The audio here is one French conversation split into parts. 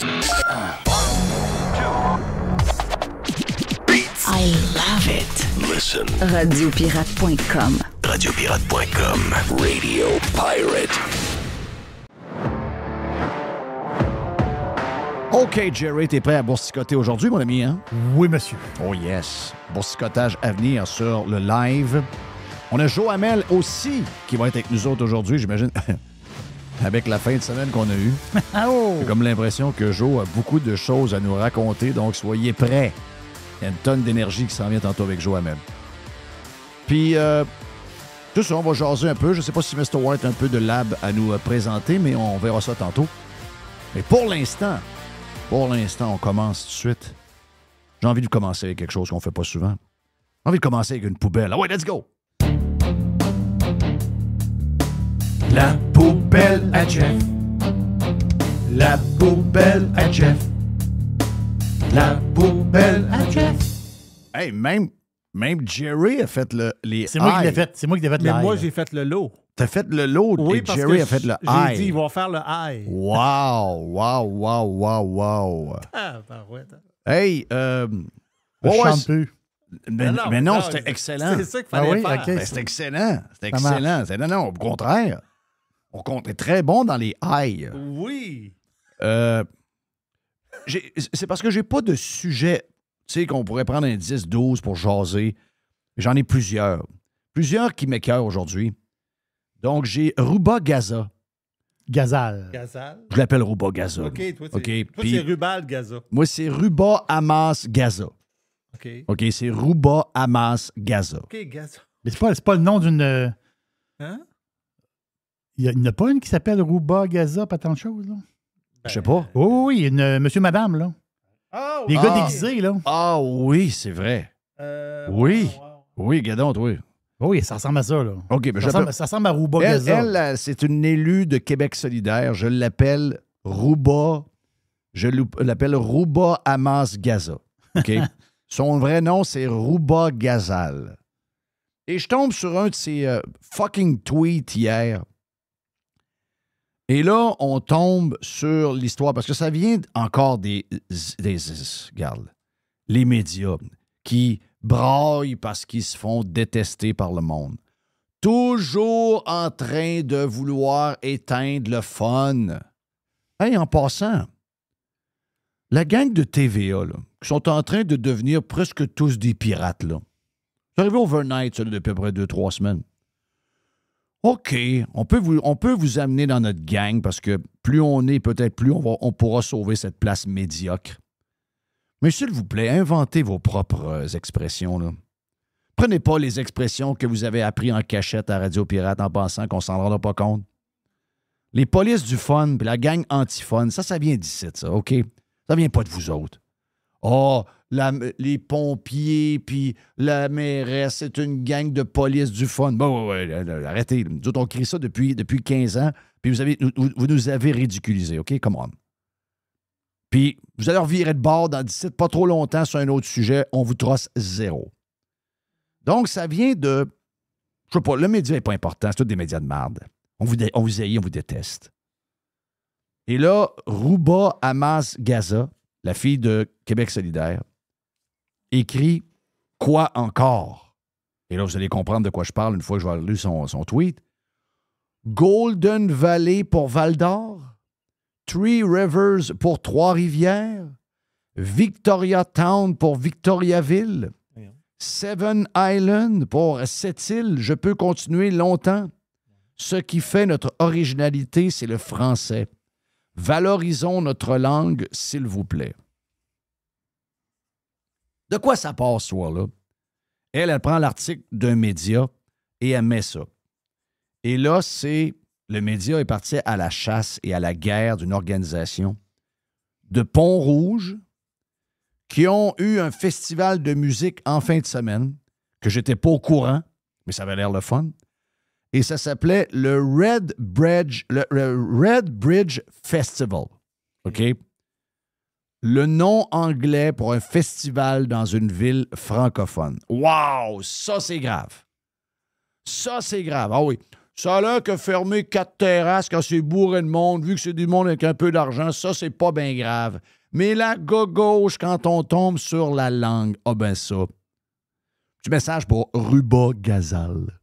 I love it. Listen. Radiopirate.com. Radiopirate.com. Radio Pirate. OK, Jerry, t'es prêt à boursicoter aujourd'hui, mon ami, hein? Oui, monsieur. Oh yes. Boursicotage à venir sur le live. On a Joamel aussi qui va être avec nous autres aujourd'hui, j'imagine. avec la fin de semaine qu'on a eue. Ah, oh! J'ai comme l'impression que Joe a beaucoup de choses à nous raconter, donc soyez prêts. Il y a une tonne d'énergie qui s'en vient tantôt avec Joe même. Puis, euh, tout ça, on va jaser un peu. Je ne sais pas si Mr. White a un peu de lab à nous euh, présenter, mais on verra ça tantôt. Mais pour l'instant, pour l'instant, on commence tout de suite. J'ai envie de commencer avec quelque chose qu'on fait pas souvent. J'ai envie de commencer avec une poubelle. Ah ouais, let's go! La poubelle à Jeff. La poubelle à Jeff. La poubelle à Jeff. Hey, même, même Jerry a fait le, les C'est moi qui l'ai fait. C'est moi qui l'ai fait Mais moi, j'ai fait le lot. T'as fait le lot oui, et Jerry a fait le high. J'ai dit, ils vont faire le high. Wow, wow, wow, wow, wow. Ah, ben ouais, hey, euh. Je Mais, non, c'était excellent. C'est ça qu'il ah fallait ah oui, faire. Ben, excellent. C'était excellent. Non, non, au contraire. On compte est très bon dans les high. Oui. Euh, c'est parce que j'ai pas de sujet, tu sais, qu'on pourrait prendre un 10, 12 pour jaser. J'en ai plusieurs. Plusieurs qui m'écœurent aujourd'hui. Donc, j'ai Ruba Gaza. Gazal. Gazal. Je l'appelle Ruba Gaza. OK, toi, c'est Rubal Gaza. Moi, c'est Ruba Hamas Gaza. OK. OK, c'est Ruba Hamas Gaza. OK, Gaza. Mais c'est pas, pas le nom d'une. Hein? Il n'y en a pas une qui s'appelle Rouba Gaza, pas tant de choses, là? Je sais pas. oui oui, une euh, Monsieur Madame, là. Ah, Les gars déguisés, là. Ah oui, c'est vrai. Euh, oui. Oui, gadon, oui. Oui, ça ressemble à ça, là. OK, mais ben, ça, ressemble, ça ressemble à Rouba Gaza. Elle, euh, c'est une élue de Québec solidaire. Je l'appelle Rouba. Je l'appelle Rouba Hamas Gaza. OK? Son vrai nom, c'est Rouba Gazal. Et je tombe sur un de ses fucking tweets hier. Et là, on tombe sur l'histoire, parce que ça vient encore des, des, regarde, les médias qui braillent parce qu'ils se font détester par le monde. Toujours en train de vouloir éteindre le fun. Hey, en passant, la gang de TVA, là, qui sont en train de devenir presque tous des pirates, là. C'est arrivé overnight, depuis peu près deux, trois semaines. OK, on peut, vous, on peut vous amener dans notre gang parce que plus on est, peut-être plus on, pourra sauver cette place médiocre. Mais s'il vous plaît, inventez vos propres euh, expressions. Prenez pas les expressions que vous avez apprises en cachette à Radio Pirate en pensant qu'on s'en rendra pas compte. Les polices du fun puis la gang anti ça, ça vient d'ici, ça, OK? Ça vient pas de vous autres. Oh, les pompiers, puis la mairesse, c'est une gang de police du fun. Bon, ouais, arrêtez. Nous on crie ça depuis, depuis 15 ans, puis vous, avez, vous, nous avez ridiculisé, OK? Come on. Puis vous allez revirer de bord dans 17, pas trop longtemps, sur un autre sujet. On vous trosse zéro. Donc, ça vient de. Je sais pas, le média n'est pas important, c'est tous des médias de marde. On vous, on vous haït, on vous déteste. Et là, Rouba Hamas Gaza, la fille de Québec solidaire, écrit Quoi encore? Et là, vous allez comprendre de quoi je parle une fois que je vais lire son, son tweet. Golden Valley pour Val d'Or, Three Rivers pour Trois-Rivières, Victoria Town pour Victoriaville, Seven Island pour Sept-Îles. Je peux continuer longtemps. Ce qui fait notre originalité, c'est le français. Valorisons notre langue, s'il vous plaît. De quoi ça passe, ce soir-là? Elle, elle prend l'article d'un média et elle met ça. Et là, c'est le média est parti à la chasse et à la guerre d'une organisation de Pont Rouge qui ont eu un festival de musique en fin de semaine que j'étais pas au courant, mais ça avait l'air le fun. Et ça s'appelait le Red Bridge, le Red Bridge Festival. OK? le nom anglais pour un festival dans une ville francophone. Waouh, Ça, c'est grave. Ça, c'est grave. Ah oui. Ça, là, que fermer quatre terrasses quand c'est bourré de monde, vu que c'est du monde avec un peu d'argent, ça, c'est pas bien grave. Mais la gauche, quand on tombe sur la langue, ah ben ça. Du message pour Ruba Gazal.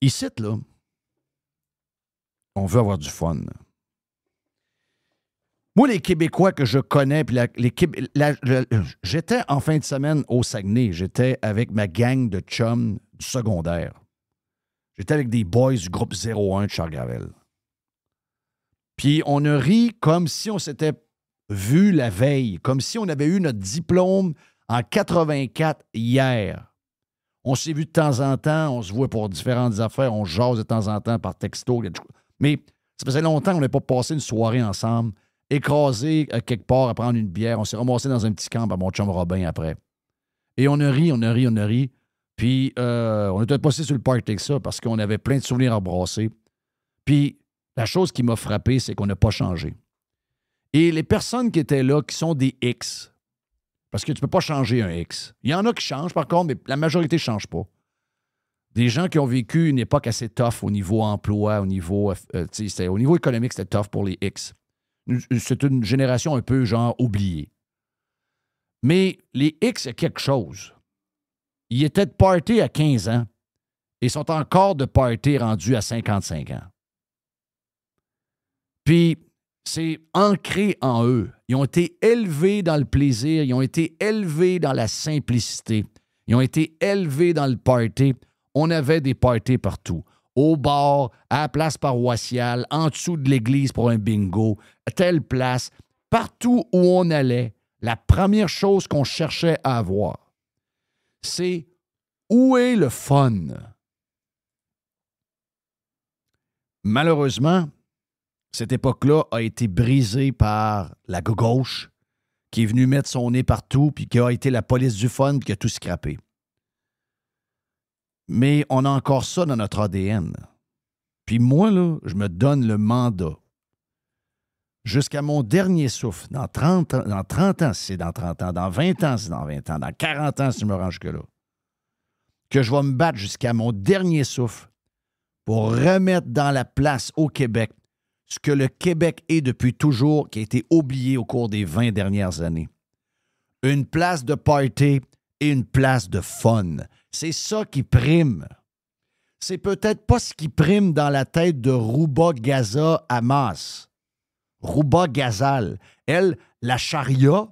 Ici, là, on veut avoir du fun. Moi, les Québécois que je connais, puis euh, j'étais en fin de semaine au Saguenay. J'étais avec ma gang de chums du secondaire. J'étais avec des boys du groupe 01 de Chargavel. Puis on a ri comme si on s'était vu la veille, comme si on avait eu notre diplôme en 84 hier. On s'est vu de temps en temps, on se voit pour différentes affaires, on jase de temps en temps par texto. Mais ça faisait longtemps qu'on n'avait pas passé une soirée ensemble écrasé euh, quelque part à prendre une bière. On s'est ramassé dans un petit camp à mon chum Robin après. Et on a ri, on a ri, on a ri. Puis euh, on était passé sur le parc avec ça parce qu'on avait plein de souvenirs à brasser. Puis la chose qui m'a frappé, c'est qu'on n'a pas changé. Et les personnes qui étaient là, qui sont des X, parce que tu ne peux pas changer un X. Il y en a qui changent, par contre, mais la majorité ne change pas. Des gens qui ont vécu une époque assez tough au niveau emploi, au niveau, euh, au niveau économique, c'était tough pour les X c'est une génération un peu genre oubliée. Mais les X, c'est quelque chose. Ils étaient de party à 15 ans et sont encore de party rendus à 55 ans. Puis, c'est ancré en eux. Ils ont été élevés dans le plaisir, ils ont été élevés dans la simplicité, ils ont été élevés dans le party. On avait des parties partout au bord, à la place paroissiale, en dessous de l'église pour un bingo, à telle place, partout où on allait, la première chose qu'on cherchait à avoir, c'est où est le fun? Malheureusement, cette époque-là a été brisée par la gauche qui est venue mettre son nez partout, puis qui a été la police du fun, qui a tout scrappé mais on a encore ça dans notre ADN. Puis moi, là, je me donne le mandat. Jusqu'à mon dernier souffle, dans 30, ans, dans 30 ans, c'est dans 30 ans, dans 20 ans, si c'est dans 20 ans, dans 40 ans, si je me range que là, que je vais me battre jusqu'à mon dernier souffle pour remettre dans la place au Québec ce que le Québec est depuis toujours, qui a été oublié au cours des 20 dernières années. Une place de party et une place de fun. C'est ça qui prime. C'est peut-être pas ce qui prime dans la tête de Rouba Gaza Hamas. Rouba Gazal. Elle, la charia,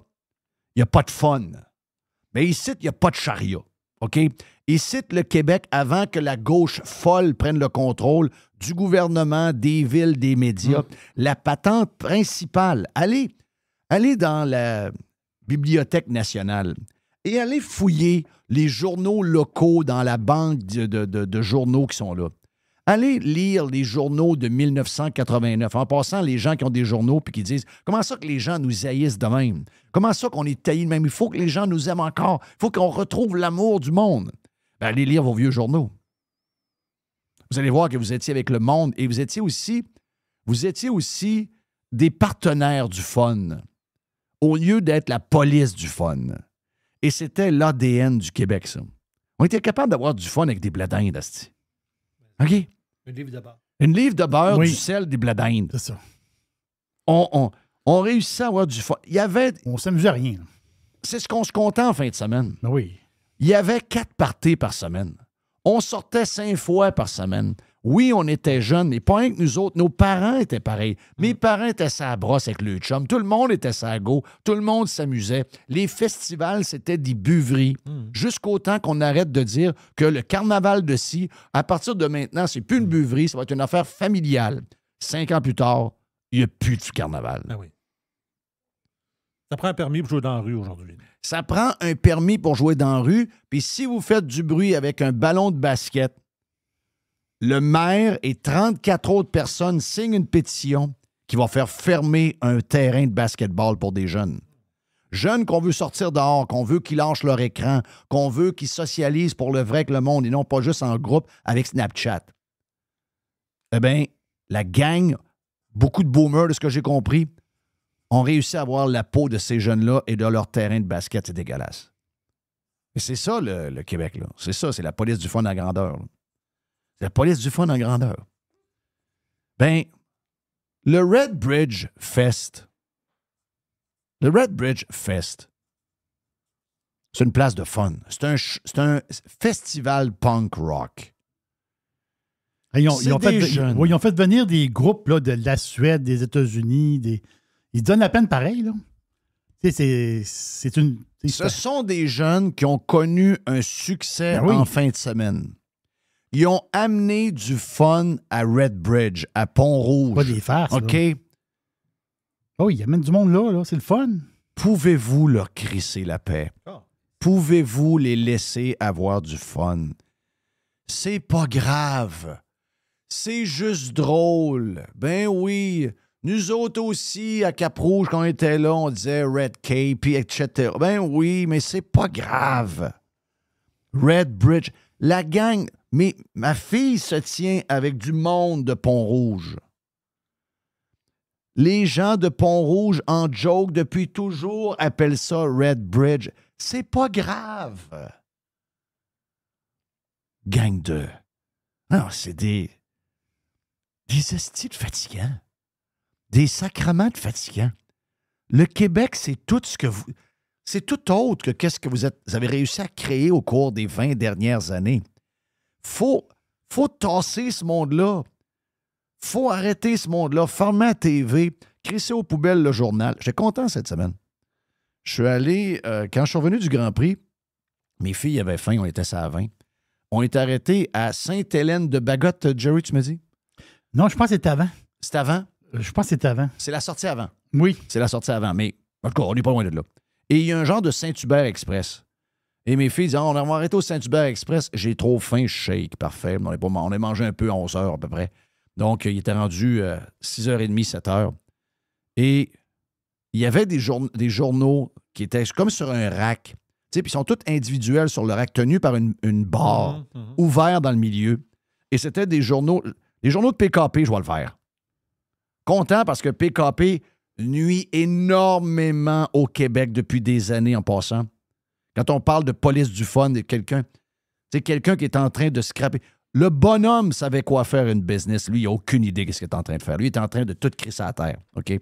il n'y a pas de fun. Mais ici, il n'y a pas de charia. OK? cite le Québec, avant que la gauche folle prenne le contrôle du gouvernement, des villes, des médias, mm. la patente principale, allez, allez dans la Bibliothèque nationale et allez fouiller les journaux locaux dans la banque de, journaux qui sont là. Allez lire les journaux de 1989. En passant, les gens qui ont des journaux puis qui disent Comment ça que les gens nous haïssent de même Comment ça qu'on est taillé de même Il faut que les gens nous aiment encore. Il faut qu'on retrouve l'amour du monde. Ben, allez lire vos vieux journaux. Vous allez voir que vous étiez avec le monde et vous étiez aussi, vous étiez aussi des partenaires du fun au lieu d'être la police du fun. Et c'était l'ADN du Québec, ça. On était capable d'avoir du fun avec des bladins d'Asti. OK? Une livre de beurre. Une livre de beurre, du sel, des bladins. C'est ça. On, on, on, réussissait à avoir du fun. Il y avait. On s'amusait à rien. C'est ce qu'on se comptait en fin de semaine. Ben oui. Il y avait quatre parties par semaine. On sortait cinq fois par semaine. Oui, on était jeunes, mais pas rien que nous autres. Nos parents étaient pareils. Mes mm. parents étaient sa brosse avec le chum. Tout le monde était à go. Tout le monde s'amusait. Les festivals, c'était des buveries. Mm. Jusqu'au temps qu'on arrête de dire que le carnaval de scie, à partir de maintenant, c'est plus une mm. buverie, ça va être une affaire familiale. Cinq ans plus tard, il n'y a plus de carnaval. Ah oui. Ça prend un permis pour jouer dans la rue aujourd'hui. Ça prend un permis pour jouer dans la rue. Puis si vous faites du bruit avec un ballon de basket, le maire et 34 autres personnes signent une pétition qui va faire fermer un terrain de basketball pour des jeunes. Jeunes qu'on veut sortir dehors, qu'on veut qu'ils lâchent leur écran, qu'on veut qu'ils socialisent pour le vrai avec le monde et non pas juste en groupe avec Snapchat. Eh bien, la gang, beaucoup de boomers, de ce que j'ai compris, ont réussi à avoir la peau de ces jeunes-là et de leur terrain de basket. C'est dégueulasse. Et c'est ça, le, Québec. C'est ça, c'est la police du fond à grandeur. La police du fun en grandeur. Ben, le Red Bridge Fest. Le Red Bridge Fest. C'est une place de fun. C'est un, un, festival punk rock. Ils ont, fait, ils ont, fait, venir des groupes là, de la Suède, des États-Unis. Ils donnent la peine pareil. Là. C'est, une. Ce sont des jeunes qui ont connu un succès ben en fin de semaine. Ils ont amené du fun à Red Bridge, à Pont-Rouge. Pas des farces. OK? Oh, ils amènent du monde là, là. c'est le fun. Pouvez-vous leur crisser la paix? Ah. Pouvez-vous les laisser avoir du fun? C'est pas grave. C'est juste drôle. Ben oui. Nous autres aussi, à Cap-Rouge, quand on était là, on disait Red Cape, etc. Ben oui, mais c'est pas grave. Red Bridge. La gang. Mais ma fille se tient avec du monde de Pont-Rouge. Les gens de Pont-Rouge en joke depuis toujours appellent ça Red Bridge. C'est pas grave. Gang de. Non, ah, c'est des. Des de fatigants. Des sacrements de fatigants. Le Québec, c'est tout ce que vous. C'est tout autre que ce que vous, avez réussi à créer au cours des 20 dernières années. Faut, faut tasser ce monde-là. Faut arrêter ce monde-là. Format TV, crisser aux poubelles le journal. J'étais content cette semaine. Je suis allé, euh, quand je suis revenu du Grand Prix, mes filles avaient faim, on était ça à 20. On est arrêté à Sainte-Hélène de Bagotte, Jerry, tu me dis? Non, je pense que c'est avant. C'est avant? Euh, je pense que c'est avant. C'est la sortie avant. Oui. C'est la sortie avant, mais en tout cas, on n'est pas loin de là. Et il y a un genre de Saint-Hubert Express. Et mes filles disent ah, On va arrêter au Saint-Hubert Express. J'ai trop faim, shake, parfait. On, est pas, on est mangé un peu à 11 h à peu près. Donc, il était rendu à 6h30, 7h. Et il y avait des, journaux qui étaient comme sur un rack. Puis ils sont tous individuels sur le rack, tenus par une, barre, mhm, mhm. ouverte dans le milieu. Et c'était des journaux, des journaux de PKP, je vois le faire. Content parce que PKP, nuit énormément au Québec depuis des années en passant. Quand on parle de police du fun, quelqu'un, c'est quelqu'un qui est en train de scraper. Le bonhomme savait quoi faire une business. Lui, il n'a aucune idée de ce qu'il est en train de faire. Lui, il est en train de tout crisser à terre. OK?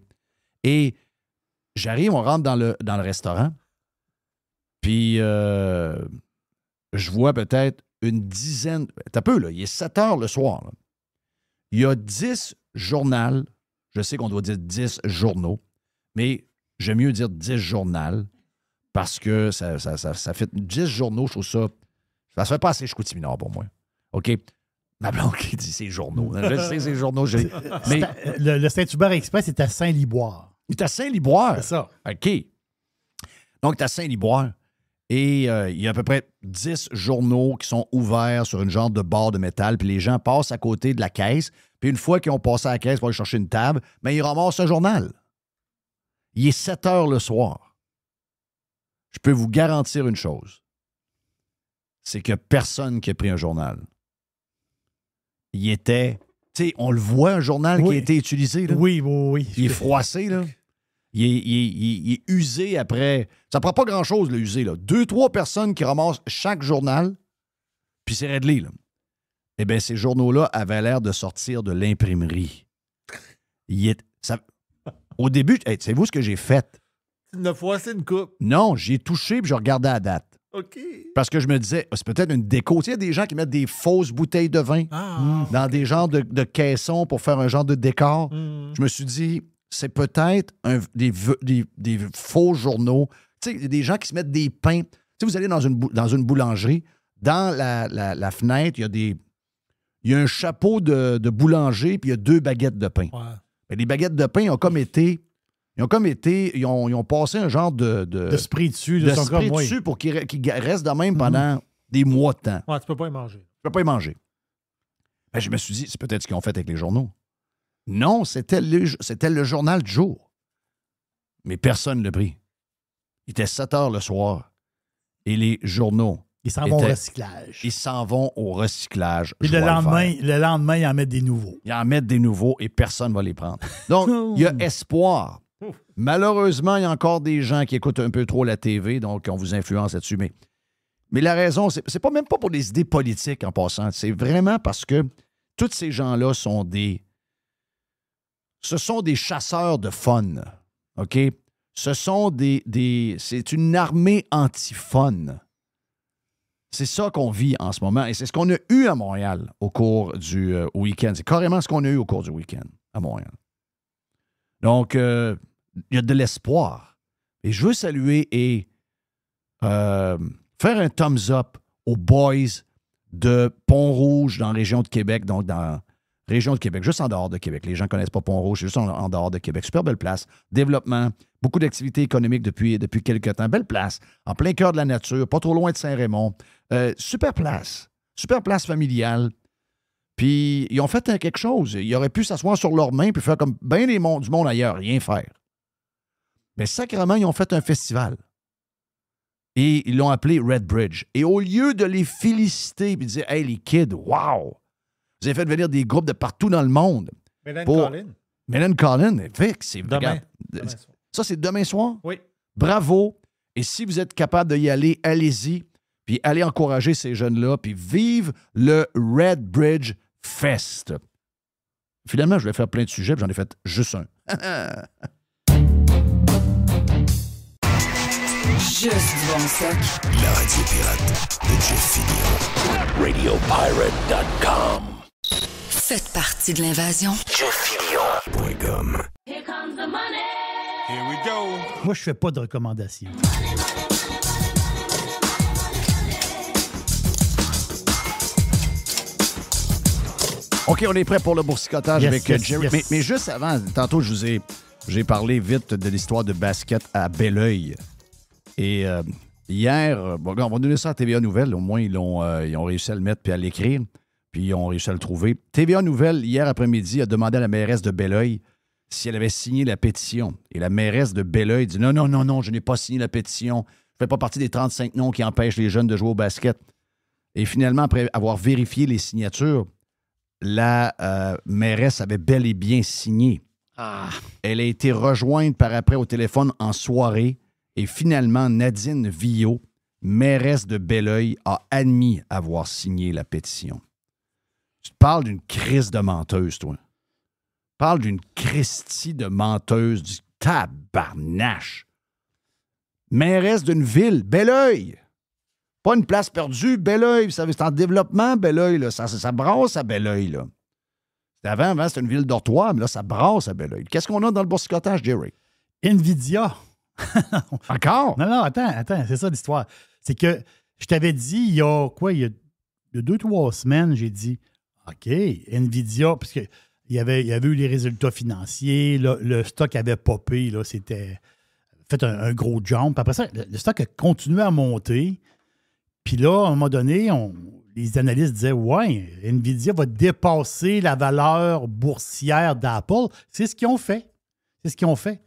Et j'arrive, on rentre dans le, dans le restaurant. Puis, euh, je vois peut-être une dizaine. T'as peu, là. Il est 7 heures le soir. Il y a 10 journaux je sais qu'on doit dire 10 journaux, mais j'aime mieux dire 10 journaux parce que ça, fait 10 journaux, je trouve ça. Ça se fait pas assez Chicoutimi-Nord pour moi. OK? Ma blonde dit ses journaux. Je sais ses journaux. Mais... Le, Saint-Hubert Express est à Saint-Liboire. Il est à Saint-Liboire? C'est ça. OK. Donc, tu as Saint-Liboire. Et euh, il y a à peu près 10 journaux qui sont ouverts sur une genre de barre de métal. Puis les gens passent à côté de la caisse. Puis une fois qu'ils ont passé à la caisse pour aller chercher une table, mais ben, ils ramassent un journal. Il est 7 heures le soir. Je peux vous garantir une chose. C'est que personne qui a pris un journal. Il était. Tu sais, on le voit, un journal qui a été utilisé. Oui, oui, oui. Il est froissé, là. Il est, usé après. Ça prend pas grand-chose, le usé. Là. Deux, trois personnes qui ramassent chaque journal, puis c'est réglé. Là. Eh bien, ces journaux-là avaient l'air de sortir de l'imprimerie. au début, c'est vous ce que j'ai fait. Une fois, c'est une coupe. Non, j'ai touché puis je regardais la date. OK. Parce que je me disais, c'est peut-être une déco. il y a des gens qui mettent des fausses bouteilles de vin ah. dans des genres de, caissons pour faire un genre de décor. Hmm. Je me suis dit, c'est peut-être des, des, faux journaux. Tu sais, des gens qui se mettent des pains. Tu vous allez dans une, dans une boulangerie, dans la fenêtre, il y a des il y a un chapeau de, boulanger, puis il y a deux baguettes de pain. Mais les baguettes de pain ont comme été. Ils ont comme été. Ils ont, passé un genre de. De, de dessus, de, de dessus pour qu'ils restent de même pendant mhm. des mois de temps. Ouais, tu peux pas y manger. Tu peux pas y manger. Mais ben, je me suis dit, c'est peut-être ce qu'ils ont fait avec les journaux. Non, c'était le, le journal du jour. Mais personne ne le prit. Il était 7 heures le soir. Et les journaux ils s'en vont au recyclage. Ils s'en vont au recyclage. Et le lendemain, ils en mettent des nouveaux. Ils en mettent des nouveaux et personne ne va les prendre. Donc, il y a espoir. Malheureusement, il y a encore des gens qui écoutent un peu trop la TV, donc on vous influence là-dessus. Mais, la raison, c'est pas même pas pour des idées politiques en passant. C'est vraiment parce que tous ces gens-là sont des. Ce sont des chasseurs de fun. OK? Ce sont des. des c'est une armée anti-fun. C'est ça qu'on vit en ce moment et c'est ce qu'on a eu à Montréal au cours du euh, week-end. C'est carrément ce qu'on a eu au cours du week-end à Montréal. Donc, euh, il y a de l'espoir. Et je veux saluer et euh, faire un thumbs up aux boys de Pont-Rouge dans la région de Québec, donc dans la région de Québec, juste en dehors de Québec. Les gens ne connaissent pas Pont-Rouge, juste en, dehors de Québec. Super belle place. Développement, beaucoup d'activités économiques depuis, depuis quelques temps. Belle place, en plein cœur de la nature, pas trop loin de Saint-Raymond. Euh, super place, super place familiale. Puis ils ont fait euh, quelque chose. Ils auraient pu s'asseoir sur leurs mains puis faire comme bien des mondes, du monde ailleurs, rien faire. Mais sacrément, ils ont fait un festival. Et ils l'ont appelé Red Bridge. Et au lieu de les féliciter et de dire Hey, les kids, wow! Vous avez fait venir des groupes de partout dans le monde. Mélène pour... Collin. c'est. Demain. Ça, c'est demain soir? Oui. Bravo. Et si vous êtes capable d'y aller, allez-y. Puis allez encourager ces jeunes-là. Puis vive le Red Bridge Fest. Finalement, je vais faire plein de sujets, j'en ai fait juste un. Juste La radio pirate de Jeff Radio RadioPirate.com Faites partie de l'invasion. JeffFillion.com Here comes the money. Here we go. Moi, je fais pas de recommandations. OK, on est prêt pour le boursicotage avec euh, Jerry. Mais, juste avant, tantôt, je vous ai, j'ai parlé vite de l'histoire de basket à Belleuil. Et euh, hier, euh, bon, on va donner ça à TVA Nouvelle. Au moins, ils ont, ont réussi à le mettre puis à l'écrire. Puis ils ont réussi à le trouver. TVA Nouvelle, hier après-midi, a demandé à la mairesse de Belleuil si elle avait signé la pétition. Et la mairesse de Belleuil dit Non, non, non, non, je n'ai pas signé la pétition. Je ne fais pas partie des 35 noms qui empêchent les jeunes de jouer au basket. Et finalement, après avoir vérifié les signatures, la euh, mairesse avait bel et bien signé. Ah. Elle a été rejointe par après au téléphone en soirée. Et finalement, Nadine Villot, mairesse de Belleuil, a admis avoir signé la pétition. Tu te parles d'une crise de menteuse, toi parle d'une Christie de menteuse, du tabarnache. Mairesse d'une ville, bel oeil. Pas une place perdue, bel oeil. c'est en développement, bel oeil. Ça, ça, brasse à bel oeil. Avant, avant c'était une ville dortoir, mais là, ça brasse à bel Qu'est-ce qu'on a dans le boursicotage, Jerry? Nvidia. Encore? Non, non, attends, attends, c'est ça l'histoire. C'est que je t'avais dit il y a quoi? Il y a deux, trois semaines, j'ai dit OK, Nvidia, parce que il y avait, il avait eu les résultats financiers, le stock avait popé, là, c'était fait un, gros jump. Après ça, le, stock a continué à monter. Puis là, à un moment donné, les analystes disaient Ouais, Nvidia va dépasser la valeur boursière d'Apple. C'est ce qu'ils ont fait. C'est ce qu'ils ont fait.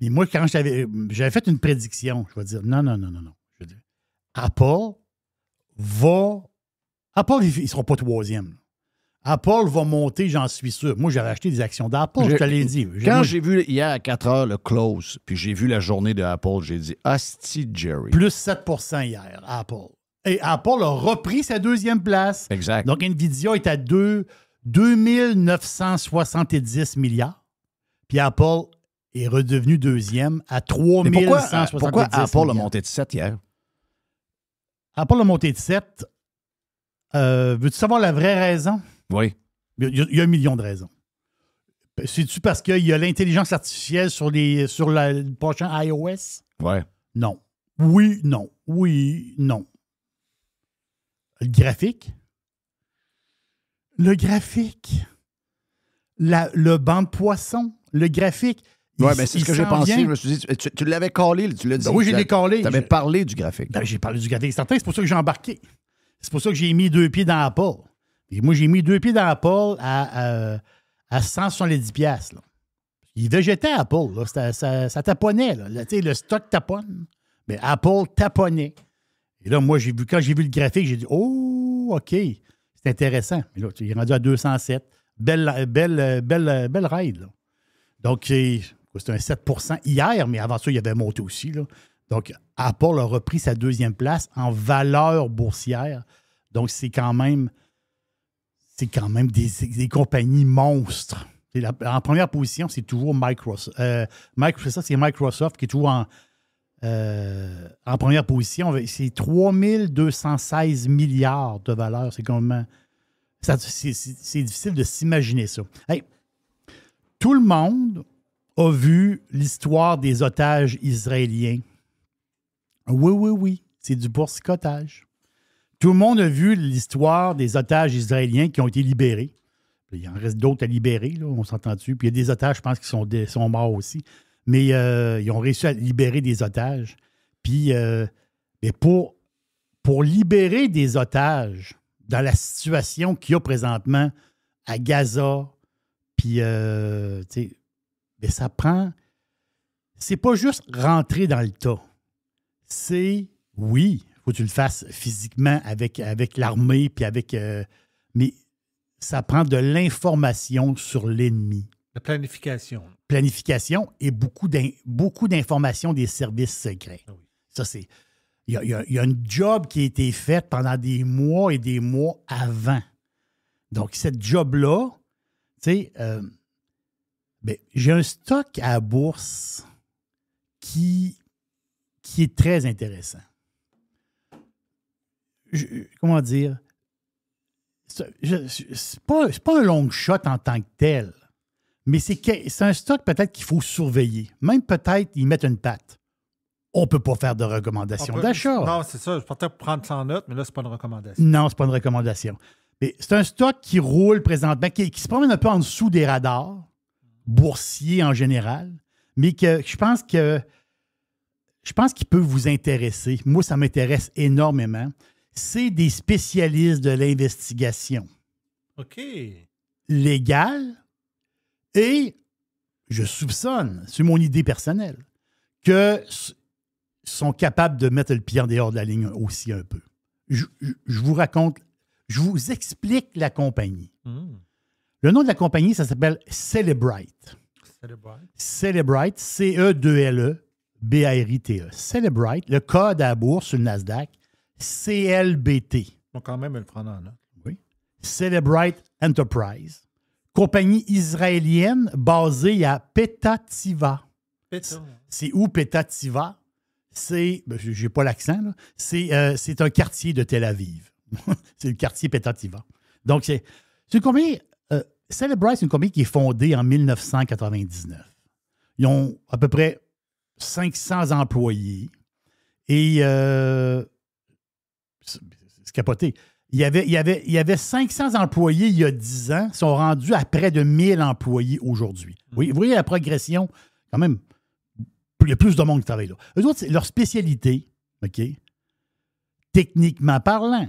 Mais moi, quand j'avais, j'avais fait une prédiction, je vais dire Non, non, non, non, non. Apple va. Apple, ils ne seront pas troisième. Apple va monter, j'en suis sûr. Moi, j'avais acheté des actions d'Apple, je, te l'ai dit. Quand j'ai vu hier à 4 heures le close, puis j'ai vu la journée de j'ai dit Asti Jerry. Plus 7 hier, Apple. Et Apple a repris sa deuxième place. Exact. Donc, Nvidia est à 2, 2970 milliards. Puis Apple est redevenu deuxième à 3170 pourquoi, euh, pourquoi Apple a monté de 7 hier? Apple a monté de 7. Euh, veux-tu savoir la vraie raison? Oui. Il y, a, un million de raisons. C'est-tu parce qu'il y a l'intelligence artificielle sur, les, sur le prochain iOS? Oui. Non. Oui, non. Oui, non. Le graphique? Le graphique. le banc de poisson. Le graphique. Oui, mais ben, c'est ce que j'ai pensé. Je me suis dit, tu, l'avais collé, tu l'as ben dit. Tu avais parlé du graphique. Ben, j'ai parlé du graphique. C'est pour ça que j'ai embarqué. C'est pour ça que j'ai mis deux pieds dans la porte. Et moi, j'ai mis deux pieds dans Apple à, à, 170$. Il végétait Apple. Ça, ça, taponnait. Là. Le, stock taponne. Mais Apple taponnait. Et là, moi, vu, quand j'ai vu le graphique, j'ai dit Oh, OK, c'est intéressant. Mais là, il est rendu à 207. Belle, belle, belle, belle ride. Donc, c'était un 7 hier, mais avant ça, il avait monté aussi. Là. Donc, Apple a repris sa deuxième place en valeur boursière. Donc, c'est quand même c'est quand même des, compagnies monstres. en première position, c'est toujours Microsoft. Euh, Microsoft, c'est Microsoft qui est toujours en, euh, première position. C'est 3216 milliards de valeur. C'est complètement. C'est difficile de s'imaginer ça. tout le monde a vu l'histoire des otages israéliens. Oui, oui, oui. C'est du boursicotage. Tout le monde a vu l'histoire des otages israéliens qui ont été libérés. Il en reste d'autres à libérer, on s'entend dessus. Puis il y a des otages, je pense, qui sont, morts aussi. Mais euh, ils ont réussi à libérer des otages. Puis euh, mais pour, pour libérer des otages dans la situation qu'il y a présentement à Gaza, puis mais euh, ben, ça prend. C'est pas juste rentrer dans le tas. C'est, oui, faut que tu le fasses physiquement avec, avec l'armée, puis avec. Euh, mais ça prend de l'information sur l'ennemi. La planification. Planification et beaucoup d'informations des services secrets. Ah ça, c'est. Il y a, un job qui a été fait pendant des mois et des mois avant. Donc, cette job-là, tu sais, euh, ben, j'ai un stock à bourse qui, qui est très intéressant comment dire, c'est pas, pas un long shot en tant que tel, mais c'est un stock peut-être qu'il faut surveiller. Même peut-être qu'ils mettent une patte. On ne peut pas faire de recommandation d'achat. Non, c'est ça. Je peut-être prendre ça en note, mais là, c'est pas une recommandation. Non, c'est pas une recommandation. Mais c'est un stock qui roule présentement, qui, qui, se promène un peu en dessous des radars, boursiers en général, mais que je pense que je pense qu'il peut vous intéresser. Moi, ça m'intéresse énormément c'est des spécialistes de l'investigation. OK. Légale. Et je soupçonne, c'est mon idée personnelle, que sont capables de mettre le pied en dehors de la ligne aussi un peu. Je, vous raconte, je vous explique la compagnie. Hmm. Le nom de la compagnie, ça s'appelle Celebrite. Celebrite. c e l e b B-A-R-I-T-E. Celebrite, le code à bourse sur le Nasdaq, CLBT. quand même le Oui. Celebrite Enterprise, compagnie israélienne basée à Petativa. C'est où Petativa? C'est, ben, j'ai pas l'accent, euh, c'est un quartier de Tel Aviv. c'est le quartier Petativa. Donc, c'est une compagnie, euh, c'est une compagnie qui est fondée en 1999. Ils ont à peu près 500 employés et euh, c'est capoté. Il y, avait, il, y avait, il y avait 500 employés il y a 10 ans, sont rendus à près de 1000 employés aujourd'hui. Oui, vous voyez la progression, quand même, il y a plus de monde qui travaille là. Eux autres, leur spécialité, OK, techniquement parlant,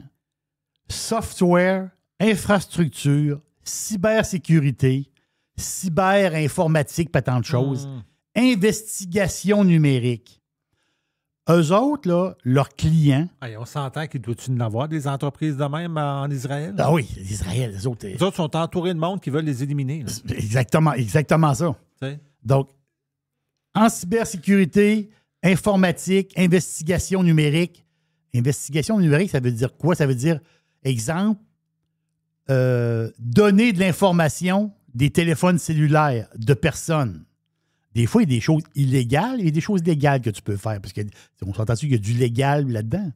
software, infrastructure, cybersécurité, cyberinformatique, pas tant de choses, hmm. investigation numérique, eux autres, là, leurs clients. on s'entend qu'ils doivent en avoir des entreprises de même en Israël? Ah oui, Israël, les autres. Les euh, autres sont entourés de monde qui veulent les éliminer. Exactement, exactement ça. Donc, en cybersécurité, informatique, investigation numérique. Investigation numérique, ça veut dire quoi? Ça veut dire, exemple, euh, donner de l'information des téléphones cellulaires de personnes des fois, il y a des choses illégales et des choses légales que tu peux faire. Parce qu'on s'entend qu'il y a du légal là-dedans.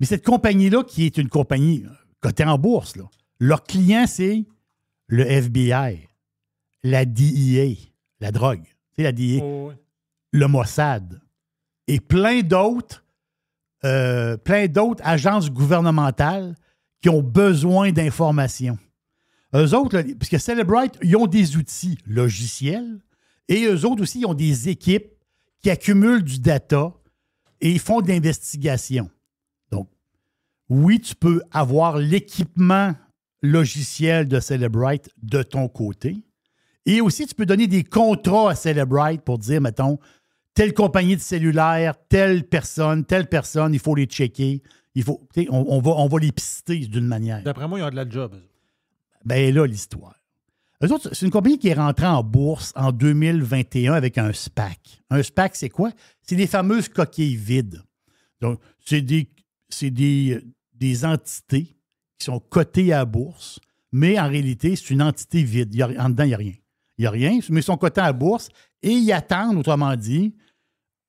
Mais cette compagnie-là, qui est une compagnie euh, cotée en bourse, leur client, c'est le FBI, la DEA, la drogue, c'est la DEA, oh, le Mossad et plein d'autres, euh, plein d'autres agences gouvernementales qui ont besoin d'informations. Eux autres, puisque parce Celebrite, ils ont des outils logiciels, et eux autres aussi, ils ont des équipes qui accumulent du data et ils font de l'investigation. Donc, oui, tu peux avoir l'équipement logiciel de Celebrite de ton côté. Et aussi, tu peux donner des contrats à Celebrite pour dire, mettons, telle compagnie de cellulaire, telle personne, telle personne, il faut les checker. Il faut, on, va, on va les pister d'une manière. D'après moi, il y a de la job. Ben là, l'histoire c'est une compagnie qui est rentrée en bourse en 2021 avec un SPAC. Un SPAC, c'est quoi? C'est des fameuses coquilles vides. Donc, c'est des, des, des, entités qui sont cotées à bourse, mais en réalité, c'est une entité vide. en dedans, il n'y a rien. Il n'y a rien, mais ils sont cotés à bourse et ils attendent, autrement dit,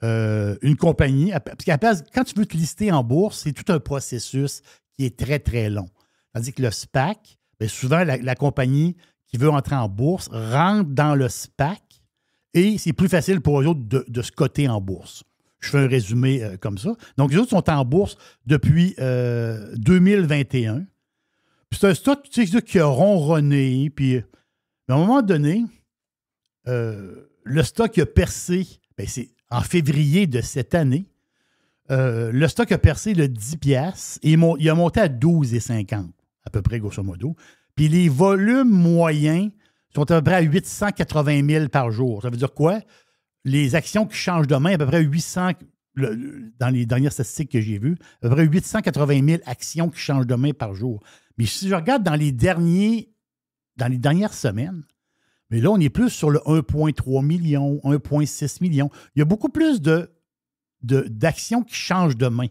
euh, une compagnie. Parce qu'après, quand tu veux te lister en bourse, c'est tout un processus qui est très, très long. Tandis que le SPAC, ben, souvent, la compagnie qui veut entrer en bourse rentre dans le SPAC et c'est plus facile pour eux autres de, se coter en bourse. Je fais un résumé euh, comme ça. Donc, les autres sont en bourse depuis 2021. Euh, puis c'est un stock tu sais, qui a ronronné. Puis, euh, à un moment donné, le stock a percé, ben, c'est en février de cette année, le stock a percé le 10 piastres et il, il a monté à 12,50 à peu près, grosso modo. Puis les volumes moyens sont à peu près à 880 000 par jour. Ça veut dire quoi? Les actions qui changent de main, à peu près 800, dans les dernières statistiques que j'ai vues, à peu près 880 000 actions qui changent de main par jour. Mais si je regarde dans les, derniers, dans les dernières semaines, mais là, on est plus sur le 1,3 million, 1,6 million. Il y a beaucoup plus de, d'actions qui changent de main.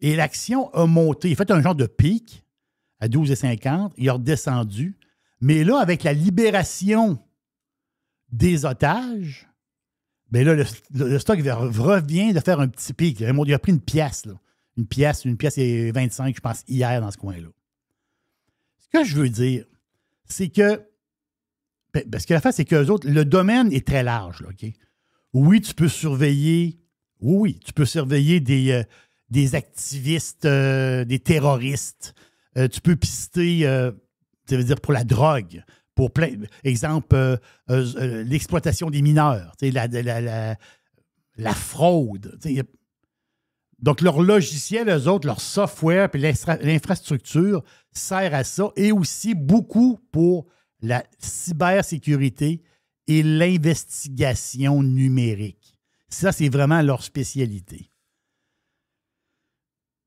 Et l'action a monté. Il fait un genre de pic à 12,50. Il a redescendu. Mais là, avec la libération des otages, bien là, le, stock revient de faire un petit pic. Il a pris une pièce, Une pièce, une pièce et 25, je pense, hier dans ce coin-là. Ce que je veux dire, c'est que. Parce ben, ben, que la face, c'est qu'eux autres, le domaine est très large, OK? Oui, tu peux surveiller. Oui, tu peux surveiller des, euh, des activistes, euh, des terroristes, euh, tu peux pister, euh, ça dire pour la drogue, pour plein. Exemple, euh, l'exploitation des mineurs, la, la, la, la fraude. Donc, leur logiciel, eux autres, leur software, puis l'infrastructure sert à ça et aussi beaucoup pour la cybersécurité et l'investigation numérique. Ça, c'est vraiment leur spécialité.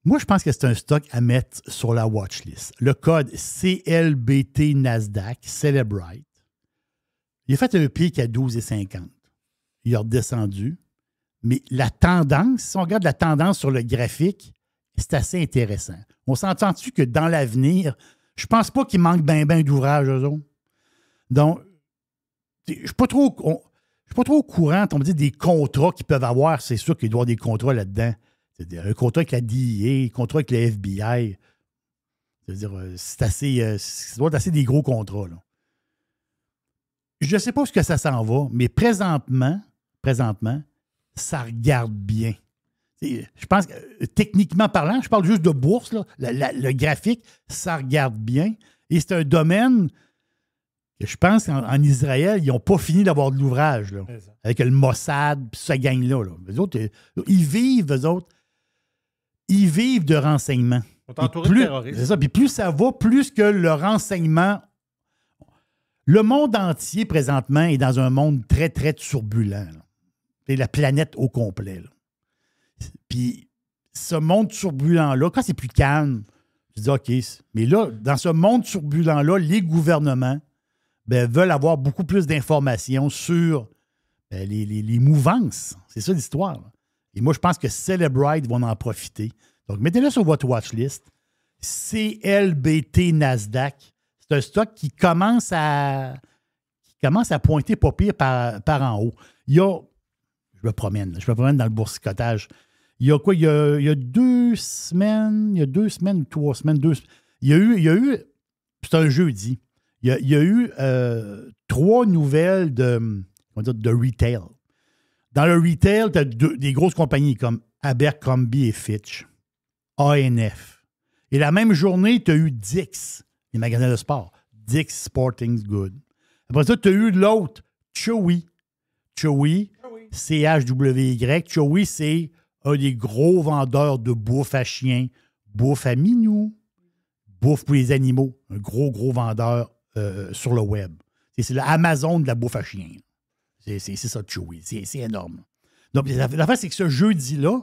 Moi, je pense que c'est un stock à mettre sur la watchlist. Le code CLBT Nasdaq, Celebrite, il a fait un pic à 12,50. Il a redescendu. Mais la tendance, si on regarde la tendance sur le graphique, c'est assez intéressant. On s'entend-tu que dans l'avenir, je ne pense pas qu'il manque ben ben d'ouvrage eux autres. Donc, je ne suis pas trop. pas trop au courant, on me dit des contrats qu'ils peuvent avoir, c'est sûr qu'il doit avoir des contrats là-dedans. C'est-à-dire, un contrat avec la DIA, e un contrat avec le FBI. C'est-à-dire, euh, c'est assez. Euh, ça doit assez des gros contrats. Je ne sais pas où ça s'en va, mais présentement, présentement, ça regarde bien. Je pense que, euh, techniquement parlant, je parle juste de bourse, le graphique, ça regarde bien. Et c'est un domaine que je pense qu'en Israël, ils n'ont pas fini d'avoir de l'ouvrage, avec le Mossad, puis ça gagne là, là. autres, ils vivent, eux autres, ils vivent de renseignements. Plus, c'est ça. Puis plus ça va, plus que le renseignement. Le monde entier, présentement, est dans un monde très, très turbulent. C'est la planète au complet. Puis ce monde turbulent-là, quand c'est plus calme, je dis OK. Mais là, dans ce monde turbulent-là, les gouvernements ben, veulent avoir beaucoup plus d'informations sur ben, les, les mouvances. C'est ça l'histoire. Et moi, je pense que Celebrite vont en profiter. Donc, mettez-le sur votre watchlist. CLBT Nasdaq. C'est un stock qui commence à, commence à pointer pas pire par, par en haut. Il y a, je me promène, je me promène dans le boursicotage. Il y a quoi? Il y a, deux semaines, il y a deux semaines, trois semaines, deux Il y a eu, il y a eu c'est un jeudi, il y a, eu euh, trois nouvelles de, on de retail. Dans le retail, tu as des grosses compagnies comme Abercrombie et Fitch, ANF. Et la même journée, tu as eu Dix, les magasins de sport, Dix Sporting Good. Après ça, tu as eu l'autre, Chewy. Chewy, C-H-W-Y. Chewy, c'est un des gros vendeurs de bouffe à chien, bouffe à minou, bouffe pour les animaux. Un gros, gros vendeur euh, sur le web. C'est l'Amazon de la bouffe à chien. C'est ça, Chewie. C'est énorme. Donc, la, c'est que ce jeudi-là,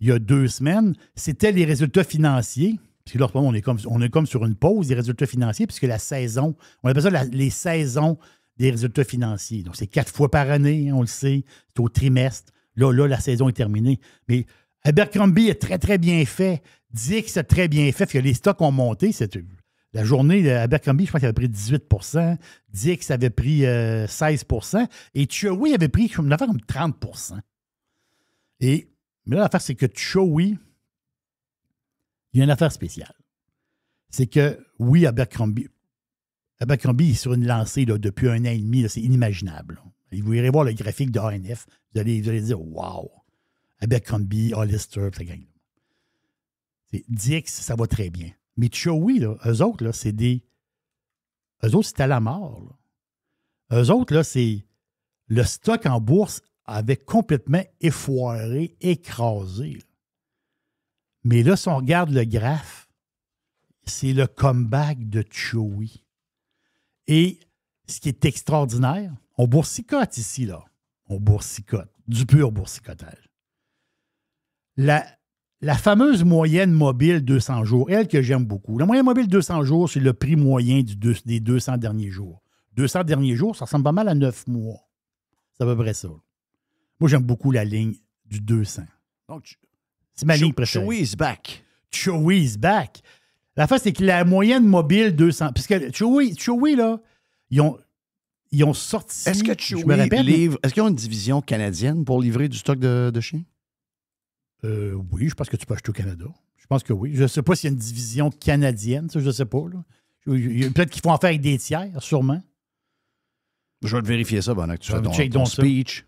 il y a deux semaines, c'était les résultats financiers. Puisque là, on est, comme, on est comme sur une pause des résultats financiers, puisque la saison, on appelle ça les saisons des résultats financiers. Donc, c'est quatre fois par année, hein, on le sait, c'est au trimestre. Là, là, la saison est terminée. Mais Abercrombie est très, très bien fait. Dix c'est très bien fait. Puis les stocks ont monté. C'est la journée, euh, à je pense qu'il avait pris 18 Dix avait pris 16 euh, et Chowi avait pris une affaire comme 30 Et, mais là, l'affaire, c'est que Chowy, il y a une affaire spéciale. C'est que, oui, Abercrombie, Abercrombie est sur une lancée depuis un an et demi, c'est inimaginable. Vous irez voir le graphique de RNF, vous allez, vous allez dire Wow! Abercrombie, Hollister, ça gagne. Dix, ça va très bien. Mais Tchoui, là, eux autres, c'est des. Eux autres, la mort. Eux autres, là, c'est. Le stock en bourse avait complètement effoiré, écrasé. Mais là, si on regarde le graphe, c'est le comeback de Tchoui. Et ce qui est extraordinaire, on boursicote ici, là. On boursicote, du pur boursicotage. La, la fameuse moyenne mobile 200 jours, elle que j'aime beaucoup. La moyenne mobile 200 jours, c'est le prix moyen du des 200 derniers jours. 200 derniers jours, ça ressemble pas mal à 9 mois. C'est à peu près ça. Moi, j'aime beaucoup la ligne du 200. Donc, c'est ma ligne préférée. Chewy is back. Chewy back. La face, c'est que la moyenne mobile 200. Puisque Chewy, là, ils ont, ils ont sorti. Est-ce que me rappelles Est-ce qu'ils ont une division canadienne pour livrer du stock de chiens? Euh, oui, je pense que tu peux acheter au Canada. Je pense que oui. Je ne sais pas s'il y a une division canadienne, je sais pas. Peut-être qu'ils font faire avec des tiers, sûrement. Je vais te vérifier ça bon tu fais ton, speech.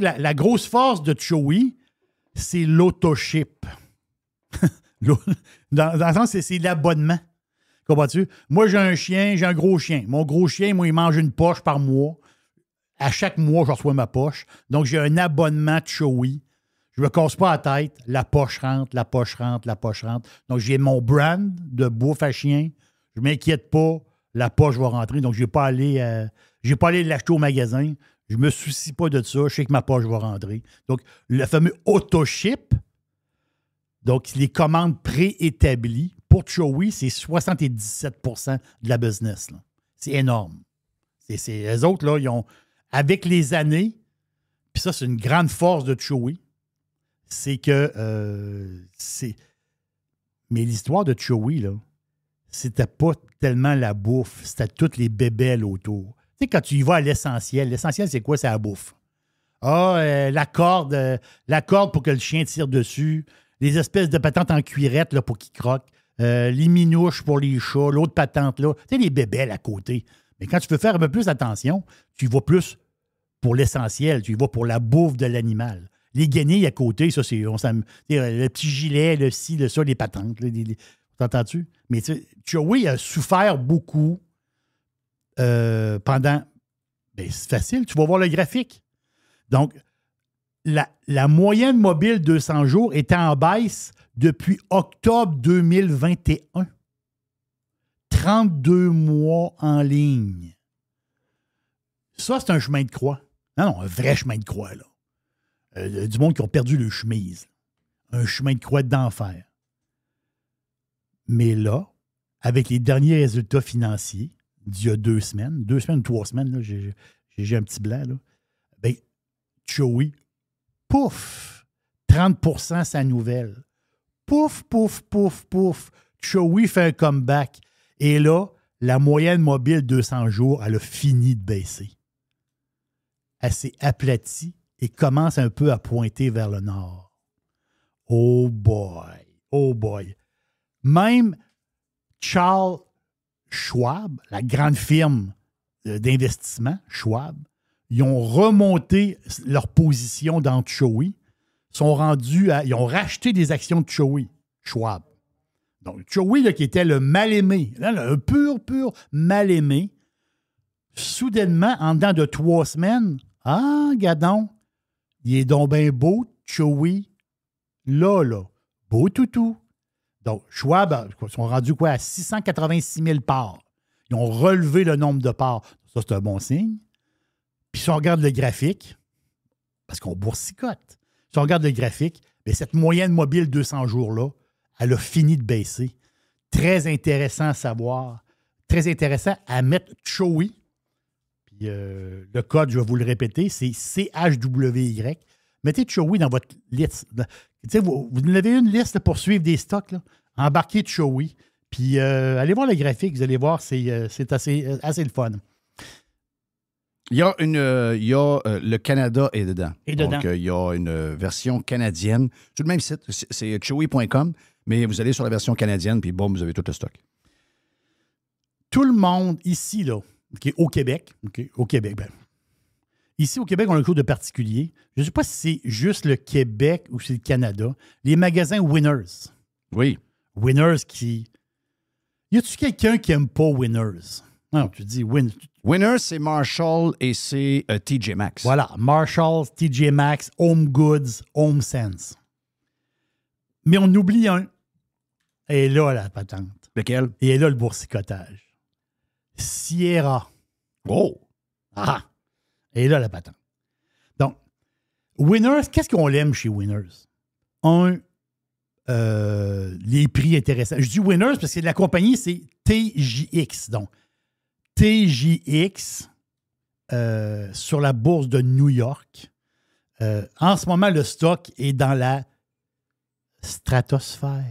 la, grosse force de Chewy, c'est l'autoship. dans, dans le sens, c'est l'abonnement. Comprends-tu? Moi, j'ai un chien, j'ai un gros chien. Mon gros chien, moi, il mange une poche par mois. À chaque mois, je reçois ma poche. Donc, j'ai un abonnement de je me casse pas la tête. La poche rentre, la poche rentre, la poche rentre. Donc, j'ai mon brand de bouffe à chien. Je m'inquiète pas. La poche va rentrer. Donc, je n'ai pas allé, euh, pas allé l'acheter au magasin. Je me soucie pas de ça. Je sais que ma poche va rentrer. Donc, le fameux auto-ship, donc les commandes préétablies, pour Chewy, c'est 77 de la business. C'est énorme. C'est, les autres, là, ils ont, avec les années, puis ça, c'est une grande force de Chewy, c'est que euh, c'est. Mais l'histoire de Chewie, là, c'était pas tellement la bouffe, c'était toutes les bébelles autour. Tu sais, quand tu y vas à l'essentiel, l'essentiel, c'est quoi? C'est la bouffe. Ah, euh, la corde, euh, la corde pour que le chien tire dessus, les espèces de patentes en cuirette là, pour qu'il croque, les minouches pour les chats, l'autre patente là, tu sais, les bébelles à côté. Mais quand tu veux faire un peu plus attention, tu y vas plus pour l'essentiel, tu y vas pour la bouffe de l'animal. Les guenilles à côté, ça, c'est. Le petit gilet, le ci, le ça, les patentes. T'entends-tu? Mais tu il a souffert beaucoup euh, pendant. Ben, c'est facile, tu vas voir le graphique. Donc, la, la moyenne mobile 200 jours était en baisse depuis octobre 2021. 32 mois en ligne. Ça, c'est un chemin de croix. Non, non, un vrai chemin de croix, là. Euh, du monde qui ont perdu leur chemise. Un chemin de croix d'enfer. Mais là, avec les derniers résultats financiers d'il y a deux semaines, deux semaines, trois semaines, j'ai un petit blanc, là, ben, pouf, 30 sa nouvelle. Pouf, pouf, pouf, pouf, Chewy fait un comeback. Et là, la moyenne mobile 200 jours, elle a fini de baisser. Elle s'est aplatie et commence un peu à pointer vers le nord. Oh boy, oh boy. Même Charles Schwab, la grande firme d'investissement, Schwab, ils ont remonté leur position dans Chowy, sont rendus à, ils ont racheté des actions de Chowy, Schwab. Donc Chowy, qui était le mal-aimé, là, un pur, pur mal-aimé, soudainement, en dedans de trois semaines, ah, gadon, il est donc bien beau, Choui. là, là. Beau toutou. Donc, Schwab, ils sont rendus quoi à 686 000 parts. Ils ont relevé le nombre de parts. Ça, c'est un bon signe. Puis si on regarde le graphique, parce qu'on boursicote, si on regarde le graphique, cette moyenne mobile 200 jours-là, elle a fini de baisser. Très intéressant à savoir. Très intéressant à mettre Chowy euh, le code, je vais vous le répéter, c'est CHWY. Mettez Chewy dans votre liste. Vous, avez une liste pour suivre des stocks. Embarquez Chewy. Puis euh, allez voir le graphique, vous allez voir, c'est, euh, c'est assez, assez le fun. Il y a, une, il y a le Canada est dedans. Donc, il y a une version canadienne. C'est le même site, c'est chewy.com, mais vous allez sur la version canadienne, puis bon, vous avez tout le stock. Tout le monde ici, là, qui au Québec. au Québec, ben. Ici, au Québec, on a quelque chose de particulier. Je ne sais pas si c'est juste le Québec ou c'est le Canada. Les magasins Winners. Oui. Winners qui. Y a-tu quelqu'un qui aime pas Winners? Non, tu dis Winners. Winners, c'est Marshall et c'est euh, TJ Maxx. Voilà, Marshall, TJ Maxx, Home Goods, Home Sense. Mais on oublie un. Et là, la patente. Lequel? Et là, le boursicotage. Sierra. Oh! Ah! Et là, la patente. Donc, Winners, qu'est-ce qu'on aime chez Winners? Un, euh, les prix intéressants. Je dis Winners parce que la compagnie, c'est TJX. Donc, TJX euh, sur la bourse de New York. Euh, en ce moment, le stock est dans la stratosphère.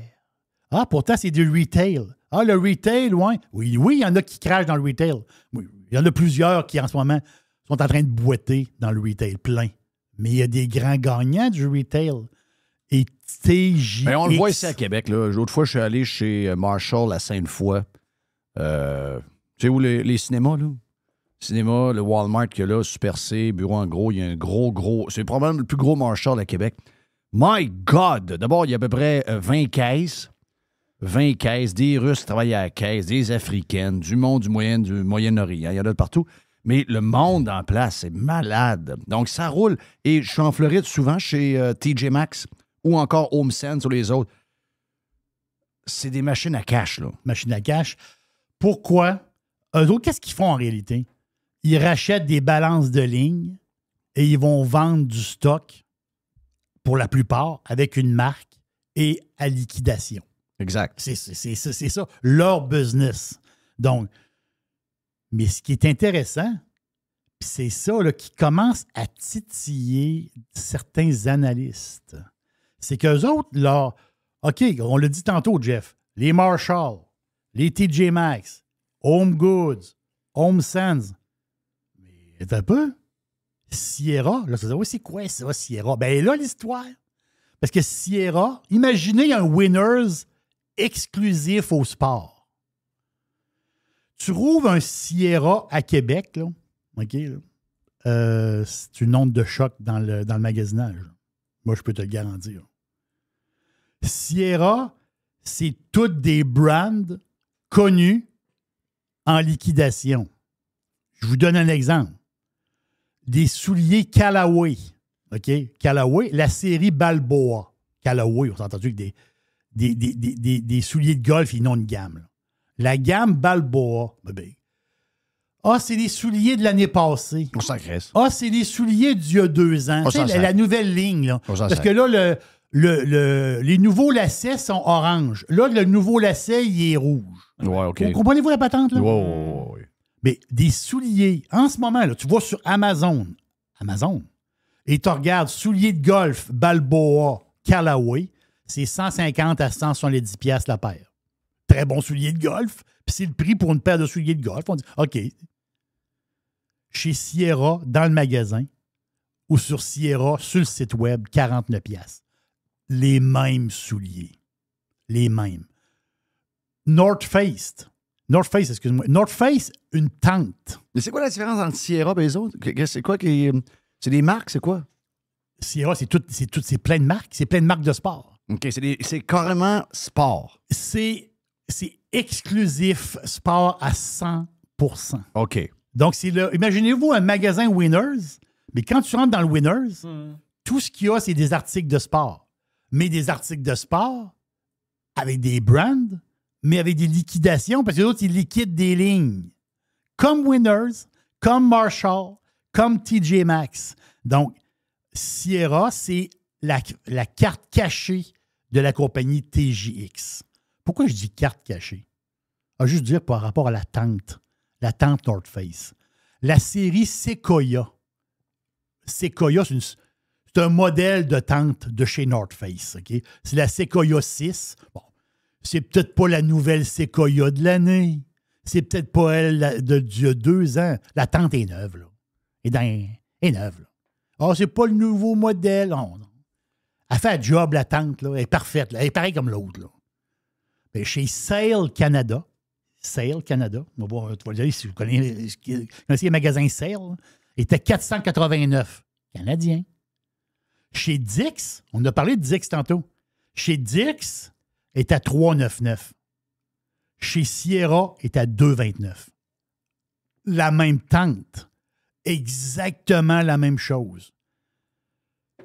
Ah, pourtant, c'est du retail. Ah, le retail, ouais. Oui, oui, il y en a qui crachent dans le retail. il y en a plusieurs qui, en ce moment, sont en train de boiter dans le retail plein. Mais il y a des grands gagnants du retail. Et TJ. on le voit ici à Québec. L'autre fois, je suis allé chez Marshall à Sainte-Foy. Euh, tu sais où les, les cinémas, là? Cinéma, le Walmart qu'il y là, Super C, Bureau en gros, il y a un gros, gros. C'est probablement le plus gros Marshall à Québec. My God! D'abord, il y a à peu près 20 euh, caisses. 20 caisses, des Russes travaillaient à la caisse, des Africaines, du monde du Moyen-Orient, du Moyen il y en a de partout. Mais le monde en place, est malade. Donc, ça roule. Et je suis en Floride souvent chez euh, TJ Maxx ou encore Home Sense ou les autres. C'est des machines à cash, là. Machines à cash. Pourquoi? Eux autres, qu'est-ce qu'ils font en réalité? Ils rachètent des balances de ligne et ils vont vendre du stock, pour la plupart, avec une marque et à liquidation. Exact. C'est ça, leur business. Donc, mais ce qui est intéressant, c'est ça qui commence à titiller certains analystes. C'est qu'eux autres, là, OK, on l'a dit tantôt, Jeff, les Marshall, les TJ Maxx, Home Goods, Home Sands, mais un peu? Sierra, là, ça oui, c'est quoi ça, Sierra? Ben là, l'histoire. Parce que Sierra, imaginez un Winners exclusif au sport. Tu trouves un Sierra à Québec, là, euh, c'est une onde de choc dans le, dans le magasinage. Moi, je peux te le garantir. Sierra, c'est toutes des brands connus en liquidation. Je vous donne un exemple. Des souliers Callaway. OK? Callaway, la série Balboa. Callaway, on s'est entendu que des, des, souliers de golf, ils n'ont une gamme. La gamme Balboa, bébé. Ah, c'est des souliers de l'année passée. Ah, c'est des souliers d'il y a deux ans. La, la, nouvelle ligne, Parce que là, le, le, les nouveaux lacets sont orange. Là, le nouveau lacet, il est rouge. Ouais, OK. Vous comprenez-vous la patente, là? Ouais, Mais des souliers, en ce moment, là, tu vois sur Amazon, Amazon, et tu regardes souliers de golf Balboa, Callaway, c'est 150 à 170 pièces la paire. Très bon soulier de golf, puis c'est le prix pour une paire de souliers de golf. On dit OK. Chez Sierra, dans le magasin, ou sur Sierra, sur le site web, 49 pièces. Les mêmes souliers. Les mêmes. North Face. North Face, excuse-moi. North Face, une tente. Mais c'est quoi la différence entre Sierra et les autres? C'est quoi qui. Euh, c'est des marques, c'est quoi? Sierra, c'est tout, c'est tout, c'est plein de marques. C'est plein de marques de sport. OK, c'est carrément sport. C'est exclusif sport à 100 OK. Donc, Imaginez-vous un magasin Winners, mais quand tu rentres dans le Winners, hmm. tout ce qu'il y a, c'est des articles de sport. Mais des articles de sport avec des brands, mais avec des liquidations, parce que d'autres, ils liquident des lignes. Comme Winners, comme Marshall, comme TJ Maxx. Donc, Sierra, c'est la, la, carte cachée de la compagnie TJX. Pourquoi je dis carte cachée? À ah, juste dire par rapport à la tente, la tente North Face. La série Sequoia. Sequoia, c'est un modèle de tente de chez North Face. C'est la Sequoia 6. Bon, c'est peut-être pas la nouvelle Sequoia de l'année. C'est peut-être pas elle de, deux ans. La tente est neuve, là. Et est neuve, là. Ah, c'est pas le nouveau modèle. Oh, non, non. Elle fait un job, la tente, là. Elle est parfaite. Elle est pareille comme l'autre, ben, chez Sale Canada, Sale Canada, tu vas le dire si vous connaissez, les magasins Sale, était 489 Canadiens. Chez Dix, on a parlé de Dix tantôt. Chez Dix, est à 3,99. Chez Sierra, est à 2,29. La même tente. Exactement la même chose.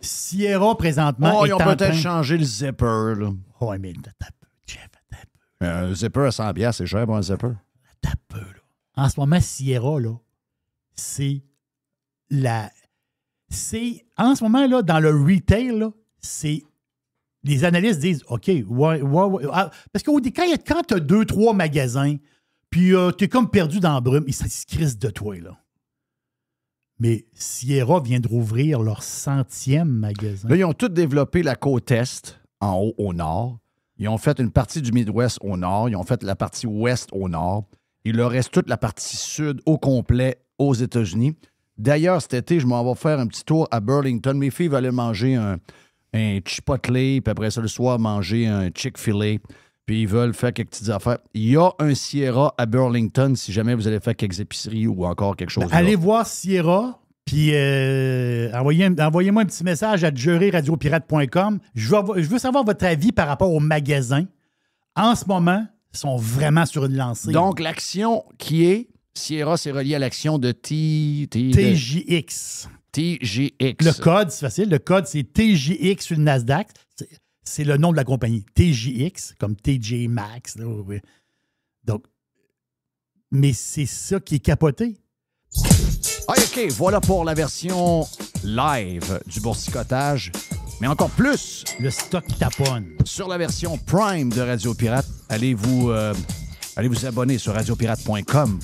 Sierra, présentement. Oh, ils ont peut-être changé le zipper, là. mais t'as peu, Jeff, peu. Euh, un zipper à 100$, c'est cher bon un zipper. T'as peu, là. En ce moment, Sierra, là, c'est la. C'est. En ce moment, là, dans le retail, là, c'est. Les analystes disent, OK, ouais, ouais, ah, Parce que quand, quand t'as deux, trois magasins, puis euh, t'es comme perdu dans la brume, ils se de toi, là. Mais Sierra vient de rouvrir leur centième magasin. Là, ils ont tous développé la côte est, en haut, au nord. Ils ont fait une partie du Midwest au nord. Ils ont fait la partie ouest au nord. Il leur reste toute la partie sud au complet aux États-Unis. D'ailleurs, cet été, je m'en vais faire un petit tour à Burlington. Mes filles veulent manger un, un chipotle, puis après ça, le soir, manger un Chick-fil-A puis ils veulent faire quelques petites affaires. Il y a un Sierra à Burlington si jamais vous allez faire quelques épiceries ou encore quelque chose. Ben, allez voir Sierra, puis euh, envoyez-moi un petit message à juryradiopirate.com. Je veux, savoir votre avis par rapport aux magasins. En ce moment, ils sont vraiment sur une lancée. Donc, l'action qui est Sierra, c'est relié à l'action de T, T TJX. TJX. Le code, c'est facile. Le code, c'est TJX une Nasdaq c'est le nom de la compagnie. TJX, comme TJ Max. Donc, mais c'est ça qui est capoté. Ah, OK, voilà pour la version live du boursicotage. Mais encore plus. Le stock taponne. Sur la version Prime de Radio Pirate, allez vous, euh, allez abonner sur radiopirate.com.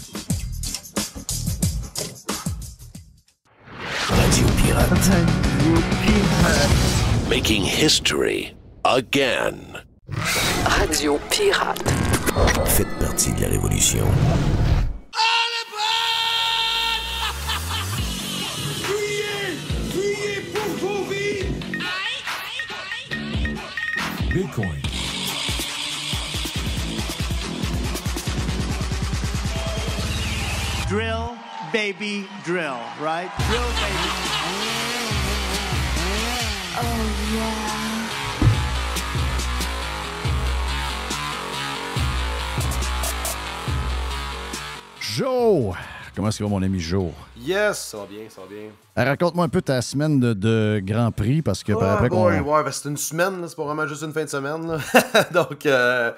Radio Radio Pirate. Making history again. Radio Pirate. Faites partie de la révolution. Bitcoin. Drill, baby, drill, right? Drill, baby. Oh, yeah. Joe! Comment ça va mon ami Joe? Yes, ça va bien, ça va bien. Euh, raconte-moi un peu ta semaine de, Grand Prix parce que par ah, Ouais, c'est une semaine, c'est pas vraiment juste une fin de semaine. Donc, euh,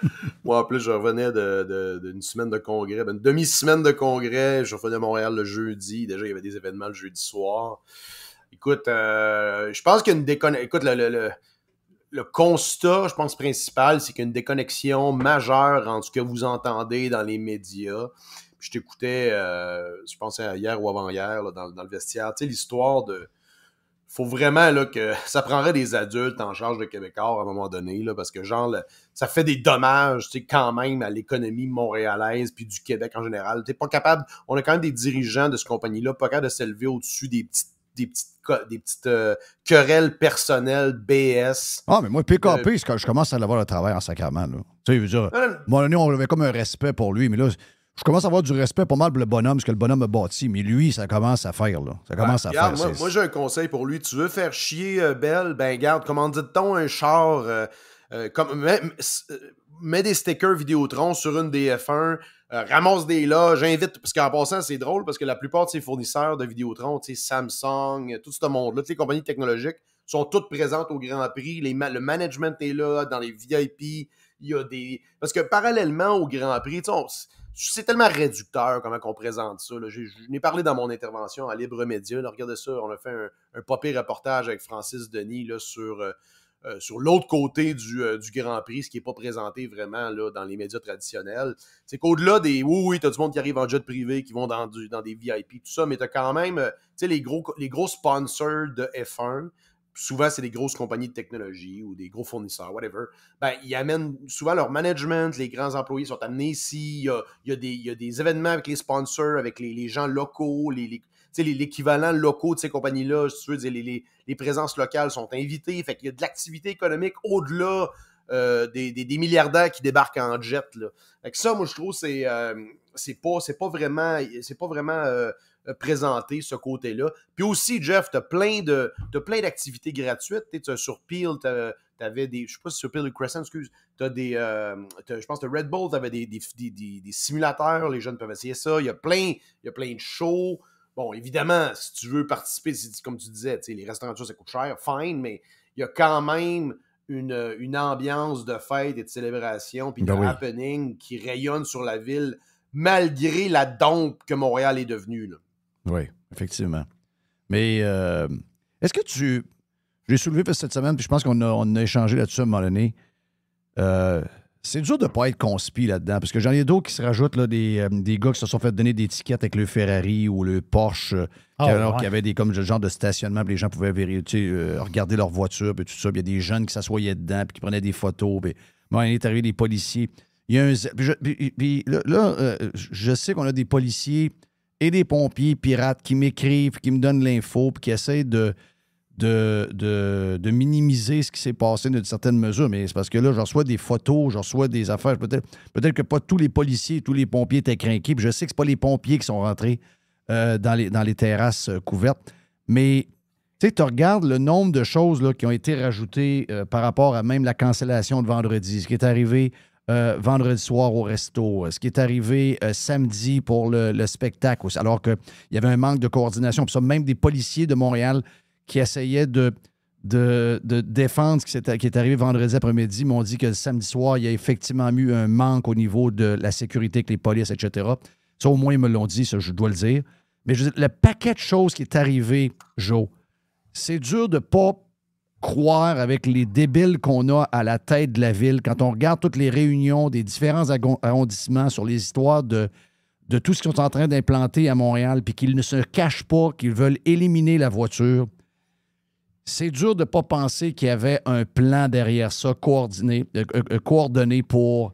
moi en plus, je revenais d'une semaine de congrès, ben, une demi-semaine de congrès. Je revenais à Montréal le jeudi. Déjà, il y avait des événements le jeudi soir. Écoute, euh, je pense qu'il y une déconnexion. Écoute, le, constat, je pense, principal, c'est qu'une déconnexion majeure entre ce que vous entendez dans les médias je t'écoutais, euh, je pensais hier ou avant-hier, dans, le vestiaire, tu sais, l'histoire de. Faut vraiment là, que ça prendrait des adultes en charge de Québécois à un moment donné, là, parce que genre, ça fait des dommages tu sais, quand même à l'économie montréalaise puis du Québec en général. T'es pas capable, on a quand même des dirigeants de ce compagnie-là, pas capable de s'élever au-dessus des petites des petites, des petites euh, querelles personnelles, BS. Ah, mais moi, PKP, euh, quand je commence à l'avoir le travail en sacrament. Tu sais, je veux dire, un moi, on avait comme un respect pour lui, mais là, je commence à avoir du respect pour mal pour le bonhomme, ce que le bonhomme a bâti, mais lui, ça commence à faire, là. Ça commence à faire. Moi, moi j'ai un conseil pour lui. Tu veux faire chier euh, Belle, ben garde, comment dit-on, un char. Euh, euh, comme, mets, des stickers Vidéotron sur une df F1, ramasse des là. J'invite... Parce qu'en passant, c'est drôle parce que la plupart de ces fournisseurs de Vidéotron, Samsung, tout ce monde-là, toutes les compagnies technologiques, sont toutes présentes au Grand Prix. le management est là, dans les VIP. Il y a des. Parce que parallèlement au Grand Prix, tu on c'est tellement réducteur comment on présente ça. Je, n'ai parlé dans mon intervention à Libre Média. Là, regardez ça, on a fait un, un reportage avec Francis Denis là, sur, euh, euh, sur l'autre côté euh, du, Grand Prix, ce qui n'est pas présenté vraiment là, dans les médias traditionnels. C'est qu'au-delà des oui, oui, tu as du monde qui arrive en jet privé, qui vont dans, dans des VIP, tout ça, mais tu as quand même les les gros sponsors de F1 souvent c'est des grosses compagnies de technologie ou des gros fournisseurs, whatever, ben, ils amènent souvent leur management, les grands employés sont amenés ici, il y a, des, événements avec les sponsors, avec les, gens locaux, les, l'équivalent locaux de ces compagnies-là, si tu veux, les, les, présences locales sont invitées, fait qu'il y a de l'activité économique au-delà euh, des, milliardaires qui débarquent en jet. Fait que ça, moi, je trouve, c'est, euh, c'est, pas, c'est pas vraiment, c'est pas vraiment euh, euh, présenter ce côté-là. Puis aussi, Jeff, tu as plein d'activités gratuites. Tu sur Peel, tu avais des. Je sais pas si sur Peel ou Crescent, excuse. des. Euh, je pense que Red Bull, t'avais des, des, des, simulateurs. Les jeunes peuvent essayer ça. Il y a plein, il plein de shows. Bon, évidemment, si tu veux participer, comme tu disais, les restaurants, ça coûte cher, fine, mais il y a quand même une, ambiance de fête et de célébration, puis ben happening qui rayonne sur la ville, malgré la dompe que Montréal est devenue. Là. Oui, effectivement. Mais euh, est-ce que tu. J'ai soulevé cette semaine, puis je pense qu'on a, a échangé là-dessus à un moment donné. Euh, c'est dur de ne pas être conspi là-dedans, parce que j'en ai d'autres qui se rajoutent, là, des, euh, gars qui se sont fait donner des tickets avec le Ferrari ou le Porsche, ah, alors qu'il y avait des comme, genre de stationnement, puis les gens pouvaient vérifier, regarder leur voiture, puis tout ça. il y a des jeunes qui s'assoyaient dedans, puis qui prenaient des photos. Mais il est arrivé des policiers. Il y a un. Puis, là je sais qu'on a des policiers et des pompiers pirates qui m'écrivent, qui me donnent l'info, puis qui essayent de, de, minimiser ce qui s'est passé d'une certaine mesure. Mais c'est parce que là, j'en reçois des photos, j'en reçois des affaires. Peut-être peut que pas tous les policiers, tous les pompiers étaient craqués. je sais que ce pas les pompiers qui sont rentrés euh, dans, les, dans les terrasses euh, couvertes. Mais tu sais, tu regardes le nombre de choses là, qui ont été rajoutées euh, par rapport à même la cancellation de vendredi, ce qui est arrivé euh, vendredi soir au resto, euh, ce qui est arrivé euh, samedi pour le, spectacle, alors qu'il y avait un manque de coordination. même des policiers de Montréal qui essayaient de, de, défendre ce qui est, arrivé vendredi après-midi m'ont dit que samedi soir, il y a effectivement eu un manque au niveau de la sécurité que les polices, etc. Ça, au moins, ils me l'ont dit, ça, je dois le dire. Mais le paquet de choses qui est arrivé, Joe, c'est dur de ne pas croire avec les débiles qu'on a à la tête de la ville, quand on regarde toutes les réunions des différents arrondissements sur les histoires de, de tout ce qu'ils sont en train d'implanter à Montréal, puis qu'ils ne se cachent pas qu'ils veulent éliminer la voiture, c'est dur de ne pas penser qu'il y avait un plan derrière ça coordonné, euh, euh, pour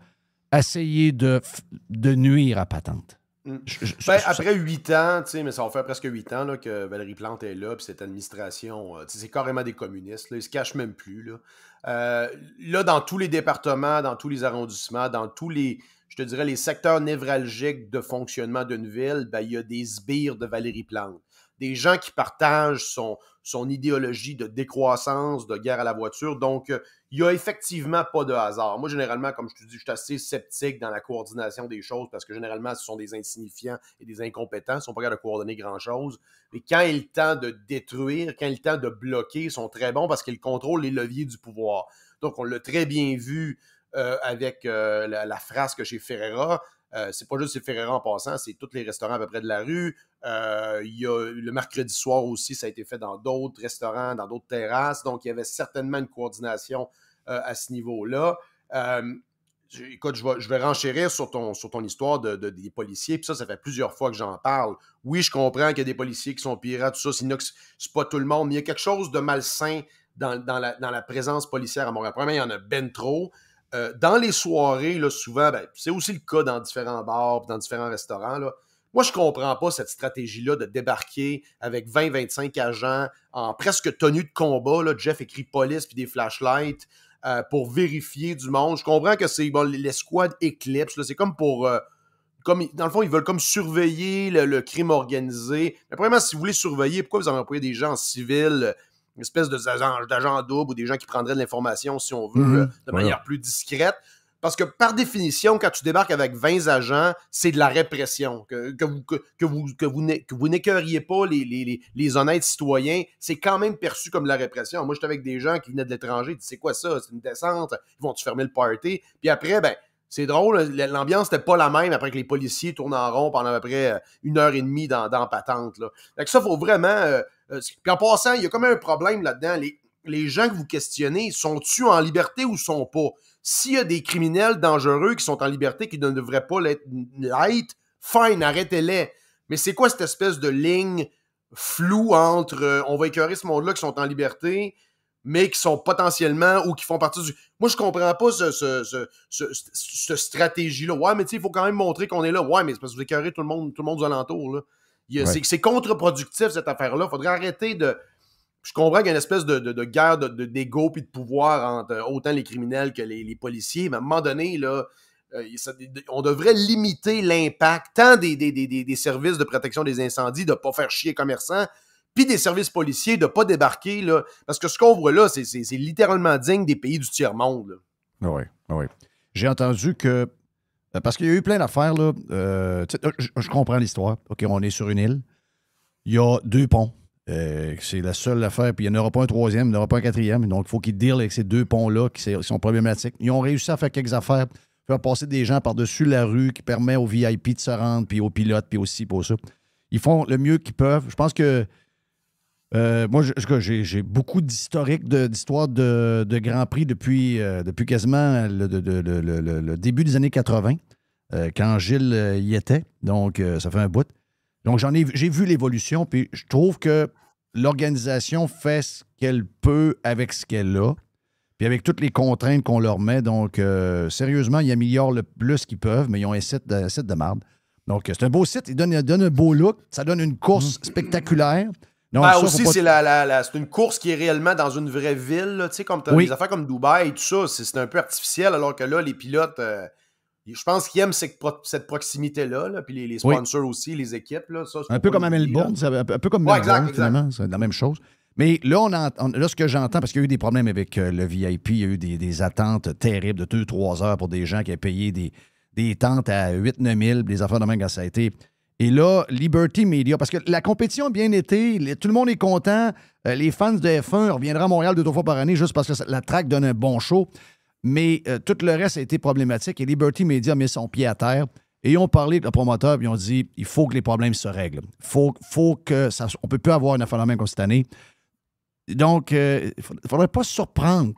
essayer de, de nuire à Patente. Mm. Ben, après huit ans, mais ça va faire presque huit ans que Valérie Plante est là, puis cette administration, euh, c'est carrément des communistes, là, ils se cachent même plus. Là. Euh, là, dans tous les départements, dans tous les arrondissements, dans tous les, je te dirais, les secteurs névralgiques de fonctionnement d'une ville, ben, il y a des sbires de Valérie Plante. Des gens qui partagent son, son idéologie de décroissance, de guerre à la voiture. Donc, euh, il n'y a effectivement pas de hasard. Moi, généralement, comme je te dis, je suis assez sceptique dans la coordination des choses parce que généralement, ce sont des insignifiants et des incompétents. Ils ne sont pas capables de coordonner grand-chose. Mais quand il est temps de détruire, quand il est temps de bloquer, ils sont très bons parce qu'ils contrôlent les leviers du pouvoir. Donc, on l'a très bien vu euh, avec euh, la, phrase que chez Ferreira, euh, c'est pas juste les en passant, c'est tous les restaurants à peu près de la rue. Euh, il y a, le mercredi soir aussi, ça a été fait dans d'autres restaurants, dans d'autres terrasses. Donc, il y avait certainement une coordination euh, à ce niveau-là. écoute, je vais, renchérir sur ton, histoire de, des policiers. Puis ça, ça fait plusieurs fois que j'en parle. Oui, je comprends qu'il y a des policiers qui sont pirates, tout ça. C'est pas tout le monde, mais il y a quelque chose de malsain dans, la, dans la, présence policière à Montréal. Premièrement, il y en a ben trop. Euh, dans les soirées, là, souvent, ben, c'est aussi le cas dans différents bars, dans différents restaurants. Moi, je ne comprends pas cette stratégie-là de débarquer avec 20-25 agents en presque tenue de combat. Là. Jeff écrit police puis des flashlights euh, pour vérifier du monde. Je comprends que c'est bon, l'escouade éclipse. C'est comme pour. Euh, comme, dans le fond, ils veulent comme surveiller le, crime organisé. Mais premièrement, si vous voulez surveiller, pourquoi vous avez employé des gens civils? une espèce d'agent double ou des gens qui prendraient de l'information, si on veut, mhm. euh, de manière plus discrète. Parce que par définition, quand tu débarques avec 20 agents, c'est de la répression. Que, que vous, que, que vous n'écœuriez pas les, les, honnêtes citoyens, c'est quand même perçu comme de la répression. Moi, j'étais avec des gens qui venaient de l'étranger, c'est quoi ça? C'est une descente, ils vont-tu fermer le party? Puis après, ben, c'est drôle, l'ambiance n'était pas la même après que les policiers tournent en rond pendant à peu euh, une heure et demie dans, dans patente. Là. Fait que ça, faut vraiment. Euh, euh, puis en passant, il y a quand même un problème là-dedans. Les, gens que vous questionnez, sont-ils en liberté ou sont pas? S'il y a des criminels dangereux qui sont en liberté, qui ne devraient pas l'être, fine, arrêtez-les. Mais c'est quoi cette espèce de ligne floue entre euh, on va écœurer ce monde-là qui sont en liberté, mais qui sont potentiellement ou qui font partie du. Moi, je comprends pas ce, ce, stratégie-là. Ouais, mais tu sais, il faut quand même montrer qu'on est là. Ouais, mais c'est parce que vous écœurez tout le monde, tout le monde aux alentours. Là. C'est contre-productif, cette affaire-là. Il faudrait arrêter de. Je comprends qu'il y a une espèce de, de, de guerre d'ego de, et de pouvoir entre autant les criminels que les, policiers, mais à un moment donné, euh, on devrait limiter l'impact tant des, des, services de protection des incendies, de ne pas faire chier les commerçants, puis des services policiers, de ne pas débarquer. Là, parce que ce qu'on voit là, c'est littéralement digne des pays du tiers-monde. Oui, ah oui. Ah J'ai entendu que euh, parce qu'il y a eu plein d'affaires, euh, euh, je, comprends l'histoire. OK, on est sur une île. Il y a deux ponts. c'est la seule affaire. Puis il n'y en aura pas un troisième, il n'y en aura pas un quatrième. Donc, il faut qu'ils deal avec ces deux ponts-là qui, sont problématiques. Ils ont réussi à faire quelques affaires, faire passer des gens par-dessus la rue qui permet aux VIP de se rendre, puis aux pilotes, puis aussi pour ça. Ils font le mieux qu'ils peuvent. Je pense que euh, moi, j'ai beaucoup d'historique d'histoire de, de, Grand Prix depuis, euh, depuis quasiment le, début des années 80, euh, quand Gilles y était. Donc, ça fait un bout. Donc, j'en ai, j'ai vu l'évolution, puis je trouve que l'organisation fait ce qu'elle peut avec ce qu'elle a, puis avec toutes les contraintes qu'on leur met. Donc, sérieusement, ils améliorent le plus qu'ils peuvent, mais ils ont un site de, marde. Donc, c'est un beau site, il donne, un beau look, ça donne une course mmh. spectaculaire. Ben, aussi, c'est une course qui est réellement dans une vraie ville. Tu comme affaires comme Dubaï et tout ça, c'est un peu artificiel, alors que là, les pilotes, euh, je pense qu'ils aiment cette, proximité-là, puis les, sponsors aussi, les équipes. Là, un, peu comme à Melbourne, un peu comme Melbourne, finalement, c'est la même chose. Mais là, on, ce que j'entends, parce qu'il y a eu des problèmes avec euh, le VIP, il y a eu des, attentes terribles de 2-3 heures pour des gens qui avaient payé des, tentes à 8-9 000, des affaires de même ça a été et là, Liberty Media, parce que la compétition a bien été, tout le monde est content. Euh, les fans de F1 reviendront à Montréal deux, trois fois par année juste parce que la track donne un bon show. Mais euh, tout le reste a été problématique et Liberty Media a mis son pied à terre. Et ils ont parlé avec le promoteur, ils ont dit il faut que les problèmes se règlent. Faut, faut que ça, on ne peut plus avoir un affaire comme cette année. Donc, euh, il ne faudrait pas se surprendre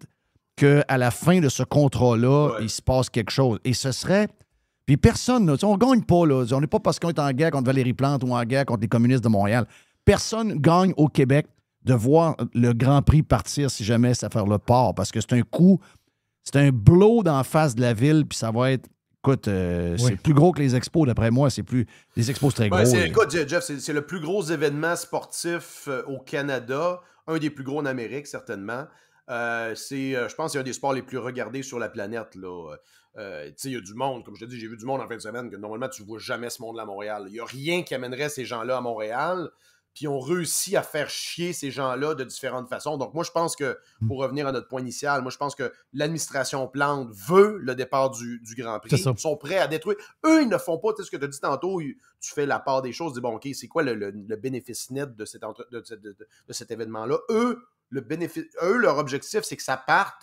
qu'à la fin de ce contrat-là, il se passe quelque chose. Et ce serait puis personne, on ne gagne pas. Là, on n'est pas parce qu'on est en guerre contre Valérie Plante ou en guerre contre les communistes de Montréal. Personne gagne au Québec de voir le Grand Prix partir si jamais ça fait le port, parce que c'est un coup, c'est un blow d'en face de la ville, puis ça va être. Écoute, euh, c'est plus gros que les expos, d'après moi. C'est plus. Les expos, c'est très ben, gros. écoute, Jeff, c'est le plus gros événement sportif euh, au Canada, un des plus gros en Amérique, certainement. Euh, c'est, je pense, c'est un des sports les plus regardés sur la planète. Là. Euh, il y a du monde, comme je te dis, j'ai vu du monde en fin de semaine que normalement tu ne vois jamais ce monde-là à Montréal. Il n'y a rien qui amènerait ces gens-là à Montréal. Puis on réussi à faire chier ces gens-là de différentes façons. Donc, moi, je pense que, hmm. pour revenir à notre point initial, moi, je pense que l'administration Plante veut le départ du, Grand Prix. Ils sont prêts à détruire. Eux, ils ne font pas, ce que tu as dit tantôt, tu fais la part des choses, dis, bon, OK, c'est quoi le, bénéfice net de, cet, de cet événement-là? Eux, le bénéfice, eux, leur objectif, c'est que ça parte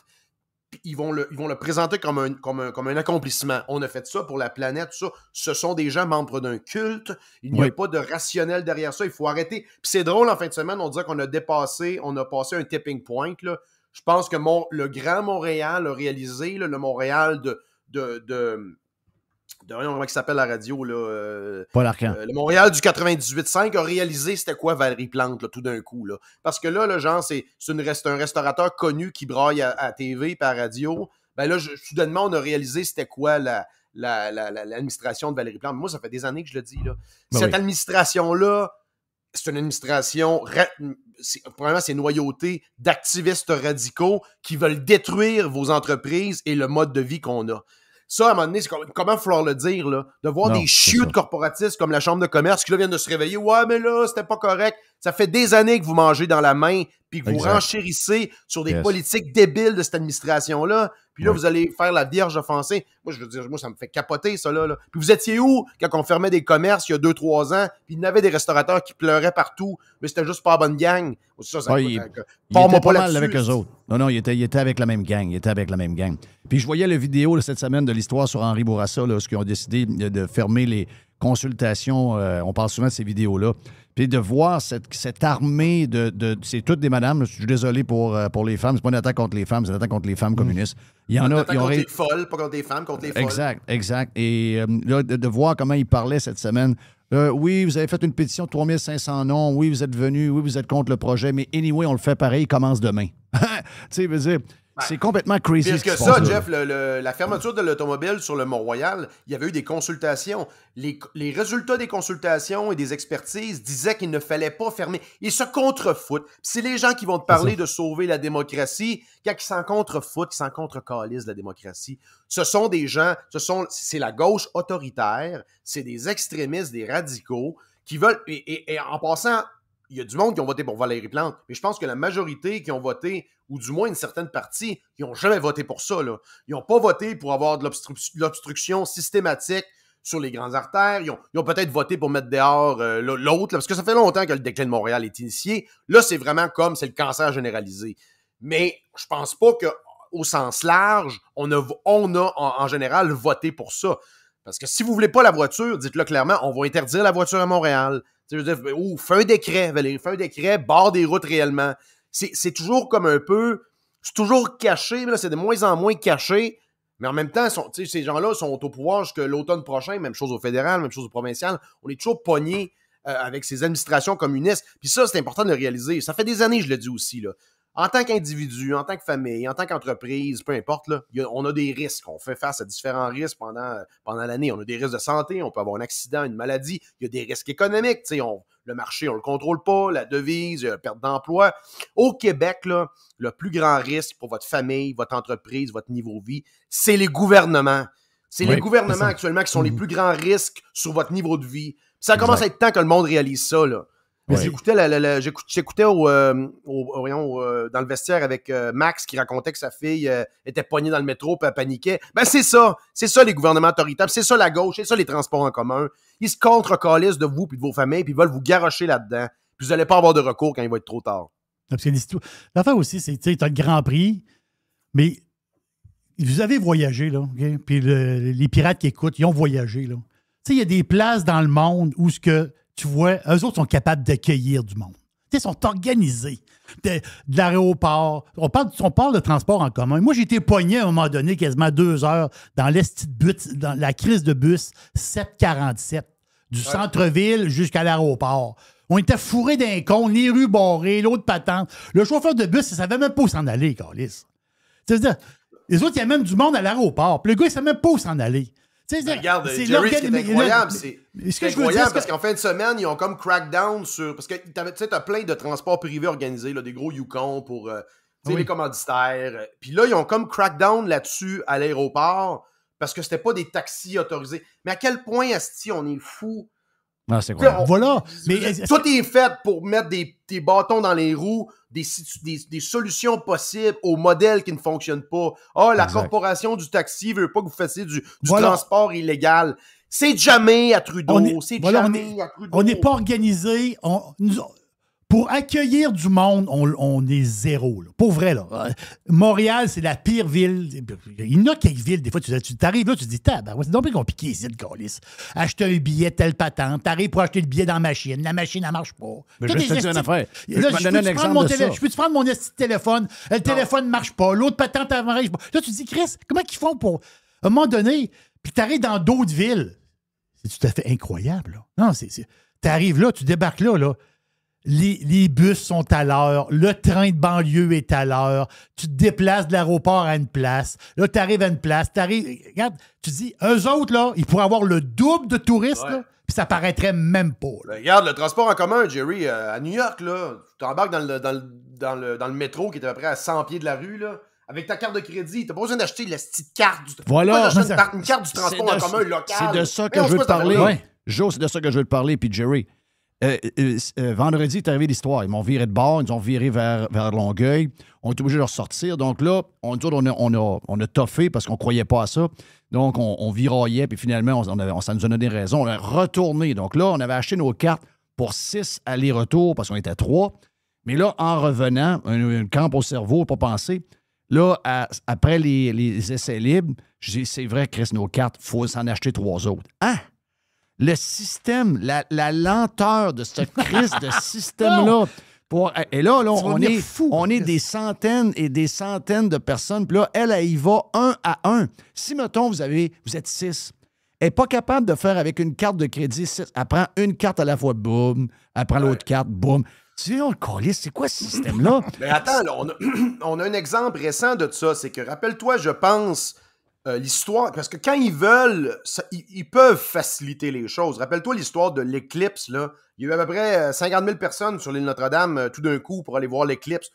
ils vont le, vont le présenter comme un, comme, comme un accomplissement. On a fait ça pour la planète, ça. Ce sont des gens membres d'un culte. Il n'y a pas de rationnel derrière ça. Il faut arrêter. Puis c'est drôle, en fin de semaine, on dirait qu'on a dépassé, on a passé un tipping point. Là. Je pense que mon, le grand Montréal a réalisé, le Montréal de, de, de de rien, comment il s'appelle la radio, là, euh, euh, le Montréal du 98.5 a réalisé c'était quoi Valérie Plante, tout d'un coup. Là. Parce que là, le genre, c'est un restaurateur connu qui braille à, TV par radio. Ben là, je, soudainement, on a réalisé c'était quoi l'administration de Valérie Plante. Moi, ça fait des années que je le dis. Là. Ben Cette administration-là, c'est une administration, Probablement, c'est noyauté d'activistes radicaux qui veulent détruire vos entreprises et le mode de vie qu'on a. Ça, à un moment donné, c'est comment il falloir le dire, là, de voir des chiots de corporatistes comme la Chambre de commerce qui là viennent de se réveiller. Ouais, mais là, c'était pas correct. Ça fait des années que vous mangez dans la main puis que vous renchérissez sur des politiques débiles de cette administration-là. Puis là, vous allez faire la vierge offensée. Moi, je veux dire, moi, ça me fait capoter, ça, là. Puis vous étiez où quand on fermait des commerces il y a deux, trois ans? Puis il y avait des restaurateurs qui pleuraient partout, mais c'était juste pas bonne gang. il, pas mal avec eux autres. Non, non, il était, avec la même gang. Il était avec la même gang. Puis je voyais la vidéo cette semaine de l'histoire sur Henri Bourassa, là, ont décidé de fermer les consultations. Euh, on parle souvent de ces vidéos-là. Puis de voir cette, armée de. de c'est toutes des madames. Je suis désolé pour, euh, pour les femmes. C'est pas une attaque contre les femmes, c'est une attaque contre les femmes mm. communistes. Il y en a. Ils ont... contre les folles, pas contre les femmes, contre les folles. Exact, exact. Et euh, de, voir comment ils parlaient cette semaine. Euh, oui, vous avez fait une pétition de 3500 noms. Oui, vous êtes venus. Oui, vous êtes contre le projet. Mais anyway, on le fait pareil. Il commence demain. tu sais, veux dire. C'est complètement crazy. ce que se ça, Jeff, la fermeture de l'automobile sur le Mont-Royal, il y avait eu des consultations. Les, résultats des consultations et des expertises disaient qu'il ne fallait pas fermer. Ils se contrefoutent. C'est les gens qui vont te parler de sauver la démocratie, qui s'en contrefoutent, qui s'en la démocratie. Ce sont des gens, ce sont, c'est la gauche autoritaire, c'est des extrémistes, des radicaux qui veulent, et en passant, il y a du monde qui ont voté pour Valérie Plante, mais je pense que la majorité qui ont voté, ou du moins une certaine partie, qui n'ont jamais voté pour ça. Ils n'ont pas voté pour avoir de l'obstruction systématique sur les grandes artères. Ils ont, peut-être voté pour mettre dehors euh, l'autre, parce que ça fait longtemps que le déclin de Montréal est initié. Là, c'est vraiment comme c'est le cancer généralisé. Mais je pense pas que au sens large, on a, on a en, général voté pour ça. Parce que si vous voulez pas la voiture, dites-le clairement, on va interdire la voiture à Montréal. Je veux oh, fais un décret, Valérie, fais un décret, barre des routes réellement. C'est toujours comme un peu. C'est toujours caché, mais c'est de moins en moins caché. Mais en même temps, sont, ces gens-là sont au pouvoir jusqu'à l'automne prochain, même chose au fédéral, même chose au provincial. On est toujours pogné euh, avec ces administrations communistes. Puis ça, c'est important de le réaliser. Ça fait des années, je le dis aussi. Là en tant qu'individu, en tant que famille, en tant qu'entreprise, peu importe, on a des risques. On fait face à différents risques pendant, pendant l'année. On a des risques de santé, on peut avoir un accident, une maladie. Il y a des risques économiques. On, le marché, on ne le contrôle pas, la devise, la perte d'emploi. Au Québec, là, le plus grand risque pour votre famille, votre entreprise, votre niveau de vie, c'est les gouvernements. C'est les gouvernements actuellement qui sont les mhm. plus grands risques sur votre niveau de vie. Ça commence à être temps que le monde réalise ça. Là j'écoutais, dans le vestiaire avec euh, Max qui racontait que sa fille euh, était poignée dans le métro puis elle paniquait. Ben c'est ça, c'est ça les gouvernements autoritaires, c'est ça la gauche, c'est ça les transports en commun. Ils se contre de vous puis de vos familles puis veulent vous garrocher là-dedans. Puis vous n'allez pas avoir de recours quand il va être trop tard. L'affaire aussi, c'est un tu as Grand Prix, mais vous avez voyagé, là, puis les pirates qui écoutent, ils ont voyagé, là. Tu sais, il y a des places dans le monde où ce que tu vois, eux autres sont capables d'accueillir du monde. Ils sont organisés. De, l'aéroport. On parle, de transport en commun. Moi, j'ai été pogné à un moment donné, quasiment deux heures, dans l'esti de but, dans la crise de bus 747, du centre-ville jusqu'à l'aéroport. On était fourrés d'un con, les rues l'eau l'autre patente. Le chauffeur de bus, il savait même pas où s'en aller, Carlis. C'est-à-dire, les autres, il y a même du monde à l'aéroport. Puis le gars, il savait même pas où s'en aller. Ben, regarde, c'est Jerry, ce qui est incroyable, c'est incroyable parce qu'en fin de semaine, ils ont comme crackdown sur. Parce que tu as plein de transports privés organisés, là, des gros Yukon pour euh, les commanditaires. Puis là, ils ont comme crackdown là-dessus à l'aéroport parce que c'était pas des taxis autorisés. Mais à quel point, Asti, on est fou? Non, ah, c'est quoi? Voilà. Mais, tout est fait pour mettre des, des bâtons dans les roues des, solutions possibles aux modèles qui ne fonctionnent pas. Ah, oh, la corporation du taxi veut pas que vous fassiez du, transport illégal. C'est jamais à Trudeau. C'est jamais on à Trudeau. On n'est pas organisé. Pour accueillir du monde, on, est zéro. Là. Pour vrai, là. Euh, Montréal, c'est la pire ville. Il y en a quelques villes, des fois, tu arrives là, tu te dis, ben, c'est non plus compliqué ici, de Gaulis. Acheter un billet, telle patente. T'arrives pour acheter le billet dans la machine. La machine, elle marche pas. Mais je une affaire. Je peux te Je peux prendre mon téléphone. Le téléphone ne marche pas. L'autre patente, elle marche pas. Là, tu dis, Chris, comment ils font pour. À un moment donné, puis t'arrives dans d'autres villes. C'est tout à fait incroyable, là. Non, c'est. T'arrives là, tu débarques là, là les, bus sont à l'heure, le train de banlieue est à l'heure, tu te déplaces de l'aéroport à une place, là, tu arrives à une place, tu arrives. Regarde, tu dis, eux autres, là, ils pourraient avoir le double de touristes, là, puis ça paraîtrait même pas. Ben, regarde, le transport en commun, Jerry, euh, à New York, là, tu embarques dans le, métro qui est à peu près à 100 pieds de la rue, là avec ta carte de crédit. T'as pas besoin d'acheter la petite carte du Voilà. Une, carte du transport en commun local. C'est de ça que je veux te parler. Joe, c'est de ça que je veux te parler. Puis Jerry, euh, euh, euh, euh, vendredi est arrivé l'histoire. Ils m'ont viré de bord, ils ont viré vers, vers Longueuil. On est obligé de sortir. Donc là, on, on, a, on, a, on a toffé parce qu'on ne croyait pas à ça. Donc on, on puis finalement, on, ça nous a donné raison. On a retourné. Donc là, on avait acheté nos cartes pour six allers-retours parce qu'on était trois. Mais là, en revenant, un, camp au cerveau, pas penser. Là, après les, essais libres, je dis « c'est vrai, Chris, nos cartes, il faut s'en acheter trois autres. Hein? Ah! le système, la, lenteur de cette crise de système-là. Pour, et là, on, est, on est des centaines et des centaines de personnes. Puis là, elle, elle y va un à un. Si, mettons, vous, avez, vous êtes six, elle n'est pas capable de faire avec une carte de crédit six. Elle prend une carte à la fois, boum. Elle prend l'autre carte, boum. Tu sais, on le c'est quoi ce système-là? Mais attends, là, on, a, un exemple récent de ça. C'est que, rappelle-toi, je pense, euh, l'histoire, parce que quand ils veulent, ils, peuvent faciliter les choses. Rappelle-toi l'histoire de l'éclipse, là. Il y a eu à peu près 50 euh, 000 personnes sur l'île Notre-Dame euh, tout d'un coup pour aller voir l'éclipse.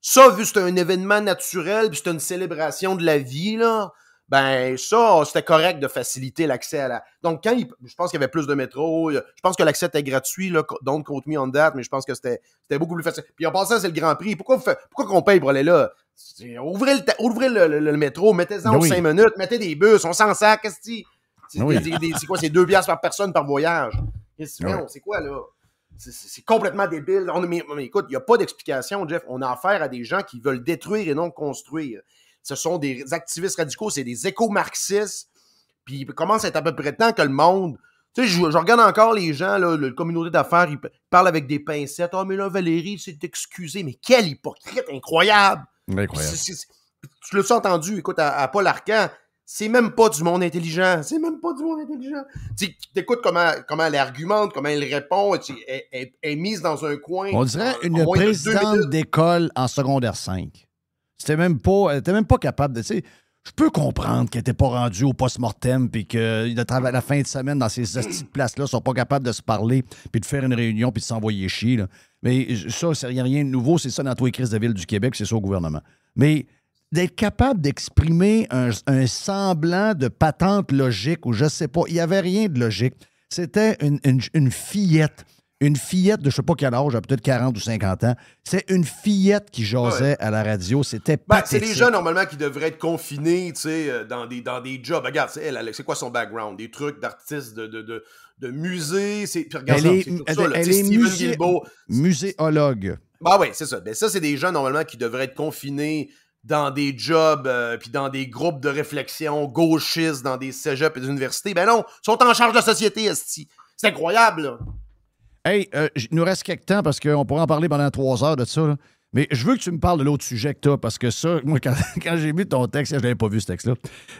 Ça, vu que c'est un événement naturel, puis c'est une célébration de la vie, là, ben ça, c'était correct de faciliter l'accès à la. Donc, quand il... je pense qu'il y avait plus de métro, je pense que l'accès était gratuit, là, donc compte me en date, mais je pense que c'était beaucoup plus facile. Puis en passant, c'est le Grand Prix. Pourquoi, Pourquoi qu'on paye pour aller là? Ouvrez le, métro, mettez-en 5 minutes, mettez des bus, on s'en sert, qu'est-ce que c'est quoi, c'est 2 piastres par personne par voyage? C'est c'est quoi, là? C'est complètement débile. écoute, il n'y a pas d'explication, Jeff. On a affaire à des gens qui veulent détruire et non construire ce sont des activistes radicaux, c'est des éco-marxistes. Puis il commence à être à peu près temps que le monde. Tu sais, je, regarde encore les gens, là, communauté d'affaires, ils parlent avec des pincettes. Ah, oh, mais là, Valérie, c'est excusé. Mais quel hypocrite incroyable! Incroyable. tu l'as entendu, écoute, à, Paul Arcan, c'est même pas du monde intelligent. C'est même pas du monde intelligent. Tu écoutes comment, comment elle argumente, comment elle répond, elle, est mise dans un coin. On dirait une présidente d'école en secondaire 5. C'était même pas, elle était même pas capable de. Je peux comprendre qu'elle n'était pas rendue au post-mortem, puis que de la fin de semaine, dans ces petites places-là, sont pas capables de se parler, puis de faire une réunion, puis de s'envoyer chier. Mais ça, c'est rien, rien de nouveau. C'est ça dans tous les crises de ville du Québec, c'est ça au gouvernement. Mais d'être capable d'exprimer un, semblant de patente logique ou je sais pas, il n'y avait rien de logique. C'était une, une fillette une fillette de je sais pas quel âge, peut-être 40 ou 50 ans. C'est une fillette qui jasait à la radio. C'était pas. Ben, c'est les gens normalement qui devraient être confinés, euh, dans des, dans des jobs. Regarde, c'est elle, c'est quoi son background? Des trucs d'artistes de, de, de, musée. C'est, puis regarde, elle est, muséologue. Ben oui, c'est ça. Ben, ça, c'est des gens normalement qui devraient être confinés dans des jobs, euh, puis dans des groupes de réflexion gauchistes, dans des cégeps et des universités. Ben non, ils sont en charge de la société, Esti. C'est incroyable, là. Hey, il euh, nous reste quelques temps parce qu'on pourrait en parler pendant trois heures de ça. Mais je veux que tu me parles de l'autre sujet que tu parce que ça, moi, quand, j'ai vu ton texte, je n'avais pas vu ce texte-là.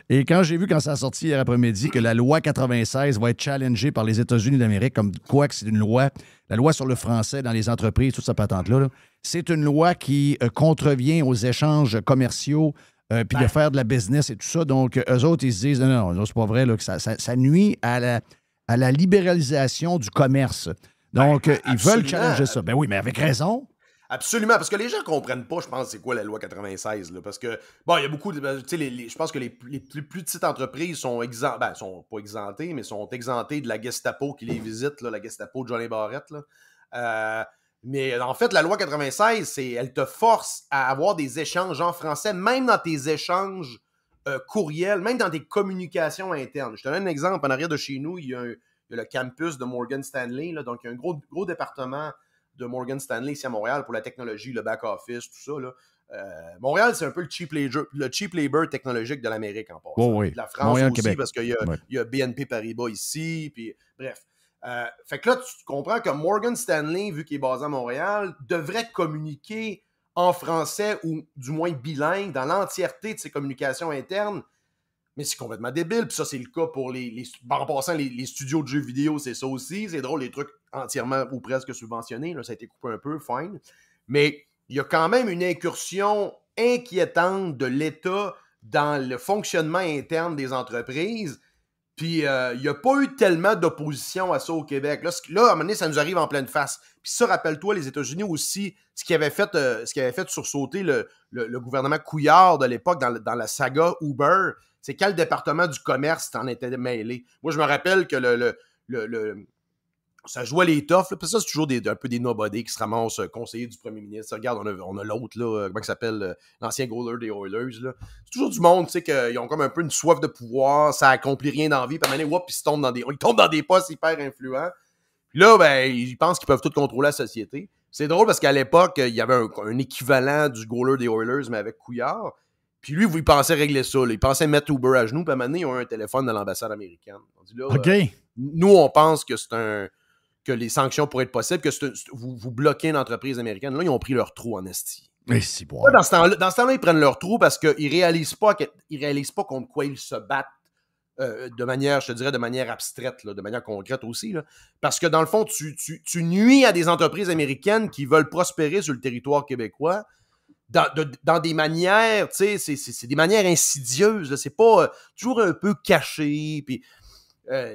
Et quand j'ai vu, quand ça a sorti hier après-midi, que la loi 96 va être challengée par les États-Unis d'Amérique, comme quoi que c'est une loi, la loi sur le français dans les entreprises, toute cette patente-là, c'est une loi qui euh, contrevient aux échanges commerciaux, euh, puis de ben. faire de la business et tout ça. Donc, eux autres, ils se disent, non, non, c'est pas vrai, ça, nuit à la libéralisation du commerce. Donc, ben, ils veulent challenger ça. Ben oui, mais avec raison. Absolument, parce que les gens ne comprennent pas, je pense, c'est quoi la loi 96. Là, parce que, bon, il y a beaucoup de. Tu sais, je pense que les, plus, petites entreprises sont exemptées, ben, sont pas exemptées, mais sont exemptées de la Gestapo qui les visite, la Gestapo de Johnny Barrette. Euh, mais en fait, la loi 96, c'est, elle te force à avoir des échanges en français, même dans tes échanges euh, courriels, même dans tes communications internes. Je te donne un exemple. En arrière de chez nous, il y a un, il y a le campus de Morgan Stanley, donc il y a un gros, gros département de Morgan Stanley ici à Montréal pour la technologie, le back-office, tout ça. Euh, Montréal, c'est un peu le cheap, labor, technologique de l'Amérique en passant. De La France aussi, parce qu'il y, a BNP Paribas ici, puis bref. Euh, fait que là, tu comprends que Morgan Stanley, vu qu'il est basé à Montréal, devrait communiquer en français ou du moins bilingue dans l'entièreté de ses communications internes mais c'est complètement débile. Puis ça, c'est le cas pour les. Ben, en passant, les, studios de jeux vidéo, c'est ça aussi. C'est drôle, les trucs entièrement ou presque subventionnés. Là, ça a été coupé un peu, fine. Mais il y a quand même une incursion inquiétante de l'État dans le fonctionnement interne des entreprises. Puis euh, il n'y a pas eu tellement d'opposition à ça au Québec. Là, à un moment donné, ça nous arrive en pleine face. Puis ça, rappelle-toi, les États-Unis aussi, ce qui avait fait, euh, ce fait sursauter le, le, gouvernement Couillard de l'époque dans, dans, la saga Uber, c'est quel département du commerce t'en était mêlé. Moi, je me rappelle que le, le, ça jouait les toffes, ça, c'est toujours un peu des nobody qui se ramassent euh, conseiller du premier ministre. Regarde, on a, on a l'autre, là, euh, comment il s'appelle, euh, l'ancien goaler des Oilers. C'est toujours du monde, tu sais, qu'ils ont comme un peu une soif de pouvoir, ça accomplit rien dans la vie, puis à ils, tombent dans des, ils tombent dans des postes hyper influents. Puis là, ben, ils pensent qu'ils peuvent tout contrôler la société. C'est drôle parce qu'à l'époque, il y avait un, équivalent du goaler des Oilers, mais avec Couillard. Puis lui, il pensait régler ça. Il pensait mettre Uber à genoux. Puis à un moment donné, ils ont un téléphone de l'ambassade américaine. On dit là, euh, nous, on pense que c'est un que les sanctions pourraient être possibles, que vous, bloquez une entreprise américaine. Là, ils ont pris leur trou en esti. Mais si bon. Dans ce temps-là, ils prennent leur trou parce qu'ils ne réalisent, pas qu réalisent pas contre quoi ils se battent euh, de manière, je dirais, de manière abstraite, de manière concrète aussi. Parce que dans le fond, tu nuis à des entreprises américaines qui veulent prospérer sur le territoire québécois dans, des manières, tu sais, c'est des manières insidieuses. C'est pas euh, toujours un peu caché. Puis euh,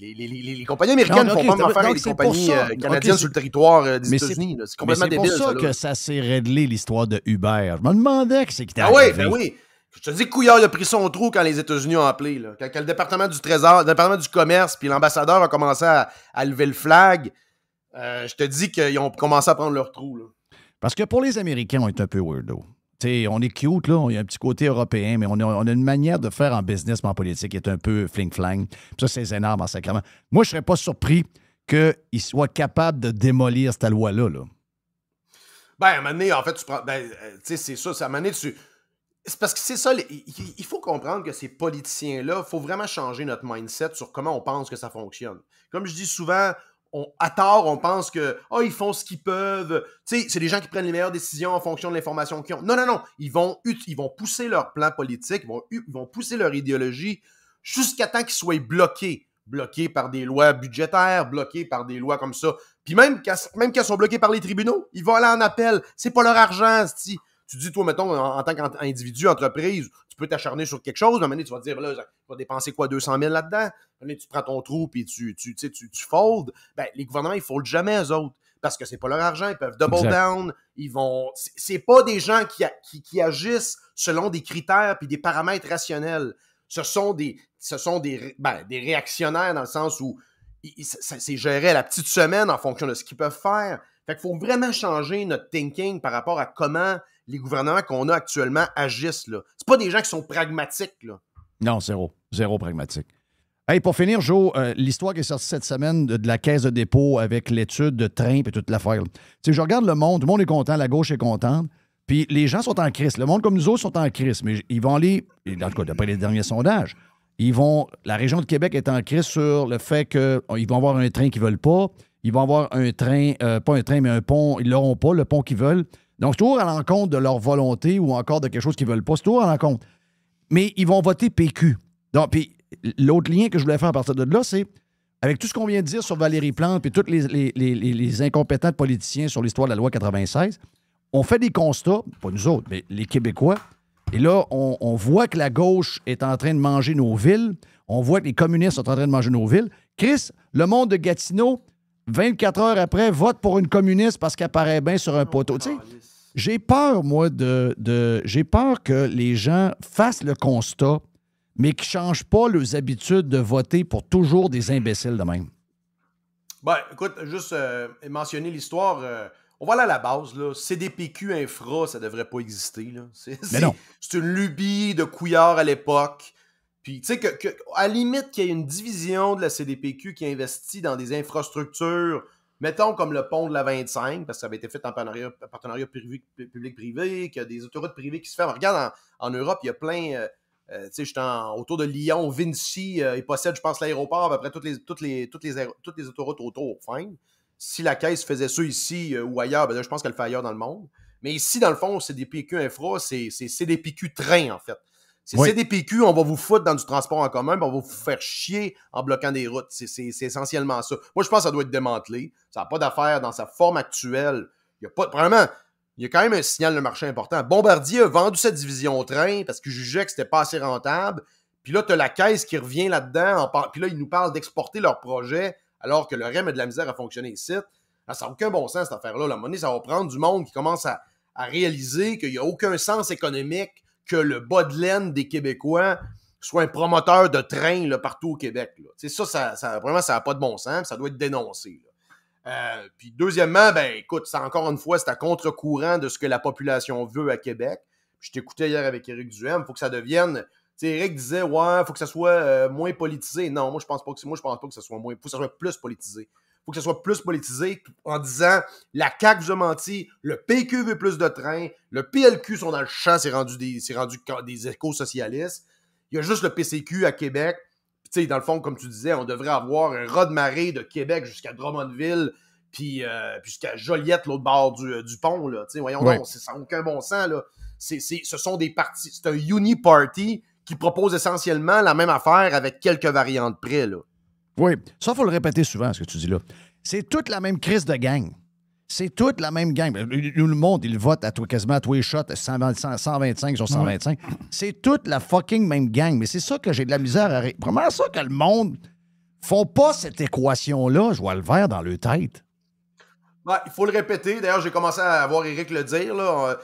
les, compagnies américaines ne font pas affaire avec les compagnies euh, canadiennes sur le territoire des États-Unis. C'est complètement débile. C'est pour ça, que ça s'est réglé l'histoire de Hubert. Je me demandais que c'est qui t'a Ah oui, ben oui. Je te dis que Couillard a pris son trou quand les États-Unis ont appelé. Là. Quand, le département du Trésor, le département du Commerce, puis l'ambassadeur a commencé à, lever le flag, je te dis qu'ils ont commencé à prendre leur trou. Là. Parce que pour les Américains, on est un peu weirdo. on est cute, là, on y a un petit côté européen, mais on a, une manière de faire en business, mais en politique, qui est un peu fling-flang. Ça, c'est énorme en Moi, je ne serais pas surpris qu'ils soient capables de démolir cette loi-là. Là. Ben, à un moment donné, en fait, tu prends. Ben, euh, c'est ça, à un C'est parce que c'est ça, il faut comprendre que ces politiciens-là, il faut vraiment changer notre mindset sur comment on pense que ça fonctionne. Comme je dis souvent, on, à tort, on pense que ah, ils font ce qu'ils peuvent. Tu sais, c'est des gens qui prennent les meilleures décisions en fonction de l'information qu'ils ont. Non, non, non. Ils vont, ils vont pousser leur plan politique, ils vont, vont pousser leur idéologie jusqu'à temps qu'ils soient bloqués. Bloqués par des lois budgétaires, bloqués par des lois comme ça. Puis même qu'elles même qu'elles sont bloqués par les tribunaux, ils vont aller en appel. C'est pas leur argent, si. Tu dis, toi, mettons, en, tant qu'individu, entreprise, tu peux t'acharner sur quelque chose. À un moment tu vas dire, là, tu vas dépenser quoi, 200 000 là-dedans? À un tu prends ton trou puis tu, tu, foldes. Ben, les gouvernements, ils foldent jamais eux autres parce que c'est pas leur argent. Ils peuvent double down. Ils vont. C'est pas des gens qui, qui, agissent selon des critères puis des paramètres rationnels. Ce sont des, ce sont des, ben, des réactionnaires dans le sens où c'est géré la petite semaine en fonction de ce qu'ils peuvent faire. Fait qu'il faut vraiment changer notre thinking par rapport à comment les gouvernements qu'on a actuellement agissent. Ce C'est pas des gens qui sont pragmatiques. Là. Non, zéro. Zéro pragmatique. Et pour finir, Joe, euh, l'histoire qui est sortie cette semaine de, la caisse de dépôt avec l'étude de train et toute l'affaire. Tu je regarde le monde, le monde est content, la gauche est contente, puis les gens sont en crise. Le monde comme nous autres sont en crise, mais ils vont aller, dans le cas d'après les derniers sondages, ils vont, la région de Québec est en crise sur le fait qu'ils oh, vont avoir un train qu'ils veulent pas, ils vont avoir un train, euh, pas un train, mais un pont, ils l'auront pas, le pont qu'ils veulent. Donc, c'est toujours à l'encontre de leur volonté ou encore de quelque chose qu'ils ne veulent pas. C'est toujours à l'encontre. Mais ils vont voter PQ. Donc, puis l'autre lien que je voulais faire à partir de là, c'est avec tout ce qu'on vient de dire sur Valérie Plante et tous les, les, incompétents politiciens sur l'histoire de la loi 96, on fait des constats, pas nous autres, mais les Québécois, et là, on voit que la gauche est en train de manger nos villes, on voit que les communistes sont en train de manger nos villes. Chris, le monde de Gatineau, 24 heures après, vote pour une communiste parce qu'elle paraît bien sur un poteau. j'ai peur, moi, de. j'ai peur que les gens fassent le constat, mais qu'ils changent pas leurs habitudes de voter pour toujours des imbéciles de même. Ben, écoute, juste euh, mentionner l'histoire. Euh, on va aller à la base, là. CDPQ infra, ça devrait pas exister, là. C'est, une lubie de couillard à l'époque. Puis, tu sais, que, à limite qu'il y a une division de la CDPQ qui investit dans des infrastructures, mettons comme le pont de la 25, parce que ça avait été fait en partenariat, public-privé, qu'il y a des autoroutes privées qui se ferment. Regarde, en, Europe, il y a plein. Euh, euh, tu sais, autour de Lyon, Vinci, euh, ils possèdent, je pense, l'aéroport, après toutes les, toutes, les, toutes, les, autoroutes autour. Si la caisse faisait ça ici ou ailleurs, ben je pense qu'elle le fait ailleurs dans le monde. Mais ici, dans le fond, CDPQ infra, c'est CDPQ train, en fait. C'est des CDPQ, on va vous foutre dans du transport en commun, on va vous faire chier en bloquant des routes. C'est essentiellement ça. Moi, je pense que ça doit être démantelé. Ça n'a pas d'affaire dans sa forme actuelle. Il y a pas. Probablement, il y a quand même un signal de marché important. Bombardier a vendu sa division au train parce qu'il jugeait que c'était pas assez rentable. Puis là, tu as la caisse qui revient là-dedans. Puis là, ils nous parlent d'exporter leur projet alors que le REM a de la misère à fonctionner ici. Ah, ça n'a aucun bon sens, cette affaire-là. La monnaie, ça va prendre du monde qui commence à, à réaliser qu'il n'y a aucun sens économique que le bas des Québécois soit un promoteur de train là, partout au Québec. C'est Ça, ça, vraiment, ça n'a pas de bon sens, ça doit être dénoncé. Euh, puis deuxièmement, ben écoute, ça, encore une fois, c'est à contre-courant de ce que la population veut à Québec. Je t'écoutais hier avec Éric Duhem, il faut que ça devienne. Éric disait Ouais, il faut que ça soit euh, moins politisé. Non, moi je pense pas que moi je pense pas que ça soit moins. faut que ça soit plus politisé faut que ça soit plus politisé en disant la CAQ vous a menti, le PQ veut plus de trains, le PLQ sont dans le champ, c'est rendu des, c'est éco-socialistes. Il y a juste le PCQ à Québec. dans le fond, comme tu disais, on devrait avoir un raz de marée de Québec jusqu'à Drummondville, puis, euh, jusqu'à Joliette, l'autre bord du, euh, pont. Là. voyons c'est ça aucun bon sens. ce sont des partis, c'est un uni-party qui propose essentiellement la même affaire avec quelques variantes près. Là. Oui, ça, il faut le répéter souvent, ce que tu dis là. C'est toute la même crise de gang. C'est toute la même gang. Le, le monde, il vote à toi, quasiment à tous les shots, 125, 125 sur 125. C'est toute la fucking même gang. Mais c'est ça que j'ai de la misère à. ça que le monde font pas cette équation-là. Je vois le vert dans le tête. il faut le répéter. D'ailleurs, j'ai commencé à voir Eric le dire. Là. Euh,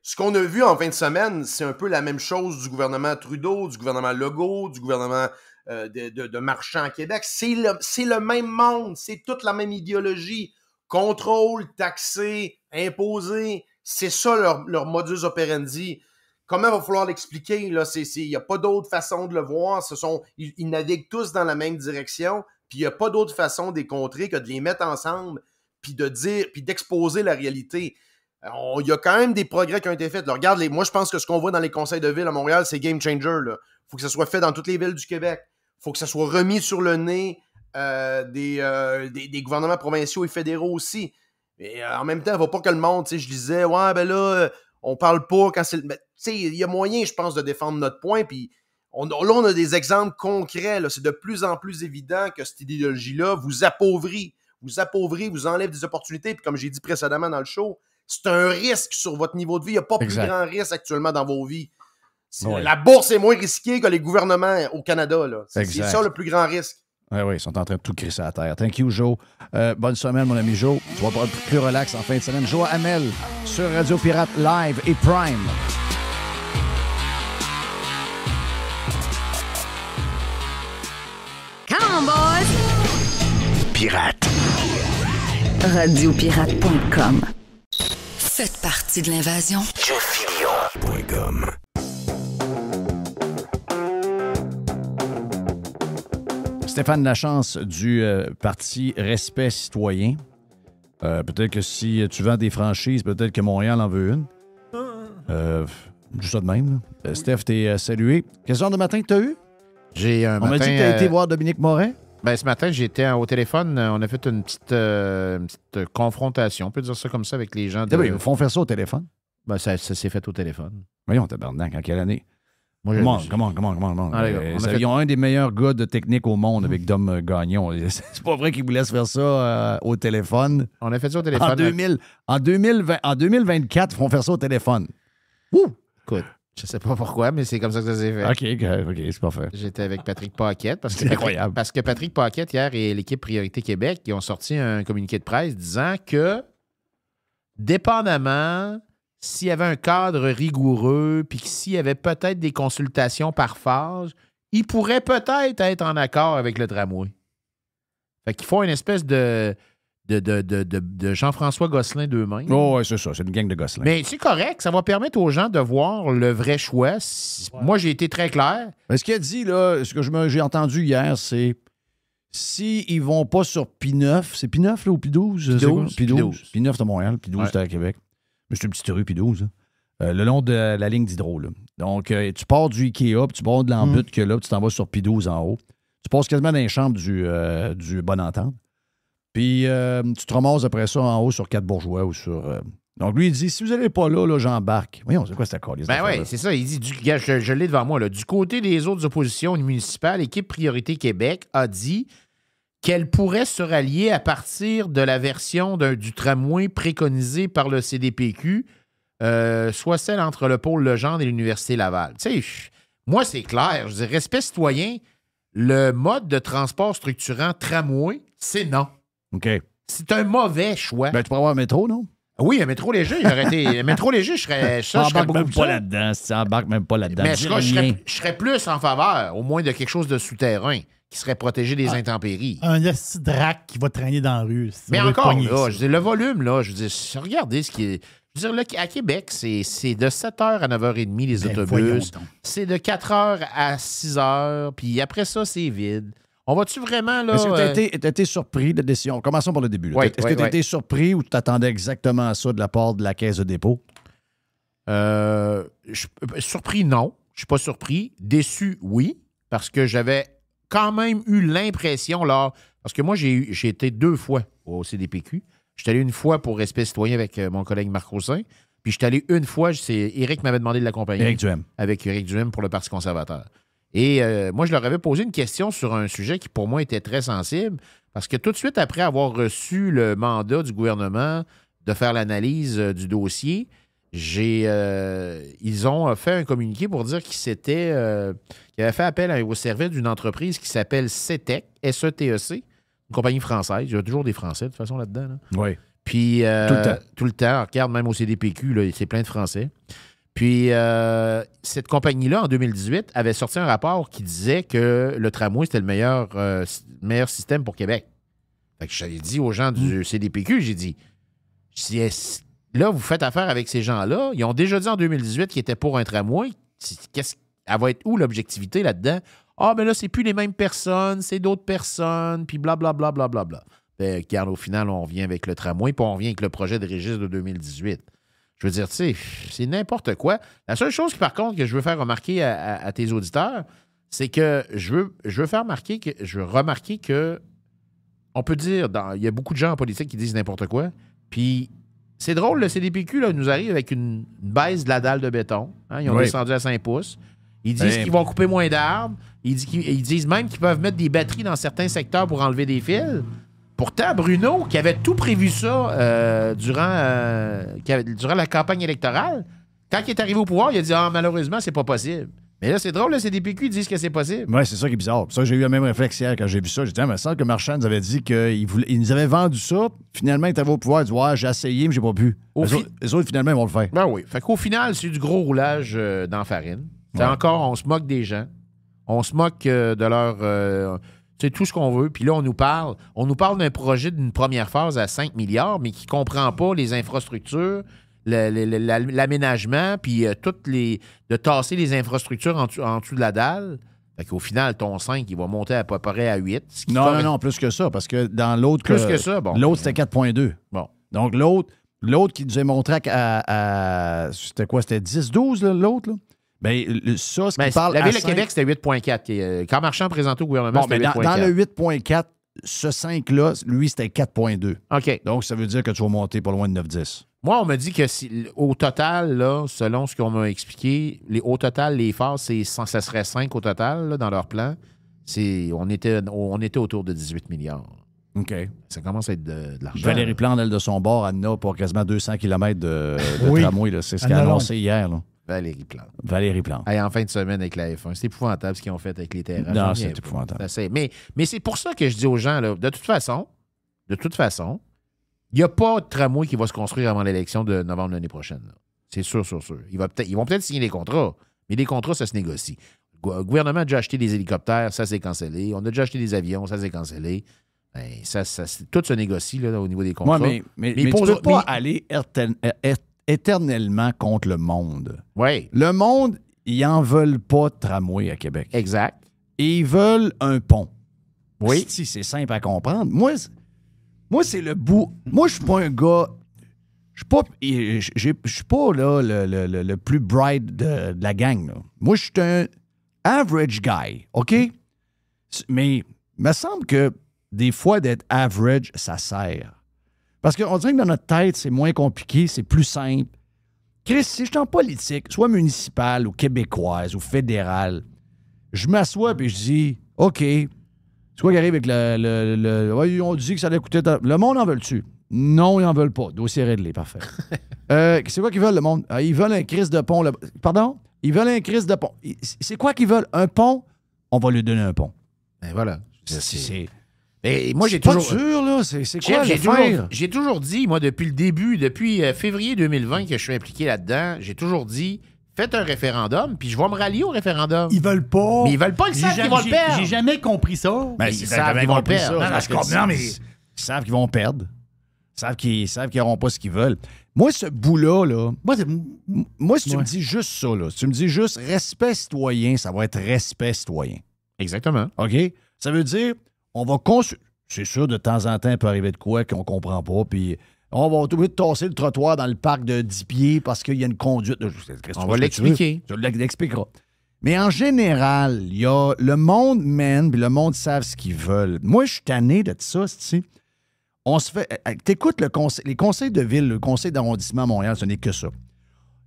ce qu'on a vu en fin de semaine, c'est un peu la même chose du gouvernement Trudeau, du gouvernement Legault, du gouvernement euh, de, marchands à Québec. C'est le, même monde, c'est toute la même idéologie. Contrôle, taxer, imposer, c'est ça leur, modus operandi. Comment il va falloir l'expliquer? Il n'y a pas d'autre façon de le voir. Ce sont, ils, naviguent tous dans la même direction, puis il n'y a pas d'autre façon de contrer que de les mettre ensemble, puis de dire, puis d'exposer la réalité. Il y a quand même des progrès qui ont été faits. regarde, les, moi, je pense que ce qu'on voit dans les conseils de ville à Montréal, c'est game changer. Il faut que ce soit fait dans toutes les villes du Québec faut que ça soit remis sur le nez euh, euh, des, des, gouvernements provinciaux et fédéraux aussi. Mais euh, en même temps, il ne faut pas que le monde, je disais, ouais, ben là, on parle pas quand c'est. il y a moyen, je pense, de défendre notre point. Puis là, on a des exemples concrets. C'est de plus en plus évident que cette idéologie-là vous appauvrit, vous appauvrit, vous enlève des opportunités. Puis comme j'ai dit précédemment dans le show, c'est un risque sur votre niveau de vie. Il n'y a pas plus grand risque actuellement dans vos vies. La bourse est moins risquée que les gouvernements au Canada. C'est ça le plus grand risque. Oui, oui, ils sont en train de tout crisser à terre. Thank you, Joe. Euh, bonne semaine, mon ami Joe. Tu vas être plus relax en fin de semaine. Joe Hamel sur Radio Pirate Live et Prime. Come on, boys! Pirate. Radiopirate.com Faites partie de l'invasion. Stéphane Lachance du euh, parti Respect Citoyen. Euh, peut-être que si tu vends des franchises, peut-être que Montréal en veut une. Euh, juste ça de même. Euh, Steph, t'es salué. Quel genre de matin t'as eu? J'ai un On m'a dit que t'as été voir Dominique Morin. Ben, ce matin, j'étais au téléphone. On a fait une petite, confrontation, on peut dire ça comme ça, avec les gens. Eh de... ils font faire ça au téléphone. Ben, ça, ça s'est fait au téléphone. Voyons, tabarnak, en quelle année? comment, comment, comment, comment, Ils ont un des meilleurs gars de technique au monde avec Dom euh, Gagnon. C'est pas vrai qu'ils vous laissent faire ça euh, au téléphone. On a fait ça au téléphone. Hein. En, 2000, en, 2020, en 2024, ils vont faire ça au téléphone. Ouh! Écoute. Je sais pas pourquoi, mais c'est comme ça que ça s'est fait. OK, OK, c'est parfait. J'étais avec Patrick Paquette. Parce que Patrick, incroyable. Parce que Patrick Paquette, hier, et l'équipe Priorité Québec, ils ont sorti un communiqué de presse disant que, dépendamment s'il y avait un cadre rigoureux, puis s'il y avait peut-être des consultations par phase, il pourrait peut-être être en accord avec le tramway. Fait qu'il font une espèce de, de, de, de, de Jean-François Gosselin d'eux-mêmes. Oh, oui, c'est ça, c'est une gang de Gosselin. Mais c'est correct, ça va permettre aux gens de voir le vrai choix. Moi, j'ai été très clair. Mais ce qu'il a dit, là, ce que j'ai entendu hier, c'est s'ils ils vont pas sur P9, c'est P9 là, ou P12? P12, P12. p 9 de Montréal, P12 ouais. de Québec c'est une petite rue, puis 12. Hein. Euh, le long de la ligne d'hydro. Donc, euh, tu pars du Ikea, puis tu pars de l'embut hmm. que là, puis tu t'en vas sur P12 en haut. Tu passes quasiment dans les chambres du, euh, du Bon Entente. Puis, tu te ramasses après ça en haut sur Quatre Bourgeois ou sur. Donc, lui, il dit si vous n'allez pas là, là j'embarque. Voyons, c'est quoi cette accord Ben oui, c'est ça. Il dit je, je l'ai devant moi. Là, du côté des autres oppositions municipales, l'équipe Priorité Québec a dit qu'elle pourrait se rallier à partir de la version du tramway préconisée par le CDPQ, euh, soit celle entre le pôle Legendre et l'Université Laval. moi, c'est clair. Je dis respect citoyen, le mode de transport structurant tramway, c'est non. OK. C'est un mauvais choix. Ben, tu pourrais avoir un métro, non? Oui, un métro léger, aurait été. Un métro léger, je serais. Ça, je serais pas là même pas là-dedans. Mais je je serais, plus en faveur, au moins, de quelque chose de souterrain qui serait protégé des ah. intempéries. Un drac qui va traîner dans la rue. Mais encore, là, je le volume, là, je dire, regardez ce qui est. Je veux dire, là, à Québec, c'est de 7h à 9h30 les autobus. C'est de 4h à 6h, ben, puis après ça, c'est vide. On va-tu vraiment là. Est-ce que tu as, euh, été surpris de la décision? Commençons par le début. Oui, Est-ce que tu as été surpris ou tu t'attendais exactement à ça de la part de la caisse de dépôt? Euh, euh, surpris, non. Je suis pas surpris. Déçu, oui, parce que j'avais quand même eu l'impression, là, parce que moi, j'ai été deux fois au CDPQ. J'étais allé une fois pour respect citoyen avec euh, mon collègue Marc Roussin. Puis j'étais allé une fois, c'est Eric m'avait demandé de l'accompagner. Avec Eric Duhem pour le Parti conservateur. Et euh, moi, je leur avais posé une question sur un sujet qui, pour moi, était très sensible, parce que tout de suite après avoir reçu le mandat du gouvernement de faire l'analyse euh, du dossier, j'ai, euh, ils ont euh, fait un communiqué pour dire qu'ils euh, avaient fait appel au service d'une entreprise qui s'appelle CETEC, e s e e une compagnie française. Il y a toujours des Français de toute façon là-dedans. Oui. Puis tout le temps. Regarde même au CDPQ, c'est plein de Français. Puis cette compagnie-là, en 2018, avait sorti un rapport qui disait que le tramway c'était le meilleur, système pour Québec. j'avais dit aux gens du hmm. CDPQ, j'ai dit, si Là, vous faites affaire avec ces gens-là. Ils ont déjà dit en 2018 qu'ils étaient pour un tramway. Qu'est-ce, elle va être où l'objectivité là-dedans? Ah, mais là, c'est plus les mêmes personnes, c'est d'autres personnes, puis blablabla. Bla, bla, bla, car ben, au final, on vient avec le tramway, puis on vient avec le projet de registre de 2018. Je veux dire, tu sais, c'est n'importe quoi. La seule chose, par contre, que je veux faire remarquer à, tes auditeurs, c'est que je veux, je veux faire remarquer que je veux remarquer que on peut dire, il y a beaucoup de gens en politique qui disent n'importe quoi, puis c'est drôle, le CDPQ nous arrive avec une baisse de la dalle de béton. Hein. ils ont descendu à 5 pouces. Ils disent ben, qu'ils vont couper moins d'arbres. Ils, disent, même qu'ils peuvent mettre des batteries dans certains secteurs pour enlever des fils. Pourtant, Bruno, qui avait tout prévu ça euh, durant, euh, durant la campagne électorale, quand il est arrivé au pouvoir, il a dit Ah, malheureusement, c'est pas possible. Mais là, c'est drôle, là, CDPQ disent que c'est possible. Oui, c'est ça qui est bizarre. Ça, j'ai eu la même réflexe hier quand j'ai vu ça. J'ai dit, ah, mais ça, que Marchand nous avait dit qu'il nous avait vendu ça. Finalement, il était au pouvoir. Il dit, j'ai essayé, mais j'ai pas pu. Les, autres, finalement, ils vont le faire. Ben oui. Fait qu'au final, c'est du gros roulage euh, dans farine. Encore, on se moque des gens. On se moque euh, de leur. Euh, c'est tout ce qu'on veut. Puis là, on nous parle, on nous parle d'un projet d'une première phase à 5 milliards, mais qui ne comprend pas les infrastructures, l'aménagement, puis euh, toutes les. de tasser les infrastructures en, dessous de la dalle. Fait qu'au final, ton 5, il va monter à peu près à 8. Non, non, non, plus que ça, parce que dans l'autre. Plus que, ça, L'autre, c'était 4,2. Bon. Donc, l'autre, l'autre qui nous a montré à. c'était quoi? C'était 10, 12, l'autre, là? Bien, ça, ce qui ben, parle La Ville de Québec, c'était 8,4. Euh, quand Marchand présentait au gouvernement, c'était Dans, dans le 8,4, ce 5-là, lui, c'était 4,2. OK. Donc, ça veut dire que tu vas monter pas loin de 9,10. Moi, on me dit que si, au total, là, selon ce qu'on m'a expliqué, les, au total, les phares, c'est, ça serait 5 au total dans leur plan. on, était, on était autour de 18 milliards. OK. Ça commence à être de, l'argent. Valérie Plante, elle, de son bord, Anna, pour quasiment 200 km de, de tramway. C'est ce ah, qu'elle a annoncé hier. Valérie Plante. Valérie Plante. Et en fin de semaine avec la F1. C'est épouvantable ce qu'ils ont fait avec les terrains. Non, c'est épouvantable. mais, mais c'est pour ça que je dis aux gens, là, de toute façon, de toute façon, il n'y a pas de tramway qui va se construire avant l'élection de novembre l'année prochaine. C'est sûr, sûr, sûr. ils vont peut-être signer des contrats, mais des contrats, ça se négocie. Le gouvernement a déjà acheté des hélicoptères, ça s'est cancellé. On a déjà acheté des avions, ça s'est cancellé. Ben, ça, tout se négocie là, au niveau des contrats. mais, mais, ne pas aller er, er, éternellement contre le monde. Oui. Le monde, ils n'en veulent pas de tramway à Québec. Exact. ils veulent un pont. Oui. Si, c'est simple à comprendre. Moi, moi, c'est le bout. Moi, je suis pas un gars. Je suis pas, suis pas le, plus bright de, la gang. Moi, je suis un average guy, OK? Mais il me semble que des fois, d'être average, ça sert. Parce qu'on dirait que dans notre tête, c'est moins compliqué, c'est plus simple. Chris, si je suis en politique, soit municipale ou québécoise ou fédérale, je m'assois et je dis OK, c'est quoi qui arrive avec le. le, dit que ça allait coûter. Le monde en veut-tu? Non, ils en veulent pas. Dossier réglé, parfait. Euh, c'est quoi qu'ils veulent, le monde? Ah, ils veulent un crise de pont. Pardon? Ils veulent un crise de pont. C'est quoi qu'ils veulent? Un pont? On va lui donner un pont. Ben voilà. C'est. Mais moi, j'ai toujours. Sûr, là. C'est quoi J'ai toujours, dit, moi, depuis le début, depuis euh, février 2020 que je suis impliqué là-dedans, j'ai toujours dit faites un référendum, puis je vais me rallier au référendum. Ils veulent pas. Mais ils veulent pas, le savent qu'ils vont le perdre. J'ai jamais compris ça. Ben, mais ils, savent qu'ils vont perdre. mais ils savent qu'ils vont perdre. Ils savent qu'ils savent n'auront pas ce qu'ils veulent. Moi, ce bout-là, là, moi, moi, si tu me dis juste ça, là, si tu me dis juste respect citoyen, ça va être respect citoyen. Exactement. OK? Ça veut dire, on va consulter. C'est sûr, de temps en temps, il peut arriver de quoi qu'on comprend pas, puis on va tout de tasser le trottoir dans le parc de 10 pieds parce qu'il y a une conduite. On va l'expliquer. Je l'expliquerai. Mais en général, a le monde mène, puis le monde savent ce qu'ils veulent. Moi, je suis tanné de ça, tu On se fait. Eh, eh, t'écoutes le les conseils de ville, le conseil d'arrondissement à Montréal, ce n'est que ça.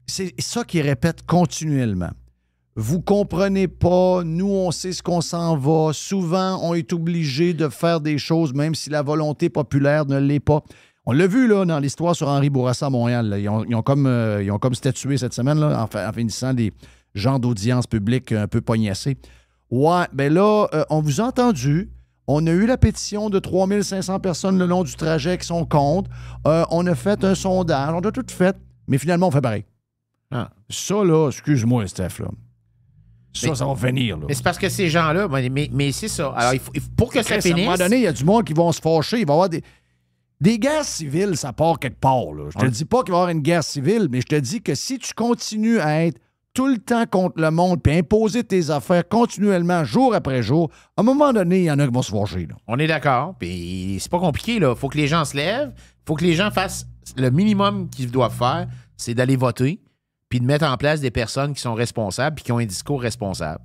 C'est ça qu'ils répètent continuellement. Vous comprenez pas, nous on sait ce qu'on s'en va. Souvent, on est obligé de faire des choses, même si la volonté populaire ne l'est pas. On l'a vu là, dans l'histoire sur Henri Bourassa à Montréal. Ils, ont, comme, euh, ils ont comme statué cette semaine là, en, finissant des gens d'audience publique un peu poignassés. Ouais, ben là, euh, on vous a entendu. On a eu la pétition de 3500 personnes le long du trajet qui sont contre. Euh, on a fait un sondage. On a tout fait. Mais finalement, on fait pareil. Ah. Ça, là, excuse-moi, Steph, Ça, ça va venir. Mais c'est parce que ces gens-là, mais, c'est ça. il faut, pour que ça finisse. À un moment donné, il y a du monde qui vont se fâcher. Il va y avoir des, des guerres civiles, ça part quelque part. Là. Je te dis pas qu'il va y avoir une guerre civile, mais je te dis que si tu continues à être tout le temps contre le monde, puis imposer tes affaires continuellement, jour après jour, à un moment donné, il y en a qui vont se forger. On est d'accord, puis c'est pas compliqué. Il faut que les gens se lèvent, faut que les gens fassent le minimum qu'ils doivent faire, c'est d'aller voter, puis de mettre en place des personnes qui sont responsables, puis qui ont un discours responsable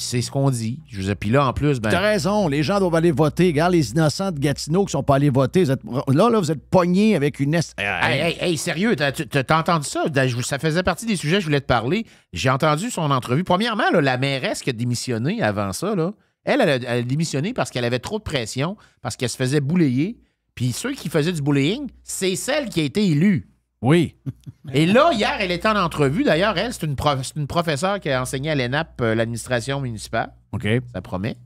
c'est ce qu'on dit. Je vous ai puis là, en plus, ben. T'as raison, les gens doivent aller voter. Regarde les innocents de Gatineau qui sont pas allés voter. Là, là, vous êtes pognés avec une. Est... Hey, sérieux, t'as entendu ça? Ben, ça faisait partie des sujets que je voulais te parler. J'ai entendu son entrevue. Premièrement, la mairesse qui a démissionné avant ça, elle, elle, a, démissionné parce qu'elle avait trop de pression, parce qu'elle se faisait bouler. Puis ceux qui faisaient du bullying, c'est celle qui a été élue. Oui. Et là, hier, elle était en entrevue. D'ailleurs, elle, c'est une, professeure qui a enseigné à l'ENAP euh, l'administration municipale. OK. Ça promet.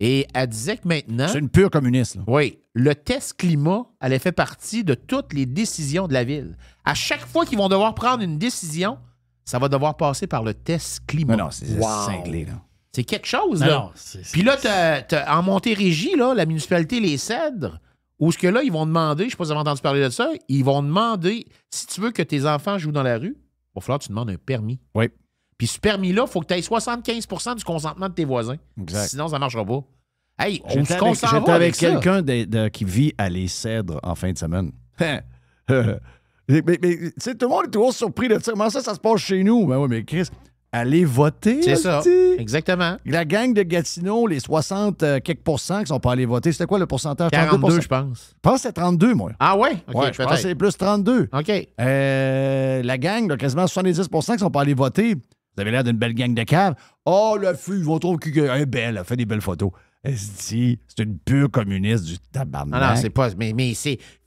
Et elle disait que maintenant. C'est une pure communiste. Là. Oui. Le test climat allait fait partie de toutes les décisions de la ville. À chaque fois qu'ils vont devoir prendre une décision, ça va devoir passer par le test climat. non, c'est cinglé, là. C'est quelque chose, là. Non, Puis là, en Montérégie, là, la municipalité Les Cèdres ou ce que là, ils vont demander, je ne sais pas si vous avez entendu parler de ça, ils vont demander, si tu veux que tes enfants jouent dans la rue, il va falloir que tu demandes un permis. Oui. Puis ce permis-là, il faut que tu aies 75 du consentement de tes voisins. Sinon, ça ne marchera pas. Hey, on se J'étais avec, quelqu'un qui vit à Les Cèdres en fin de semaine. mais, tu sais, tout le monde est toujours surpris de dire « Comment ça, ça se passe chez nous? Ben oui, mais Chris, « Aller voter. C'est ça. Exactement. La gang de Gatineau, les 60 euh, quelques pourcents qui sont pas allés voter, c'était quoi le pourcentage? 42, je pense. Je pense que c'est 32, moi. Ah ouais? je pense que c'est plus 32. OK. Euh, la gang, quasiment 70 qui sont pas allés voter. Vous avez l'air d'une belle gang de caves. Oh, la fille, on trouve qu'elle est belle. Elle fait des belles photos. Elle se dit, c'est une pure communiste du tabarnak. Non, ah non, c'est pas. Mais, mais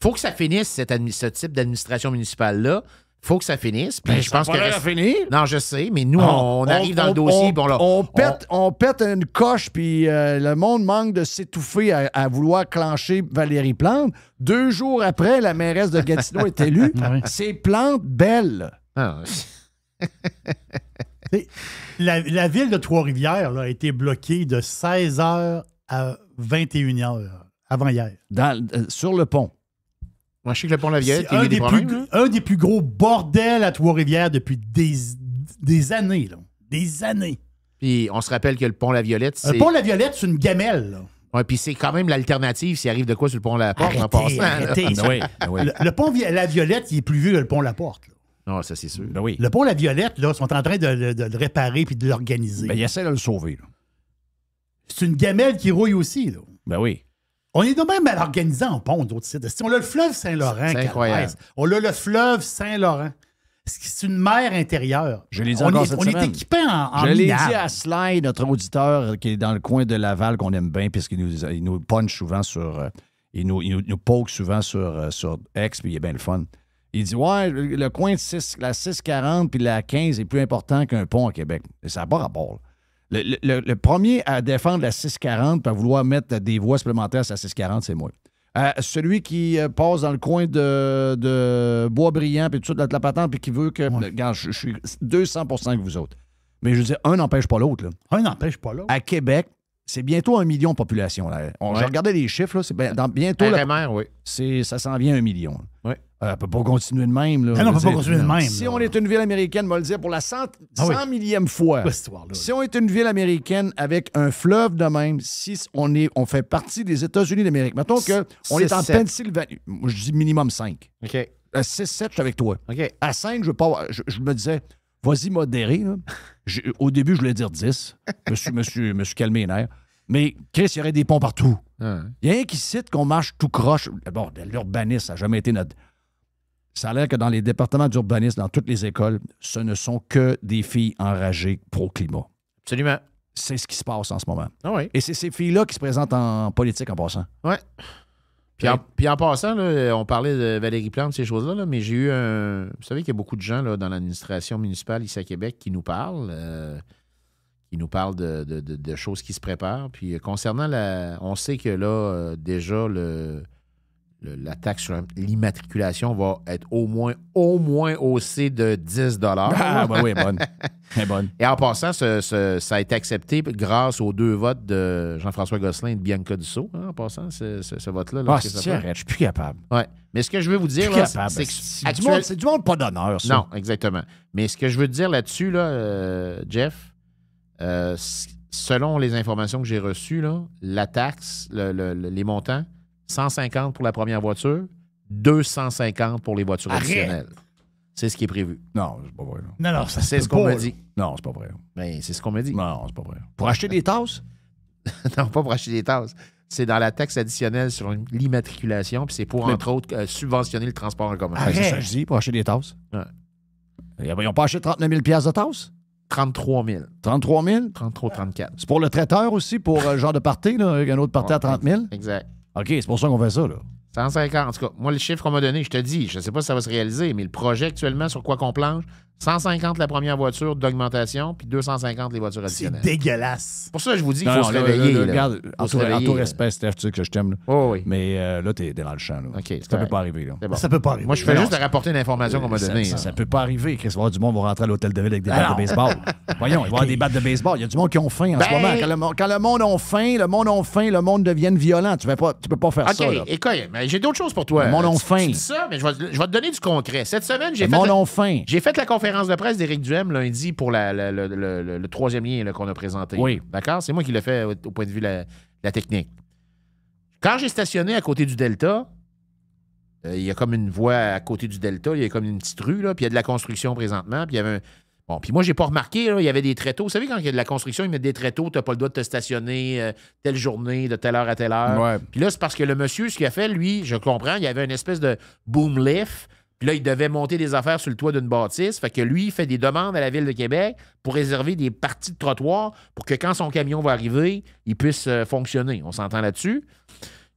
faut que ça finisse, ce type d'administration municipale-là faut que ça finisse. Puis ben, je pense que. ça Fini. Non, je sais, mais nous, on, arrive dans le dossier. Bon, on, pète, on... pète une coche, puis euh, le monde manque de s'étouffer à, vouloir clencher Valérie Plante. Deux jours après, la mairesse de Gatineau est élue. Ah, C'est Plante belle. la, ville de Trois-Rivières a été bloquée de 16h à 21h avant hier. Euh, sur le pont. Moi, je sais que le pont il un, des, plus, gros bordels à Trois-Rivières depuis des, années. Des années. Puis on se rappelle que le pont La Violette Le pont Violette c'est une gamelle. Ouais, puis c'est quand même l'alternative s'il arrive de quoi sur le pont La Porte en passant. Ben ben le, pont La Violette, il est plus vieux que le pont La Porte. Non, ça c'est sûr. Ben oui. Le pont La Violette, là, sont en train de, le réparer puis de l'organiser. Ben, il de le sauver. C'est une gamelle qui rouille aussi. Là. Ben oui. On est même mal organisé en pont d'autres sites. On a le fleuve Saint-Laurent. incroyable. On a le fleuve Saint-Laurent. C'est une mer intérieure. Je on, est, on est, équipé en, en Je l'ai dit à Sly, notre auditeur qui est dans le coin de Laval, qu'on aime bien, puisqu'il nous, punch souvent sur. Euh, il, nous, poke souvent sur, euh, sur X, puis il est bien le fun. Il dit Ouais, le, coin de 6, la 640 puis la 15 est plus important qu'un pont à Québec. Et ça n'a pas rapport. Le, premier à défendre la 640 et à vouloir mettre des voix supplémentaires à la 640, c'est moi. Euh, celui qui euh, passe dans le coin de, de Bois-Brillant puis tout ça, la, de la patente puis qui veut que. Ben, je, suis 200 que vous autres. Mais je dis, un n'empêche pas l'autre. Un n'empêche pas l'autre. À Québec, c'est bientôt un million de population. Là. On, Je regardais les chiffres, là, c'est dans, bientôt. oui. Ça s'en vient un million. Oui. Euh, elle ne peut pas continuer de même. Là, non, continuer de même. Si on est une ville américaine, on va le dire pour la cent, ah millième fois. Si on est une ville américaine avec un fleuve de même, si on, est, on fait partie des États-Unis d'Amérique, mettons qu'on est en Pennsylvanie, je dis minimum 5. OK. À euh, 6-7, je suis avec toi. OK. À 5, je, pas, je, me disais, vas-y modéré. au début, je voulais dire 10. Je me suis, calmé les nerfs. Mais Chris, il y aurait des ponts partout. Ah il y a un qui cite qu'on marche tout croche. Bon, l'urbanisme, ça n'a jamais été notre ça a l'air que dans les départements d'urbanisme, dans toutes les écoles, ce ne sont que des filles enragées pro-climat. Absolument. C'est ce qui se passe en ce moment. Ah oui. Et c'est ces filles-là qui se présentent en politique en passant. Oui. Puis en, passant, on parlait de Valérie Plante, ces choses-là, mais j'ai eu un. Vous savez qu'il y a beaucoup de gens là, dans l'administration municipale ici à Québec qui nous parlent. Euh, qui nous parlent de, choses qui se préparent. Puis euh, concernant la. On sait que là, euh, déjà, le la taxe sur l'immatriculation va être au moins, au moins haussée de 10 Ah, bah oui, bonne. Eh, bonne. Et en passant, ça a été accepté grâce aux deux votes de Jean-François Gosselin et de Bianca Dussault, hein, en passant, ce, vote-là. Ah, si suis plus capable. Ouais. Mais ce que je veux vous dire, c'est que. C'est du, monde pas d'honneur, ça. Non, exactement. Mais ce que je veux dire là-dessus, là, euh, Jeff, euh, selon les informations que j'ai reçues, là, la taxe, les montants, 150 pour la première voiture, 250 pour les voitures additionnelles. C'est ce qui est prévu. Non, c'est pas vrai. Non, non, C'est ce qu'on m'a dit. Non, c'est pas vrai. Mais ben, c'est ce qu'on m'a dit. Non, c'est pas vrai. Pour acheter des tasses? non, pas pour acheter des tasses. C'est dans la taxe additionnelle sur l'immatriculation, puis c'est pour, entre autres, euh, subventionner le transport en commun. C'est ça que je dis, pour acheter des tasses. Ouais. Eh, ben, ils n'ont pas acheté 39 000 de tasses? 33 000. 33 000? 33 34. C'est pour le traiteur aussi, pour euh, le genre de party, là, un autre party à 30 000? Exact. OK, c'est pour ça qu'on fait ça, là. 150, en tout cas. Moi, le chiffre qu'on m'a donné, je te dis, je ne sais pas si ça va se réaliser, mais le projet actuellement sur quoi qu'on planche, 150 la première voiture d'augmentation, puis 250 les voitures additionnelles. C'est dégueulasse. Pour ça, je vous dis qu'il faut se réveiller. Regarde, en, tout, respect, Steph, tu sais que je t'aime. Oh, oui. Mais euh, là, t'es dans le champ. Okay, ça peut pas arriver. Là. Ça peut pas arriver. Moi, je fais juste de rapporter l'information information qu'on m'a donnée. Ça, ne peut pas arriver. Qu'est-ce du monde va rentrer à l'hôtel de ville avec des battes de baseball? Voyons, il va y avoir des battes de baseball. Il y a du monde qui ont faim en ce ben- moment. Quand le, monde a faim, le monde a faim, le monde devient violent. Tu, pas, peux pas faire ça. OK, écoute, j'ai d'autres choses pour toi. Le monde a faim. ça, mais je vais te donner du concret. Cette semaine, j'ai fait. Le monde J'ai fait la conférence conférence de presse d'Éric Duhem lundi pour le, troisième lien qu'on a présenté. Oui. D'accord? C'est moi qui l'ai fait au, point de vue de la technique. Quand j'ai stationné à côté du Delta, euh, il y a comme une voie à côté du Delta, il y a comme une petite rue, là, puis il y a de la construction présentement, puis il y avait Bon, puis moi, j'ai pas remarqué, il y avait des tréteaux. Vous savez, quand il y a de la construction, ils mettent des tréteaux, n'as pas le droit de te stationner euh, telle journée, de telle heure à telle heure. Ouais. Puis là, c'est parce que le monsieur, ce qu'il a fait, lui, je comprends, il y avait une espèce de boom lift puis là, il devait monter des affaires sur le toit d'une bâtisse. Fait que lui, il fait des demandes à la Ville de Québec pour réserver des parties de trottoir pour que quand son camion va arriver, il puisse euh, fonctionner. On s'entend là-dessus.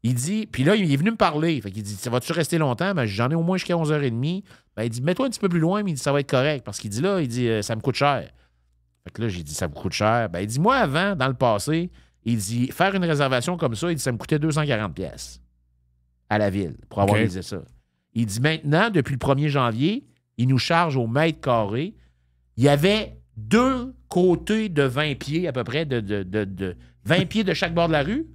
Il dit, puis là, il est venu me parler. Fait qu'il dit, ça va-tu rester longtemps? Mais ben, j'en ai au moins jusqu'à 11h30. Ben, il dit, mets-toi un petit peu plus loin, mais il ça va être correct. Parce qu'il dit, là, il dit, euh, ça me coûte cher. Fait que là, j'ai dit, ça me coûte cher. Ben, il dit, moi, avant, dans le passé, il dit, faire une réservation comme ça, il dit, ça me coûtait 240 pièces à la ville pour avoir réalisé ça. Il dit maintenant, depuis le 1er janvier, il nous charge au mètre carré. Il y avait deux côtés de 20 pieds à peu près, de, de, 20 pieds de chaque bord de la rue.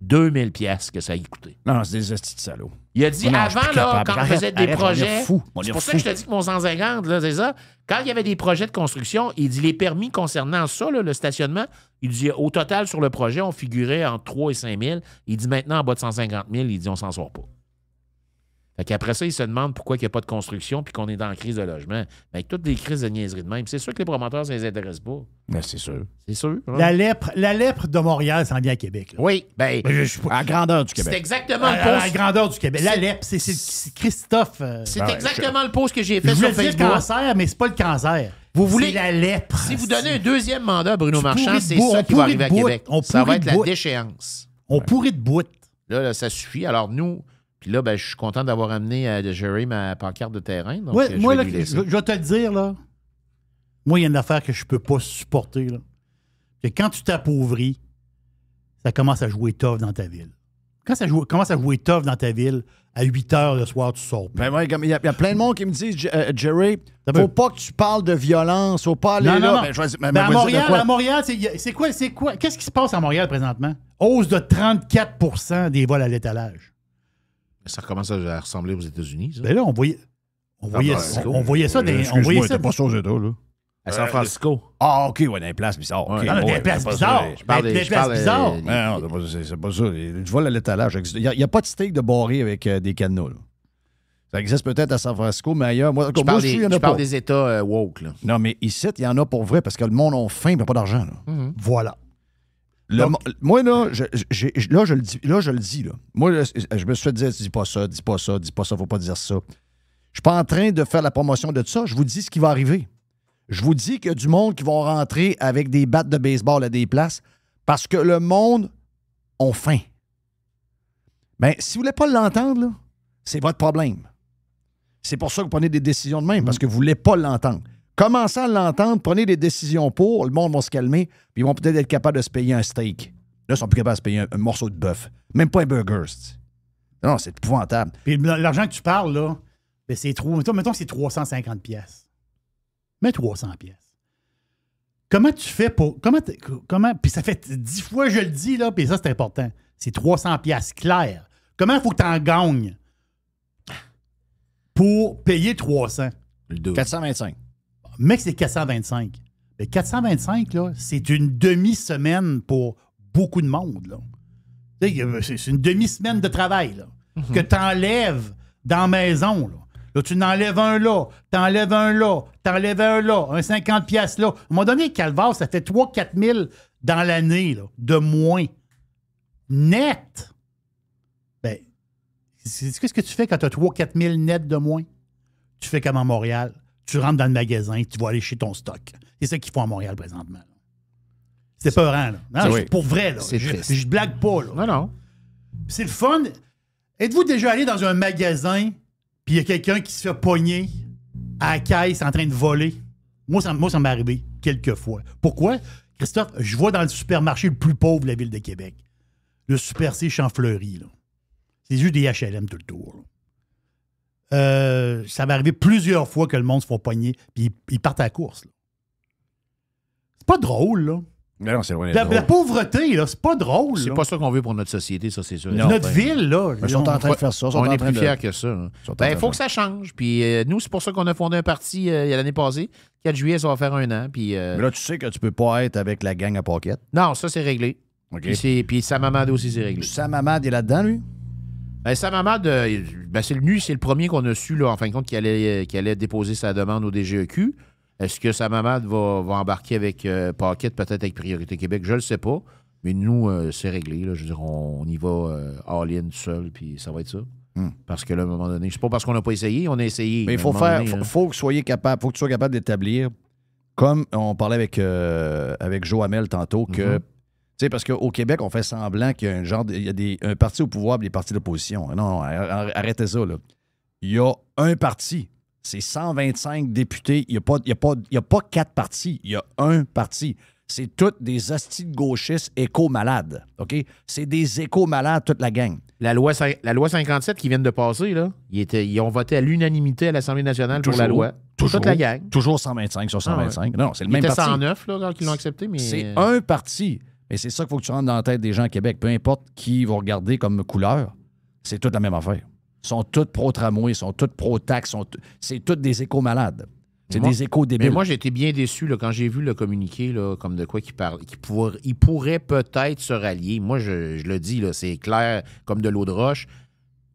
2000 pièces que ça a coûté. Non, c'est des hosties de salauds. Il a dit, avant, là, quand on faisait des projets... C'est pour ça que je te dis que mon 150, là, c'est ça. Quand il y avait des projets de construction, il dit, les permis concernant ça, le stationnement, il dit, au total, sur le projet, on figurait entre 3 et 5 000. Il dit, maintenant, en bas de 150 000, il dit, on s'en sort pas. Fait qu'après ça, ils se demandent pourquoi il n'y a pas de construction puis qu'on est dans la crise de logement. Mais ben, avec toutes les crises de niaiserie de même, c'est sûr que les promoteurs, ça ne les intéresse pas. Mais ben, c'est sûr. C'est sûr. Hein? La, lèpre, la lèpre de Montréal s'en vient à Québec. Oui, ben, ben à la grandeur du Québec. C'est exactement le poste. À la grandeur du Québec. La lèpre, c'est Christophe. Euh, c'est exactement le poste que j'ai fait sur Facebook. Dire cancer, mais c'est pas le cancer. Vous voulez la lèpre. Si vous donnez un deuxième mandat à Bruno Marchand, c'est ça qui va arriver à Québec. ça va être la déchéance. On pourrit de bout. là, ça suffit. Alors nous, là, ben, je suis content d'avoir amené à euh, Jerry ma pancarte de terrain. Donc euh, je vais te le dire, là. Moi, il y a une affaire que je peux pas supporter, là. quand tu t'appauvris, ça commence à jouer tough dans ta ville. Quand ça commence à jouer tough dans ta ville, à 8 h le soir, tu sors. Ben il y, a plein de monde qui me disent, il ne euh, faut pas que tu parles de violence, faut pas aller à, Montréal, c'est quoi, Qu'est-ce qui se passe à Montréal présentement? Hausse de 34 des vols à l'étalage ça commence à ressembler aux États-Unis. Ben là, on voyait, on voyait, on, on voyait ça. Des, on voyait ça. pas États, là. À San Francisco. Ah, OK, ouais, dans les places bizarres. Ah, places bizarres. Je parle des, places bizarres. Non, c'est pas ça. Tu vois l'étalage. Il n'y a, pas de steak de barré avec euh, des canaux. Là. Ça existe peut-être à San Francisco, mais ailleurs. Moi, je parle, des, je, parle des États euh, woke. Là. Non, mais ici, il y en a pour vrai parce que le monde a faim mais pas d'argent. là. Mm-hmm. Voilà moi, là, je, le dis, là, je le dis. Moi, je me suis fait dire dis pas ça, dis pas ça, dis pas ça, faut pas dire ça. Je suis pas en train de faire la promotion de ça. Je vous dis ce qui va arriver. Je vous dis qu'il y a du monde qui va rentrer avec des battes de baseball à des places parce que le monde a faim. Bien, si vous voulez pas l'entendre, c'est votre problème. C'est pour ça que vous prenez des décisions de même, parce mm. que vous voulez pas l'entendre. Commencez à l'entendre, prenez des décisions pour, le monde va se calmer, puis ils vont peut-être être capables de se payer un steak. Là, ils sont plus capables de se payer un, morceau de bœuf. Même pas un burger. Non, c'est épouvantable. Puis l'argent que tu parles, là, ben, c'est trop. Mettons, que c'est 350 pièces. Mets 300 pièces. Comment tu fais pour. Comment. comment puis ça fait 10 fois je le dis, là, puis ça, c'est important. C'est 300 pièces clair. Comment il faut que tu en gagnes pour payer 300? 425 mec, c'est 425. Mais 425, c'est une demi-semaine pour beaucoup de monde. Euh, c'est une demi-semaine de travail mhm. que tu enlèves dans la maison. tu enlèves un là, tu enlèves un là, tu enlèves un là, un 50 pièces là. À un moment donné, Calvar, ça fait 3-4 000 dans l'année de moins. Net. quest ben, ce que tu fais quand tu as 3-4 000 net de moins. Tu fais comme à Montréal tu rentres dans le magasin, tu vas aller chez ton stock. C'est ça qu'ils font à Montréal présentement. C'est peurant, là. Pour vrai, là. Je, blague pas, là. Non, non. C'est le fun. Êtes-vous déjà allé dans un magasin, puis il y a quelqu'un qui se fait pogner à la caisse en train de voler? Moi, ça, moi, ça m'est arrivé quelques fois. Pourquoi? Christophe, je vois dans le supermarché le plus pauvre de la ville de Québec. Le Super C Champfleury, là. C'est juste des HLM tout le tour. Là. Euh, ça m'est arrivé plusieurs fois que le monde se font pogner, puis ils, partent à la course. C'est pas drôle, là. la, pauvreté, là, c'est pas drôle. C'est pas ça qu'on veut pour notre société, ça, c'est sûr. notre ville, là. Ils sont en train de faire ça. on est plus fiers que ça. Hein. Il ben, faut que ça change. Puis euh, nous, c'est pour ça qu'on a fondé un parti euh, a l'année passée. 4 juillet, ça va faire un an. Puis, Mais là, tu sais que tu peux pas être avec la gang à pocket. Non, ça, c'est réglé. Okay. Puis, puis Samamad aussi, c'est réglé. Samamad est là-dedans, lui? Ben, sa maman, ben, c'est c'est le premier qu'on a su, en fin de compte, qu'il allait, déposer sa demande au DGEQ. Est-ce que sa maman va, embarquer avec euh, Pocket, peut-être avec Priorité Québec? Je le sais pas. Mais nous, euh, c'est réglé. Je veux dire, on, y va euh, all-in seul, puis ça va être ça. Hmm. Parce que là, à un moment donné, c'est pas parce qu'on n'a pas essayé, on a essayé. Mais il faut faire, hein. faut, que soyez capable, faut que tu sois capable d'établir, comme on parlait avec, avec tantôt, que mhm sais, parce qu'au Québec, on fait semblant qu'il y a un genre, il y a des, un parti au pouvoir et des partis d'opposition. Ah non, arrêtez ça, Il y a un parti. C'est 125 députés. Il n'y a, pas, a pas quatre partis. Il y a un parti. C'est toutes des hosties gauchistes éco-malades. OK? C'est des éco-malades, toute la gang. La loi, la loi 57 qui vient de passer, là, ils, ils ont voté à l'unanimité à l'Assemblée nationale toujours, pour la loi. Toujours, toute la gang. Toujours 125 sur 125. Ah non, c'est le même était 109 là, quand ils l'ont accepté, mais. C'est un parti. Mais c'est ça qu'il faut que tu rentres dans la tête des gens à Québec. Peu importe qui vont regarder comme couleur, c'est toute la même affaire. Ils sont tous pro-tramway, sont tous pro-taxe, c'est tous des échos malades C'est des échos débiles. Mais moi, j'étais bien déçu quand j'ai vu le communiqué, comme de quoi qu'il parle. qui pourrait peut-être se rallier. Moi, je, le dis, c'est clair comme de l'eau de roche.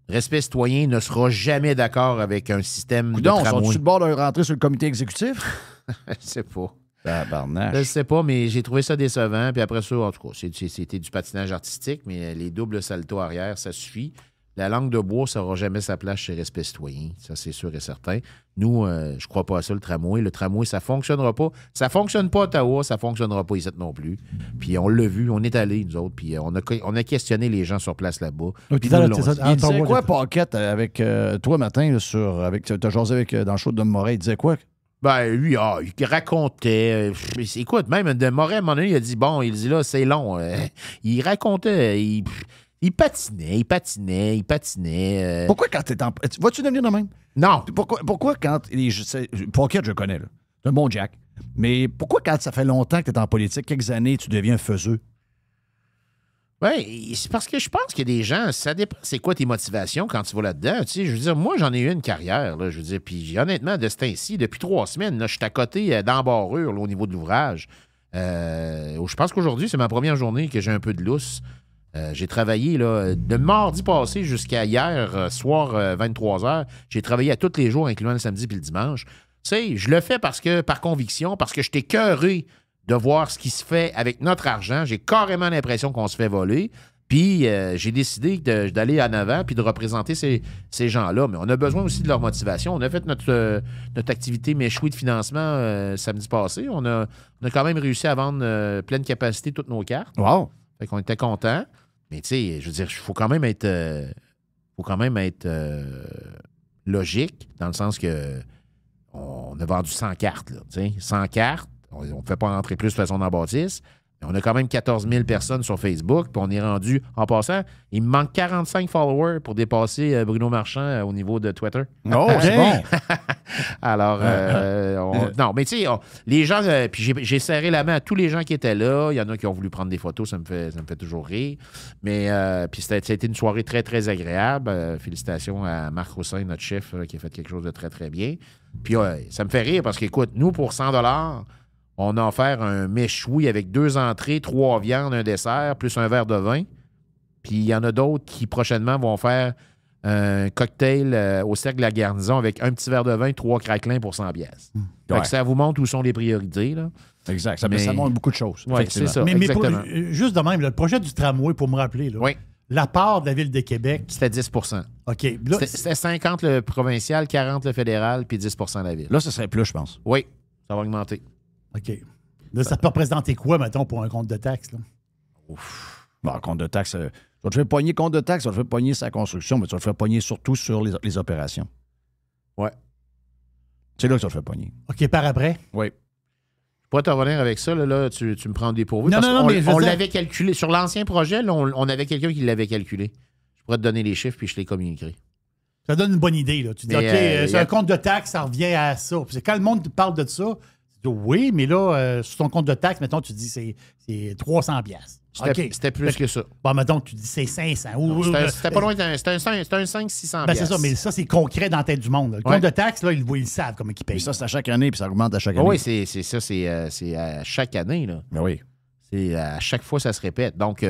Respect citoyen ne sera jamais d'accord avec un système Coudon, de tramway. sont-tu de bord de rentrer sur le comité exécutif? Je sais pas. Je Je sais pas, mais j'ai trouvé ça décevant. Puis après ça, en tout cas, c'était du patinage artistique, mais euh, les doubles salto arrière, ça suffit. La langue de bois, ça n'aura jamais sa place chez Respect Citoyen. Ça, c'est sûr et certain. Nous, euh, je crois pas à ça, le tramway. Le tramway, ça fonctionnera pas. Ça fonctionne pas à Ottawa, ça fonctionnera pas ici non plus. Puis on l'a vu, on est allé, nous autres, puis euh, on a, questionné les gens sur place là-bas. quoi, avec toi matin, sur, avec, avec, dans le de Moray il disait quoi ben, lui, ah, il racontait. écoute, euh, même de Morin, à un il a dit Bon, il dit là, c'est long. Euh, il racontait. Il, patinait, il patinait, il patinait. Euh. Pourquoi quand t'es en. Vas-tu devenir de même Non. Pourquoi, pourquoi quand. Les, je sais, je connais, là. C'est un bon Jack. Mais pourquoi quand ça fait longtemps que t'es en politique, quelques années, tu deviens faiseux oui, c'est parce que je pense que des gens, ça dépend c'est quoi tes motivations quand tu vas là-dedans. Tu je veux dire, moi, j'en ai eu une carrière, je veux dire, puis honnêtement, de ce depuis trois semaines, je suis à côté euh, d'embarure au niveau de l'ouvrage. Euh, je pense qu'aujourd'hui, c'est ma première journée que j'ai un peu de lousse. Euh, j'ai travaillé là, de mardi passé jusqu'à hier soir 23h. J'ai travaillé à tous les jours, incluant le samedi puis le dimanche. Tu sais, je le fais parce que, par conviction, parce que je t'ai cœuré de voir ce qui se fait avec notre argent. J'ai carrément l'impression qu'on se fait voler. Puis euh, j'ai décidé d'aller en avant puis de représenter ces, gens-là. Mais on a besoin aussi de leur motivation. On a fait notre, euh, notre activité méchouée de financement euh, samedi passé. On a, quand même réussi à vendre pleine capacité toutes nos cartes. Wow! Fait qu'on était contents. Mais tu sais, je veux dire, il faut quand même être, faut quand même être logique dans le sens que on a vendu 100 cartes. 100 cartes on ne fait pas entrer plus de façon dans Baptiste. on a quand même 14 000 personnes sur Facebook. Puis on est rendu, en passant, il me manque 45 followers pour dépasser euh, Bruno Marchand euh, au niveau de Twitter. non, c'est bon! Alors, euh, non, mais tu sais, les gens, puis j'ai serré la main à tous les gens qui étaient là. Il y en a qui ont voulu prendre des photos, ça me fait, me fait toujours rire. Mais puis ça a une soirée très, très agréable. félicitations à Marc Roussin, notre chef, qui a fait quelque chose de très, très bien. Puis ça me fait rire parce qu'écoute, nous, pour 100 on a offert un méchoui avec deux entrées, trois viandes, un dessert, plus un verre de vin. Puis il y en a d'autres qui prochainement vont faire un cocktail euh, au cercle de la garnison avec un petit verre de vin, trois craquelins pour 100 pièces. Donc hmm. ça vous montre où sont les priorités. Exact. Ça, montre beaucoup de choses. Mais, euh, juste de même, le projet du tramway, pour me rappeler, là, la part de la ville de Québec. C'était 10 OK. C'était 50 le provincial, 40 le fédéral, puis 10 la ville. Là, ce serait plus, je pense. Oui, ça va augmenter. OK. Là, ça peut représenter quoi, mettons, pour un compte de taxe? Là? Ouf. compte de taxe, ça euh, te faire pogner compte de taxe, ça vais te faire pogner sa construction, mais tu vas te faire pogner surtout sur les, opérations. Ouais. C'est là que tu te faire pogner. OK, par après? Oui. pourrais t'en venir avec ça, là, là tu, me prends des pourvues. Non, non, non, mais on l'avait calculé. Sur l'ancien projet, là, on, avait quelqu'un qui l'avait calculé. Je pourrais te donner les chiffres puis je les communiquerai. Ça donne une bonne idée. Là. Tu dis, OK, euh, euh, c'est un compte de taxe, ça revient à ça. Puis quand le monde parle de ça, oui, mais là, euh, sur ton compte de taxe, mettons, tu dis c'est, c'est 300 C'était, plus que, ça. Bon, mais donc tu dis c'est 500. c'était, pas euh, loin d'un. C'était un, 500 un 600 ben, C'est ça, mais ça, c'est concret dans la tête du monde. Le compte de taxe là, ils, ils savent comment ils payent. ça, c'est à chaque année, puis ça augmente à chaque année. oui, c'est, c'est ça, c'est, euh, c'est à chaque année. Là. Mais ben oui. C'est à chaque fois, ça se répète. Donc,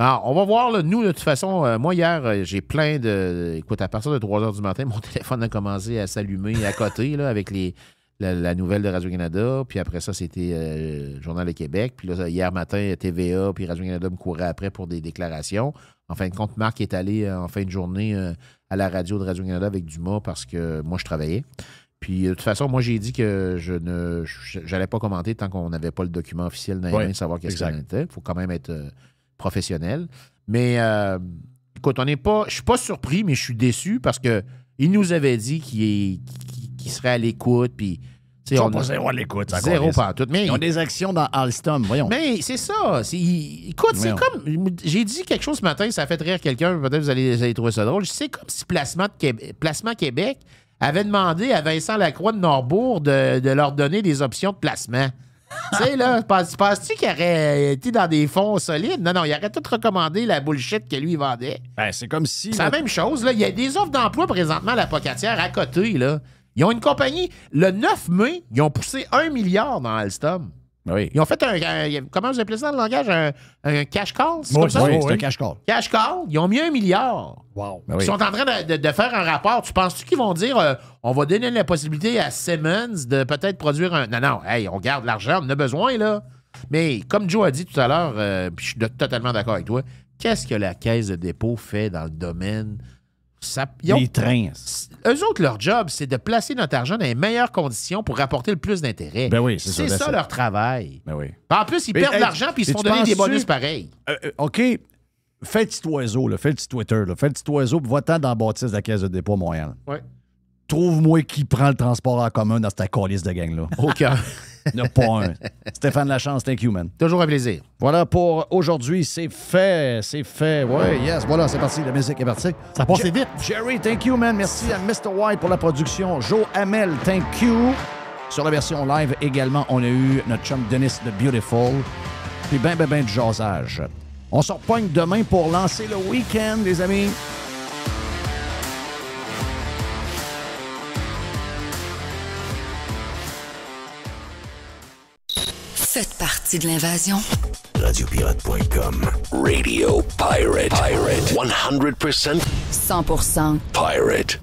on va voir, là, nous, de toute façon, moi, hier, j'ai plein de. Écoute, à partir de 3 h du matin, mon téléphone a commencé à s'allumer à côté, là, avec les, la, nouvelle de Radio-Canada, puis après ça, c'était euh, Journal de Québec. Puis là, hier matin, TVA, puis Radio-Canada me courait après pour des déclarations. En fin de compte, Marc est allé euh, en fin de journée euh, à la radio de Radio-Canada avec Dumas parce que moi, je travaillais. Puis de toute façon, moi j'ai dit que je ne j'allais pas commenter tant qu'on n'avait pas le document officiel dans savoir qu'est-ce qu'il était. Il faut quand même être professionnel. Mais quand écoute, on n'est pas. Je suis pas surpris, mais je suis déçu parce que il nous avait dit qu'il qui seraient à l'écoute. Puis. Ils pas zéro à l'écoute. Ils ont des actions dans Alstom, voyons. Mais c'est ça. Écoute, c'est comme. J'ai dit quelque chose ce matin, ça a fait rire quelqu'un, peut-être vous allez, vous allez trouver ça drôle. C'est comme si Placement, Québec, Placement Québec avait demandé à Vincent Lacroix de Norbourg de, leur donner des options de placement. tu sais, là, penses-tu qu'il aurait été dans des fonds solides? Non, non, il aurait tout recommandé la bullshit que lui vendait. Ben, c'est comme si. C'est la même chose, là. Il y a des offres d'emploi présentement à la pocatière à côté, là. Ils ont une compagnie. Le 9 mai, ils ont poussé un milliard dans Alstom. Ben oui. Ils ont fait un, Comment vous appelez ça dans le langage Un, cash call C'est ça un cash call. Cash call. Ils ont mis un milliard. Ils ben sont en train de, faire un rapport. Tu penses-tu qu'ils vont dire euh, on va donner la possibilité à Simmons de peut-être produire un. Non, non, hey, on garde l'argent, on a besoin, là. Mais comme Joe a dit tout à l'heure, euh, je suis totalement d'accord avec toi, qu'est-ce que la caisse de dépôt fait dans le domaine ils les Eux autres, leur job, c'est de placer notre argent dans les meilleures conditions pour rapporter le plus d'intérêt. Ben oui, c'est ça, leur travail. Ben oui. en plus, ils perdent de l'argent puis ils se font donner des bonus pareils. Euh, euh, OK. Fais le petit oiseau, fais le petit Twitter, là, fais le petit oiseau, va-t'en dans la de la Caisse de dépôt Montréal. Ouais. Trouve-moi qui prend le transport en commun dans cette calice de gang-là. Aucun. Il a pas un. Stéphane Lachance, thank you, man. Toujours un plaisir. Voilà pour aujourd'hui. C'est fait. C'est fait. Oui, yes. Voilà, c'est parti. La musique est partie. Ça passe vite. Jerry, thank you, man. Merci à Mr. White pour la production. Joe Hamel, thank you. Sur la version live également, on a eu notre chum Dennis de Beautiful. Puis ben, ben, ben de jasage. On sort repogne demain pour lancer le week-end, les amis. Faites partie de l'invasion. Radiopirate.com Radio Pirate. Pirate. 100%. 100% Pirate.